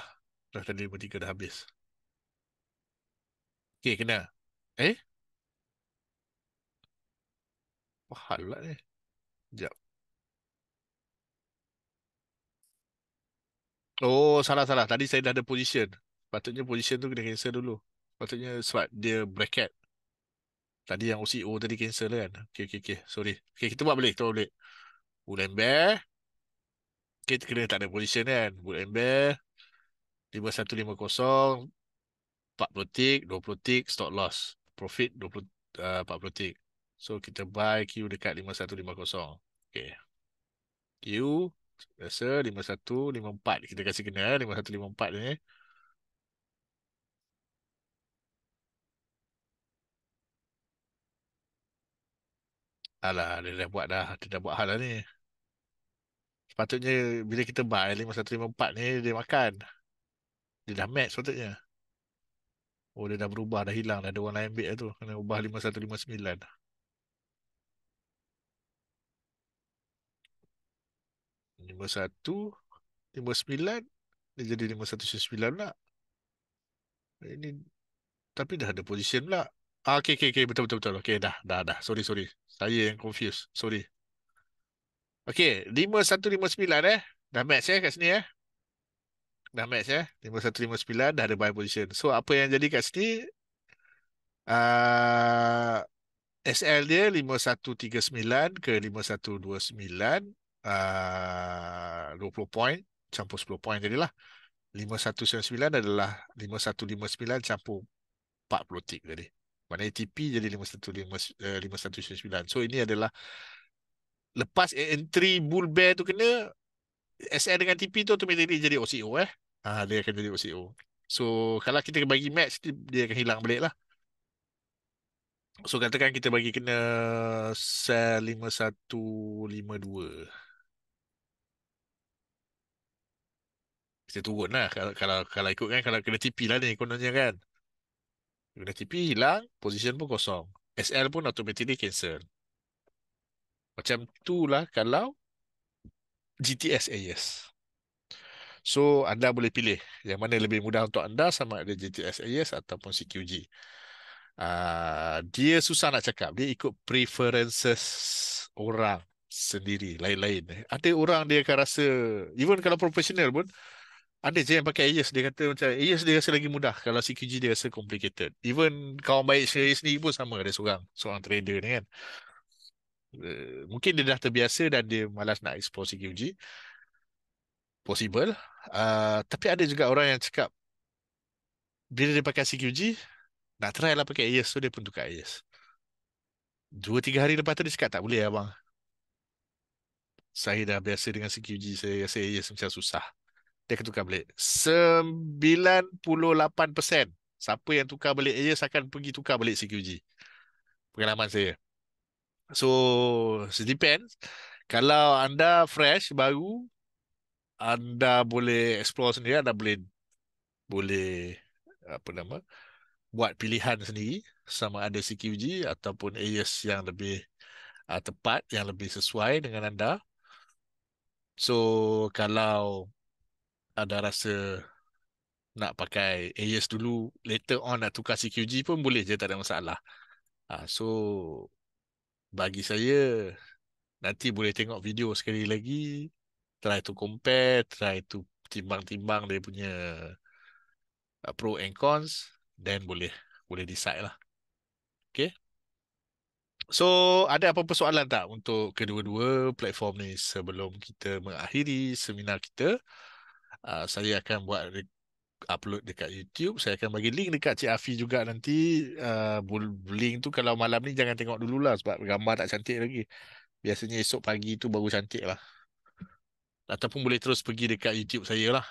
Dah tadi 5-3 dah habis. Okay, kena. Eh? Pahal pula ni. Sekejap. Oh, salah-salah. Tadi saya dah ada position. Patutnya position tu kena cancel dulu. Patutnya sebab dia bracket. Tadi yang OCO tadi cancel kan. Okay, okay, okay. Sorry. Okay, kita buat balik. Kita buat balik. Pull Kit kena tak ada position kan. Bull and bear. 5150. 40 tick. 20 tick. stop loss. Profit 20, uh, 40 tick. So kita buy Q dekat 5150. Okay. Q. Rasa 5154. Kita kasi kena 5154 eh, ni. Alah, dia dah buat dah. Dia dah buat hal lah ni. Patutnya bila kita buy empat ni dia makan. Dia dah match sepatutnya. Oh dia dah berubah dah hilang dah ada orang lain ambil lah tu kena ubah lima satu lima sembilan. Lima satu lima sembilan dia jadi lima satu sembilan pula ini tapi dah ada position pula ah, okay, okay, okay, betul betul betul okay, dah dah dah sorry sorry saya yang confuse sorry Okey, 5159 eh. Dah match eh kat sini eh. Dah match eh. 5159 dah ada buy position. So apa yang jadi kat sini uh, ah, SL dia 5139 ke 5129 uh, 20 point campur 10 point jadilah. 5199 adalah 5159 campur 40 tick tadi. mana ATP jadi 5159. Uh, eh, so ini adalah lepas entry bull bear tu kena SN dengan TP tu automatically jadi OCO eh. Ah dia akan jadi OCO. So kalau kita bagi match dia akan hilang balik lah. So katakan kita bagi kena sel 5152. Kita turun lah kalau, kalau, kalau ikut kan kalau kena TP lah ni kononnya kan. Kena TP hilang, position pun kosong. SL pun automatically cancel. Macam tu lah kalau GTS AS. Eh, so anda boleh pilih yang mana lebih mudah untuk anda sama ada GTS AS eh, ataupun CQG. Uh, ah, dia susah nak cakap. Dia ikut preferences orang sendiri, lain-lain. Eh. Ada orang dia akan rasa, even kalau profesional pun, ada je yang pakai AES. Dia kata macam, AES dia rasa lagi mudah. Kalau CQG dia rasa complicated. Even kawan baik saya sendiri pun sama. Ada seorang, seorang trader ni kan. Eh, mungkin dia dah terbiasa dan dia malas nak expose CQG possible uh, tapi ada juga orang yang cakap bila dia pakai CQG nak try lah pakai AES so dia pun tukar AES Dua tiga hari lepas tu dia cakap tak boleh abang saya dah biasa dengan CQG saya rasa AES macam susah dia akan tukar balik 98% siapa yang tukar balik AES akan pergi tukar balik CQG pengalaman saya So it depends. Kalau anda fresh baru, anda boleh explore sendiri, anda boleh boleh apa nama buat pilihan sendiri sama ada CQG ataupun AS yang lebih uh, tepat yang lebih sesuai dengan anda. So kalau anda rasa nak pakai AS dulu, later on nak tukar CQG pun boleh je tak ada masalah. Uh, so bagi saya nanti boleh tengok video sekali lagi try to compare try to timbang-timbang dia punya uh, pro and cons then boleh boleh decide lah okay so ada apa-apa soalan tak untuk kedua-dua platform ni sebelum kita mengakhiri seminar kita uh, saya akan buat re- upload dekat YouTube. Saya akan bagi link dekat Cik Afi juga nanti. Uh, link tu kalau malam ni jangan tengok dululah sebab gambar tak cantik lagi. Biasanya esok pagi tu baru cantik lah. Ataupun boleh terus pergi dekat YouTube saya lah.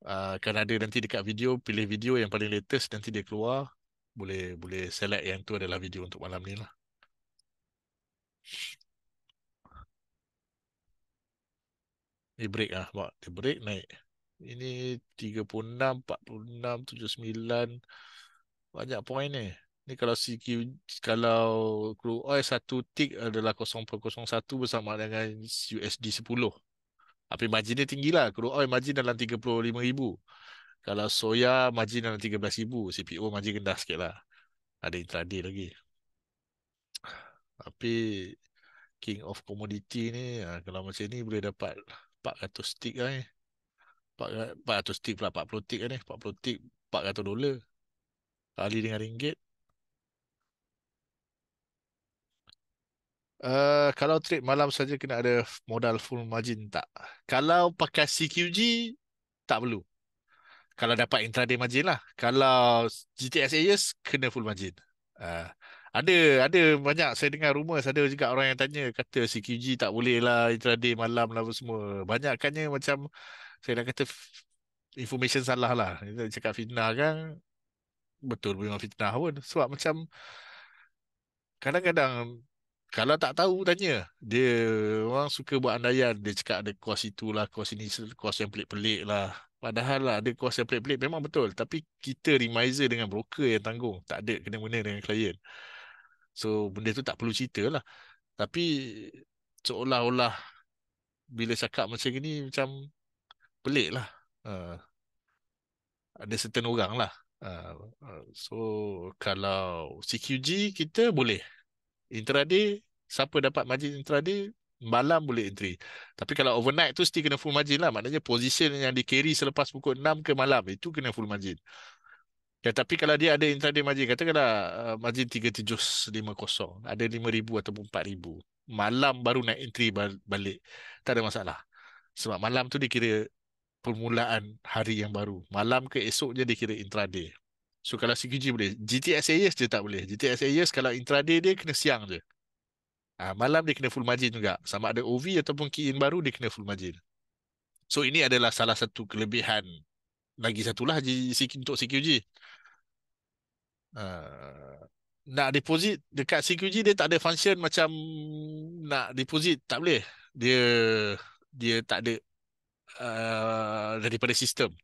Uh, kan ada nanti dekat video, pilih video yang paling latest nanti dia keluar. Boleh boleh select yang tu adalah video untuk malam ni lah. Dia break lah. Dia break, naik. Ini 36, 46, 79. Banyak poin ni. Ni kalau CQ, kalau crew oil satu tick adalah 0.01 bersama dengan USD 10. Tapi margin dia tinggi lah. Crew oil margin dalam 35,000. Kalau soya margin dalam 13,000. CPO margin rendah sikit lah. Ada intraday lagi. Tapi king of commodity ni, ah, kalau macam ni boleh dapat 400 tick lah ni. Eh. 400 stick lah 40 tip kan eh 40 tip 400 dolar kali dengan ringgit uh, kalau trade malam saja kena ada modal full margin tak kalau pakai CQG tak perlu kalau dapat intraday margin lah kalau GTSA yes kena full margin uh, ada ada banyak saya dengar rumours ada juga orang yang tanya kata CQG tak boleh lah intraday malam lah semua banyakkannya macam saya nak kata information salah lah. Kita cakap fitnah kan, betul punya fitnah pun. Sebab macam kadang-kadang kalau tak tahu tanya dia orang suka buat andaian dia cakap ada kos itulah kos ini kos yang pelik-pelik lah padahal lah ada kos yang pelik-pelik memang betul tapi kita remiser dengan broker yang tanggung tak ada kena mengena dengan klien so benda tu tak perlu cerita lah tapi seolah-olah bila cakap macam ni macam pelik lah. Uh, ada certain orang lah. Uh, so kalau CQG kita boleh. Intraday, siapa dapat margin intraday, malam boleh entry. Tapi kalau overnight tu still kena full margin lah. Maknanya position yang di carry selepas pukul 6 ke malam itu kena full margin. Ya, tapi kalau dia ada intraday margin, katakanlah uh, margin 3750, ada 5000 ataupun 4000. Malam baru nak entry balik. Tak ada masalah. Sebab malam tu dia permulaan hari yang baru. Malam ke esoknya dia kira intraday. So kalau CQG boleh, GTSAS dia tak boleh. GTSAS kalau intraday dia kena siang je. Ha, malam dia kena full margin juga. Sama ada OV ataupun key in baru dia kena full margin. So ini adalah salah satu kelebihan. Lagi satulah untuk CQG. Uh, ah, nak deposit dekat CQG dia tak ada function macam nak deposit. Tak boleh. Dia dia tak ada Uh, daripada sistem.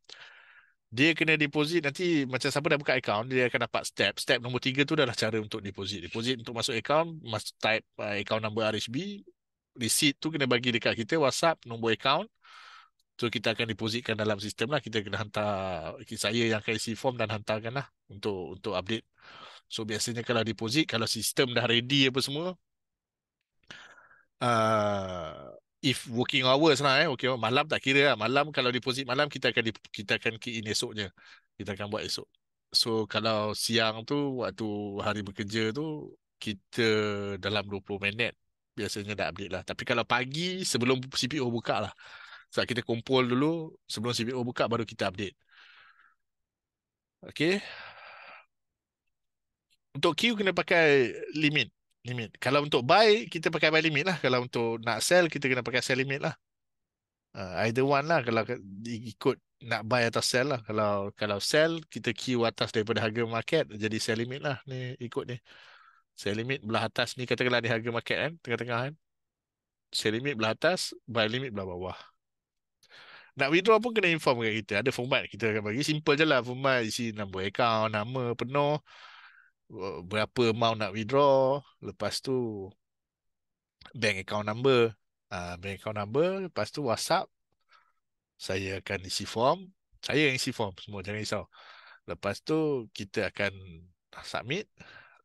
Dia kena deposit nanti macam siapa dah buka account dia akan dapat step. Step nombor tiga tu adalah cara untuk deposit. Deposit untuk masuk account must type uh, account number RHB. Receipt tu kena bagi dekat kita WhatsApp nombor account. So kita akan depositkan dalam sistem lah. Kita kena hantar saya yang akan isi form dan hantarkan lah untuk, untuk update. So biasanya kalau deposit, kalau sistem dah ready apa semua, uh, if working hours lah eh okay malam tak kira lah malam kalau deposit malam kita akan kita akan key in esoknya kita akan buat esok so kalau siang tu waktu hari bekerja tu kita dalam 20 minit biasanya dah update lah tapi kalau pagi sebelum CPO buka lah sebab so, kita kumpul dulu sebelum CPO buka baru kita update okay untuk queue kena pakai limit limit. Kalau untuk buy, kita pakai buy limit lah. Kalau untuk nak sell, kita kena pakai sell limit lah. Uh, either one lah kalau ikut nak buy atau sell lah. Kalau kalau sell, kita queue atas daripada harga market, jadi sell limit lah ni ikut ni. Sell limit belah atas ni katakanlah ni harga market kan, tengah-tengah kan. Sell limit belah atas, buy limit belah bawah. Nak withdraw pun kena inform kat kita. Ada format kita akan bagi. Simple je lah format. Isi nombor account, nama, penuh berapa amount nak withdraw, lepas tu bank account number, uh, bank account number, lepas tu WhatsApp, saya akan isi form, saya yang isi form semua, jangan risau. Lepas tu kita akan submit,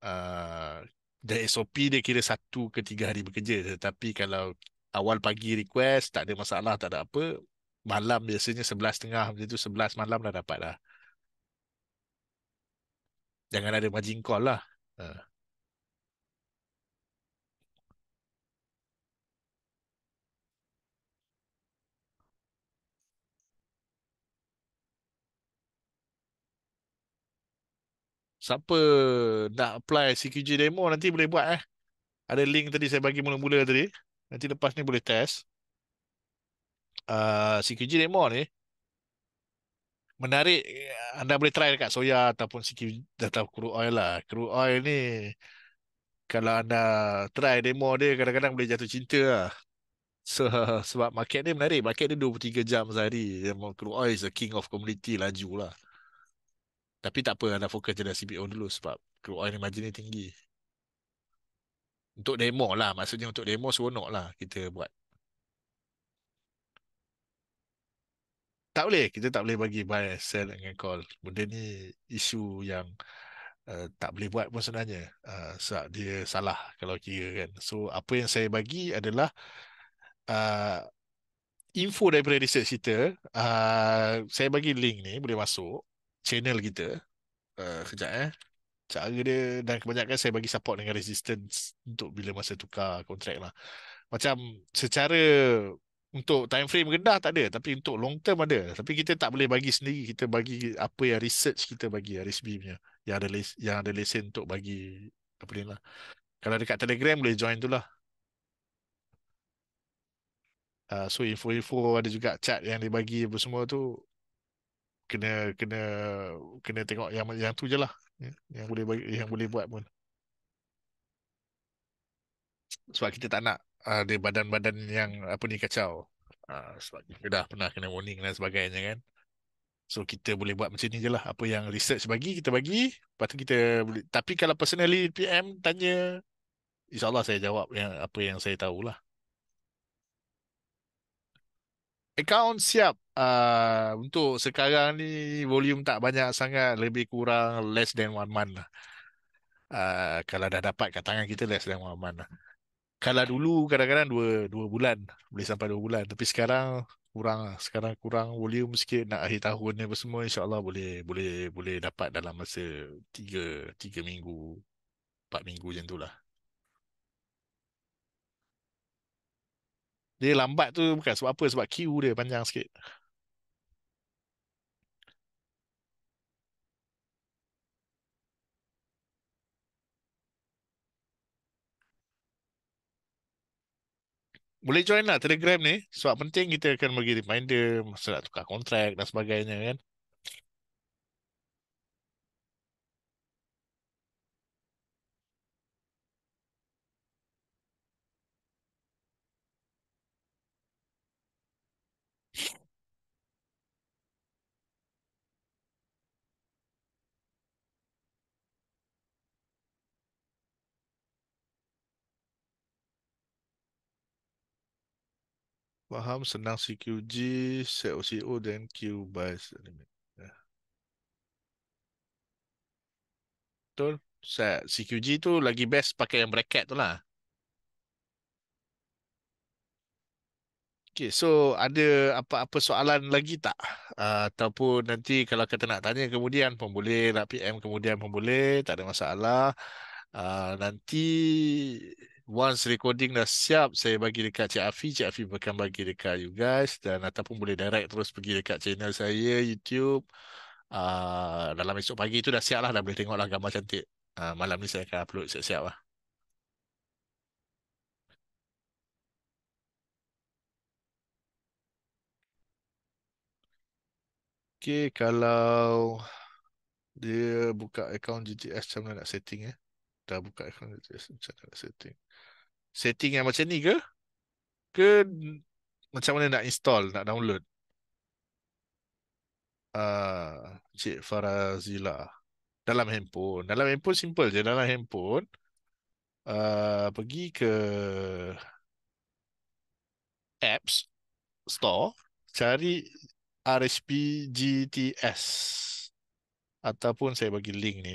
uh, ah, dan SOP dia kira satu ke tiga hari bekerja. Tetapi kalau awal pagi request, tak ada masalah, tak ada apa, malam biasanya 11.30 macam tu, 11 malam dah dapat dah jangan ada margin call lah. Ha. Siapa nak apply CQG demo nanti boleh buat eh. Ada link tadi saya bagi mula-mula tadi. Nanti lepas ni boleh test. Uh, ah, CQG demo ni menarik anda boleh try dekat soya ataupun sikit datang crude oil lah crude oil ni kalau anda try demo dia kadang-kadang boleh jatuh cinta lah so, sebab market dia menarik market dia 23 jam sehari crude oil is the king of commodity laju lah tapi tak apa anda fokus je dah CBO dulu sebab crude oil ni margin dia tinggi untuk demo lah maksudnya untuk demo seronok lah kita buat tak boleh kita tak boleh bagi buy and sell dengan call benda ni isu yang uh, tak boleh buat pun sebenarnya uh, sebab dia salah kalau kira kan so apa yang saya bagi adalah uh, info daripada research kita uh, saya bagi link ni boleh masuk channel kita uh, sekejap eh cara dia dan kebanyakan saya bagi support dengan resistance untuk bila masa tukar kontrak lah macam secara untuk time frame rendah tak ada tapi untuk long term ada tapi kita tak boleh bagi sendiri kita bagi apa yang research kita bagi RSB punya yang ada les- yang ada lesen untuk bagi apa ni lah kalau dekat telegram boleh join tu lah uh, so info-info ada juga chat yang dia bagi apa semua tu kena kena kena tengok yang yang tu je lah ya, yang boleh bagi, yang boleh buat pun sebab kita tak nak ada badan-badan yang apa ni kacau. Uh, sebab kita dah pernah kena warning dan sebagainya kan. So kita boleh buat macam ni je lah. Apa yang research bagi, kita bagi. Lepas tu kita boleh. Tapi kalau personally PM tanya, insyaAllah saya jawab yang apa yang saya tahulah. Account siap. Uh, untuk sekarang ni volume tak banyak sangat. Lebih kurang less than one month lah. Uh, kalau dah dapat kat tangan kita less than one month lah kalau dulu kadang-kadang dua dua bulan boleh sampai dua bulan tapi sekarang kurang lah, sekarang kurang volume sikit nak akhir tahun ni apa semua insyaallah boleh boleh boleh dapat dalam masa tiga tiga minggu empat minggu macam itulah dia lambat tu bukan sebab apa sebab queue dia panjang sikit boleh join lah Telegram ni sebab penting kita akan bagi reminder masa nak tukar kontrak dan sebagainya kan. faham senang CQG set OCO dan Q by set Betul? Set CQG tu lagi best pakai yang bracket tu lah. Okay, so ada apa-apa soalan lagi tak? Uh, ataupun nanti kalau kata nak tanya kemudian pun boleh, nak PM kemudian pun boleh, tak ada masalah. Uh, nanti once recording dah siap saya bagi dekat Cik Afi Cik Afi akan bagi dekat you guys dan ataupun boleh direct terus pergi dekat channel saya YouTube uh, dalam esok pagi tu dah siap lah dah boleh tengok lah gambar cantik uh, malam ni saya akan upload siap-siap lah Okay, kalau dia buka account GTS macam mana nak setting eh? dah buka aircon macam nak setting setting yang macam ni ke ke macam mana nak install nak download ah uh, cik farazila dalam handphone dalam handphone simple je dalam handphone uh, pergi ke apps store cari RSPGTS ataupun saya bagi link ni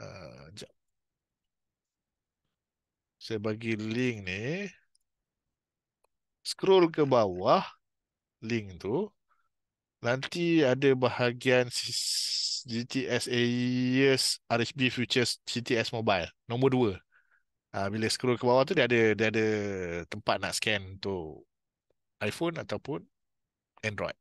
uh, jap saya bagi link ni. Scroll ke bawah link tu. Nanti ada bahagian GTS AES RHB Futures GTS Mobile. Nombor dua. Ha, bila scroll ke bawah tu, dia ada, dia ada tempat nak scan tu, iPhone ataupun Android.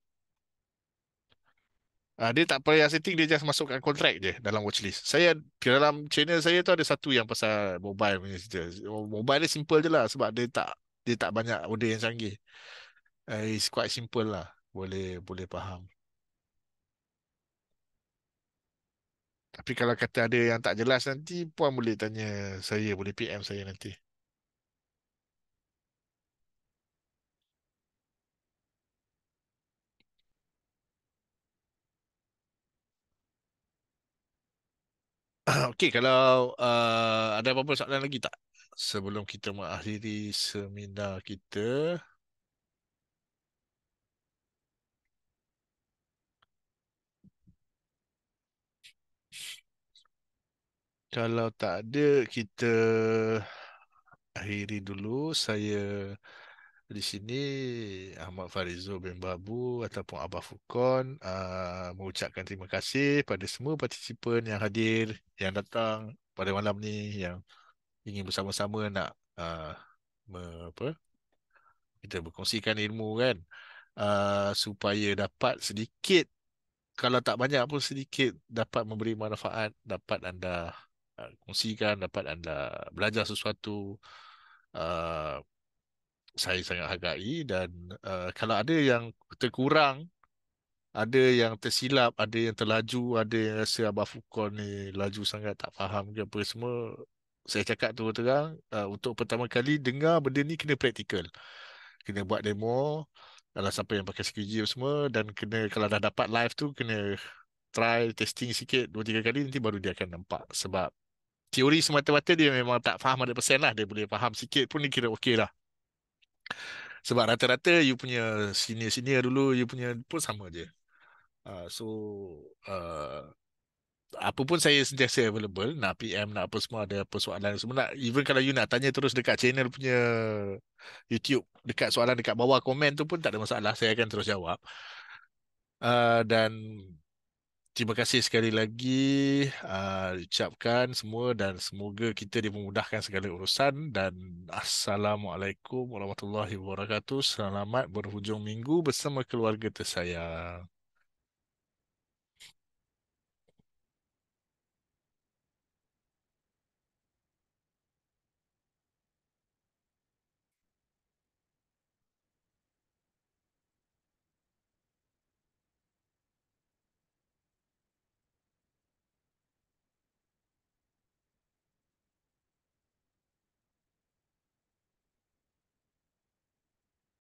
Uh, dia tak payah setting dia just masukkan kontrak je dalam watchlist. Saya dalam channel saya tu ada satu yang pasal mobile punya cerita. Mobile dia simple je lah sebab dia tak dia tak banyak order yang canggih. Uh, it's quite simple lah. Boleh boleh faham. Tapi kalau kata ada yang tak jelas nanti puan boleh tanya saya, boleh PM saya nanti. Okey, kalau uh, ada apa-apa soalan lagi tak sebelum kita mengakhiri seminar kita? Kalau tak ada, kita akhiri dulu. Saya di sini Ahmad Farizul bin Babu ataupun Abah Fukon uh, ah, mengucapkan terima kasih pada semua partisipan yang hadir, yang datang pada malam ni yang ingin bersama-sama nak uh, me- apa? kita berkongsikan ilmu kan uh, supaya dapat sedikit kalau tak banyak pun sedikit dapat memberi manfaat dapat anda uh, kongsikan dapat anda belajar sesuatu uh, saya sangat hargai dan uh, kalau ada yang terkurang ada yang tersilap ada yang terlaju ada yang rasa abah fukon ni laju sangat tak faham ke apa semua saya cakap terus terang uh, eh, untuk pertama kali dengar benda ni kena praktikal kena buat demo kalau siapa yang pakai skg semua dan kena kalau dah dapat live tu kena try testing sikit 2 3 kali nanti baru dia akan nampak sebab teori semata-mata dia memang tak faham 100% lah dia boleh faham sikit pun dia kira okey lah sebab rata-rata you punya senior-senior dulu you punya pun sama je. Uh, so uh, apa pun saya sentiasa available nak PM nak apa semua ada persoalan semua nak even kalau you nak tanya terus dekat channel punya YouTube dekat soalan dekat bawah komen tu pun tak ada masalah saya akan terus jawab uh, dan terima kasih sekali lagi uh, ah, ucapkan semua dan semoga kita dimudahkan segala urusan dan Assalamualaikum warahmatullahi wabarakatuh selamat berhujung minggu bersama keluarga tersayang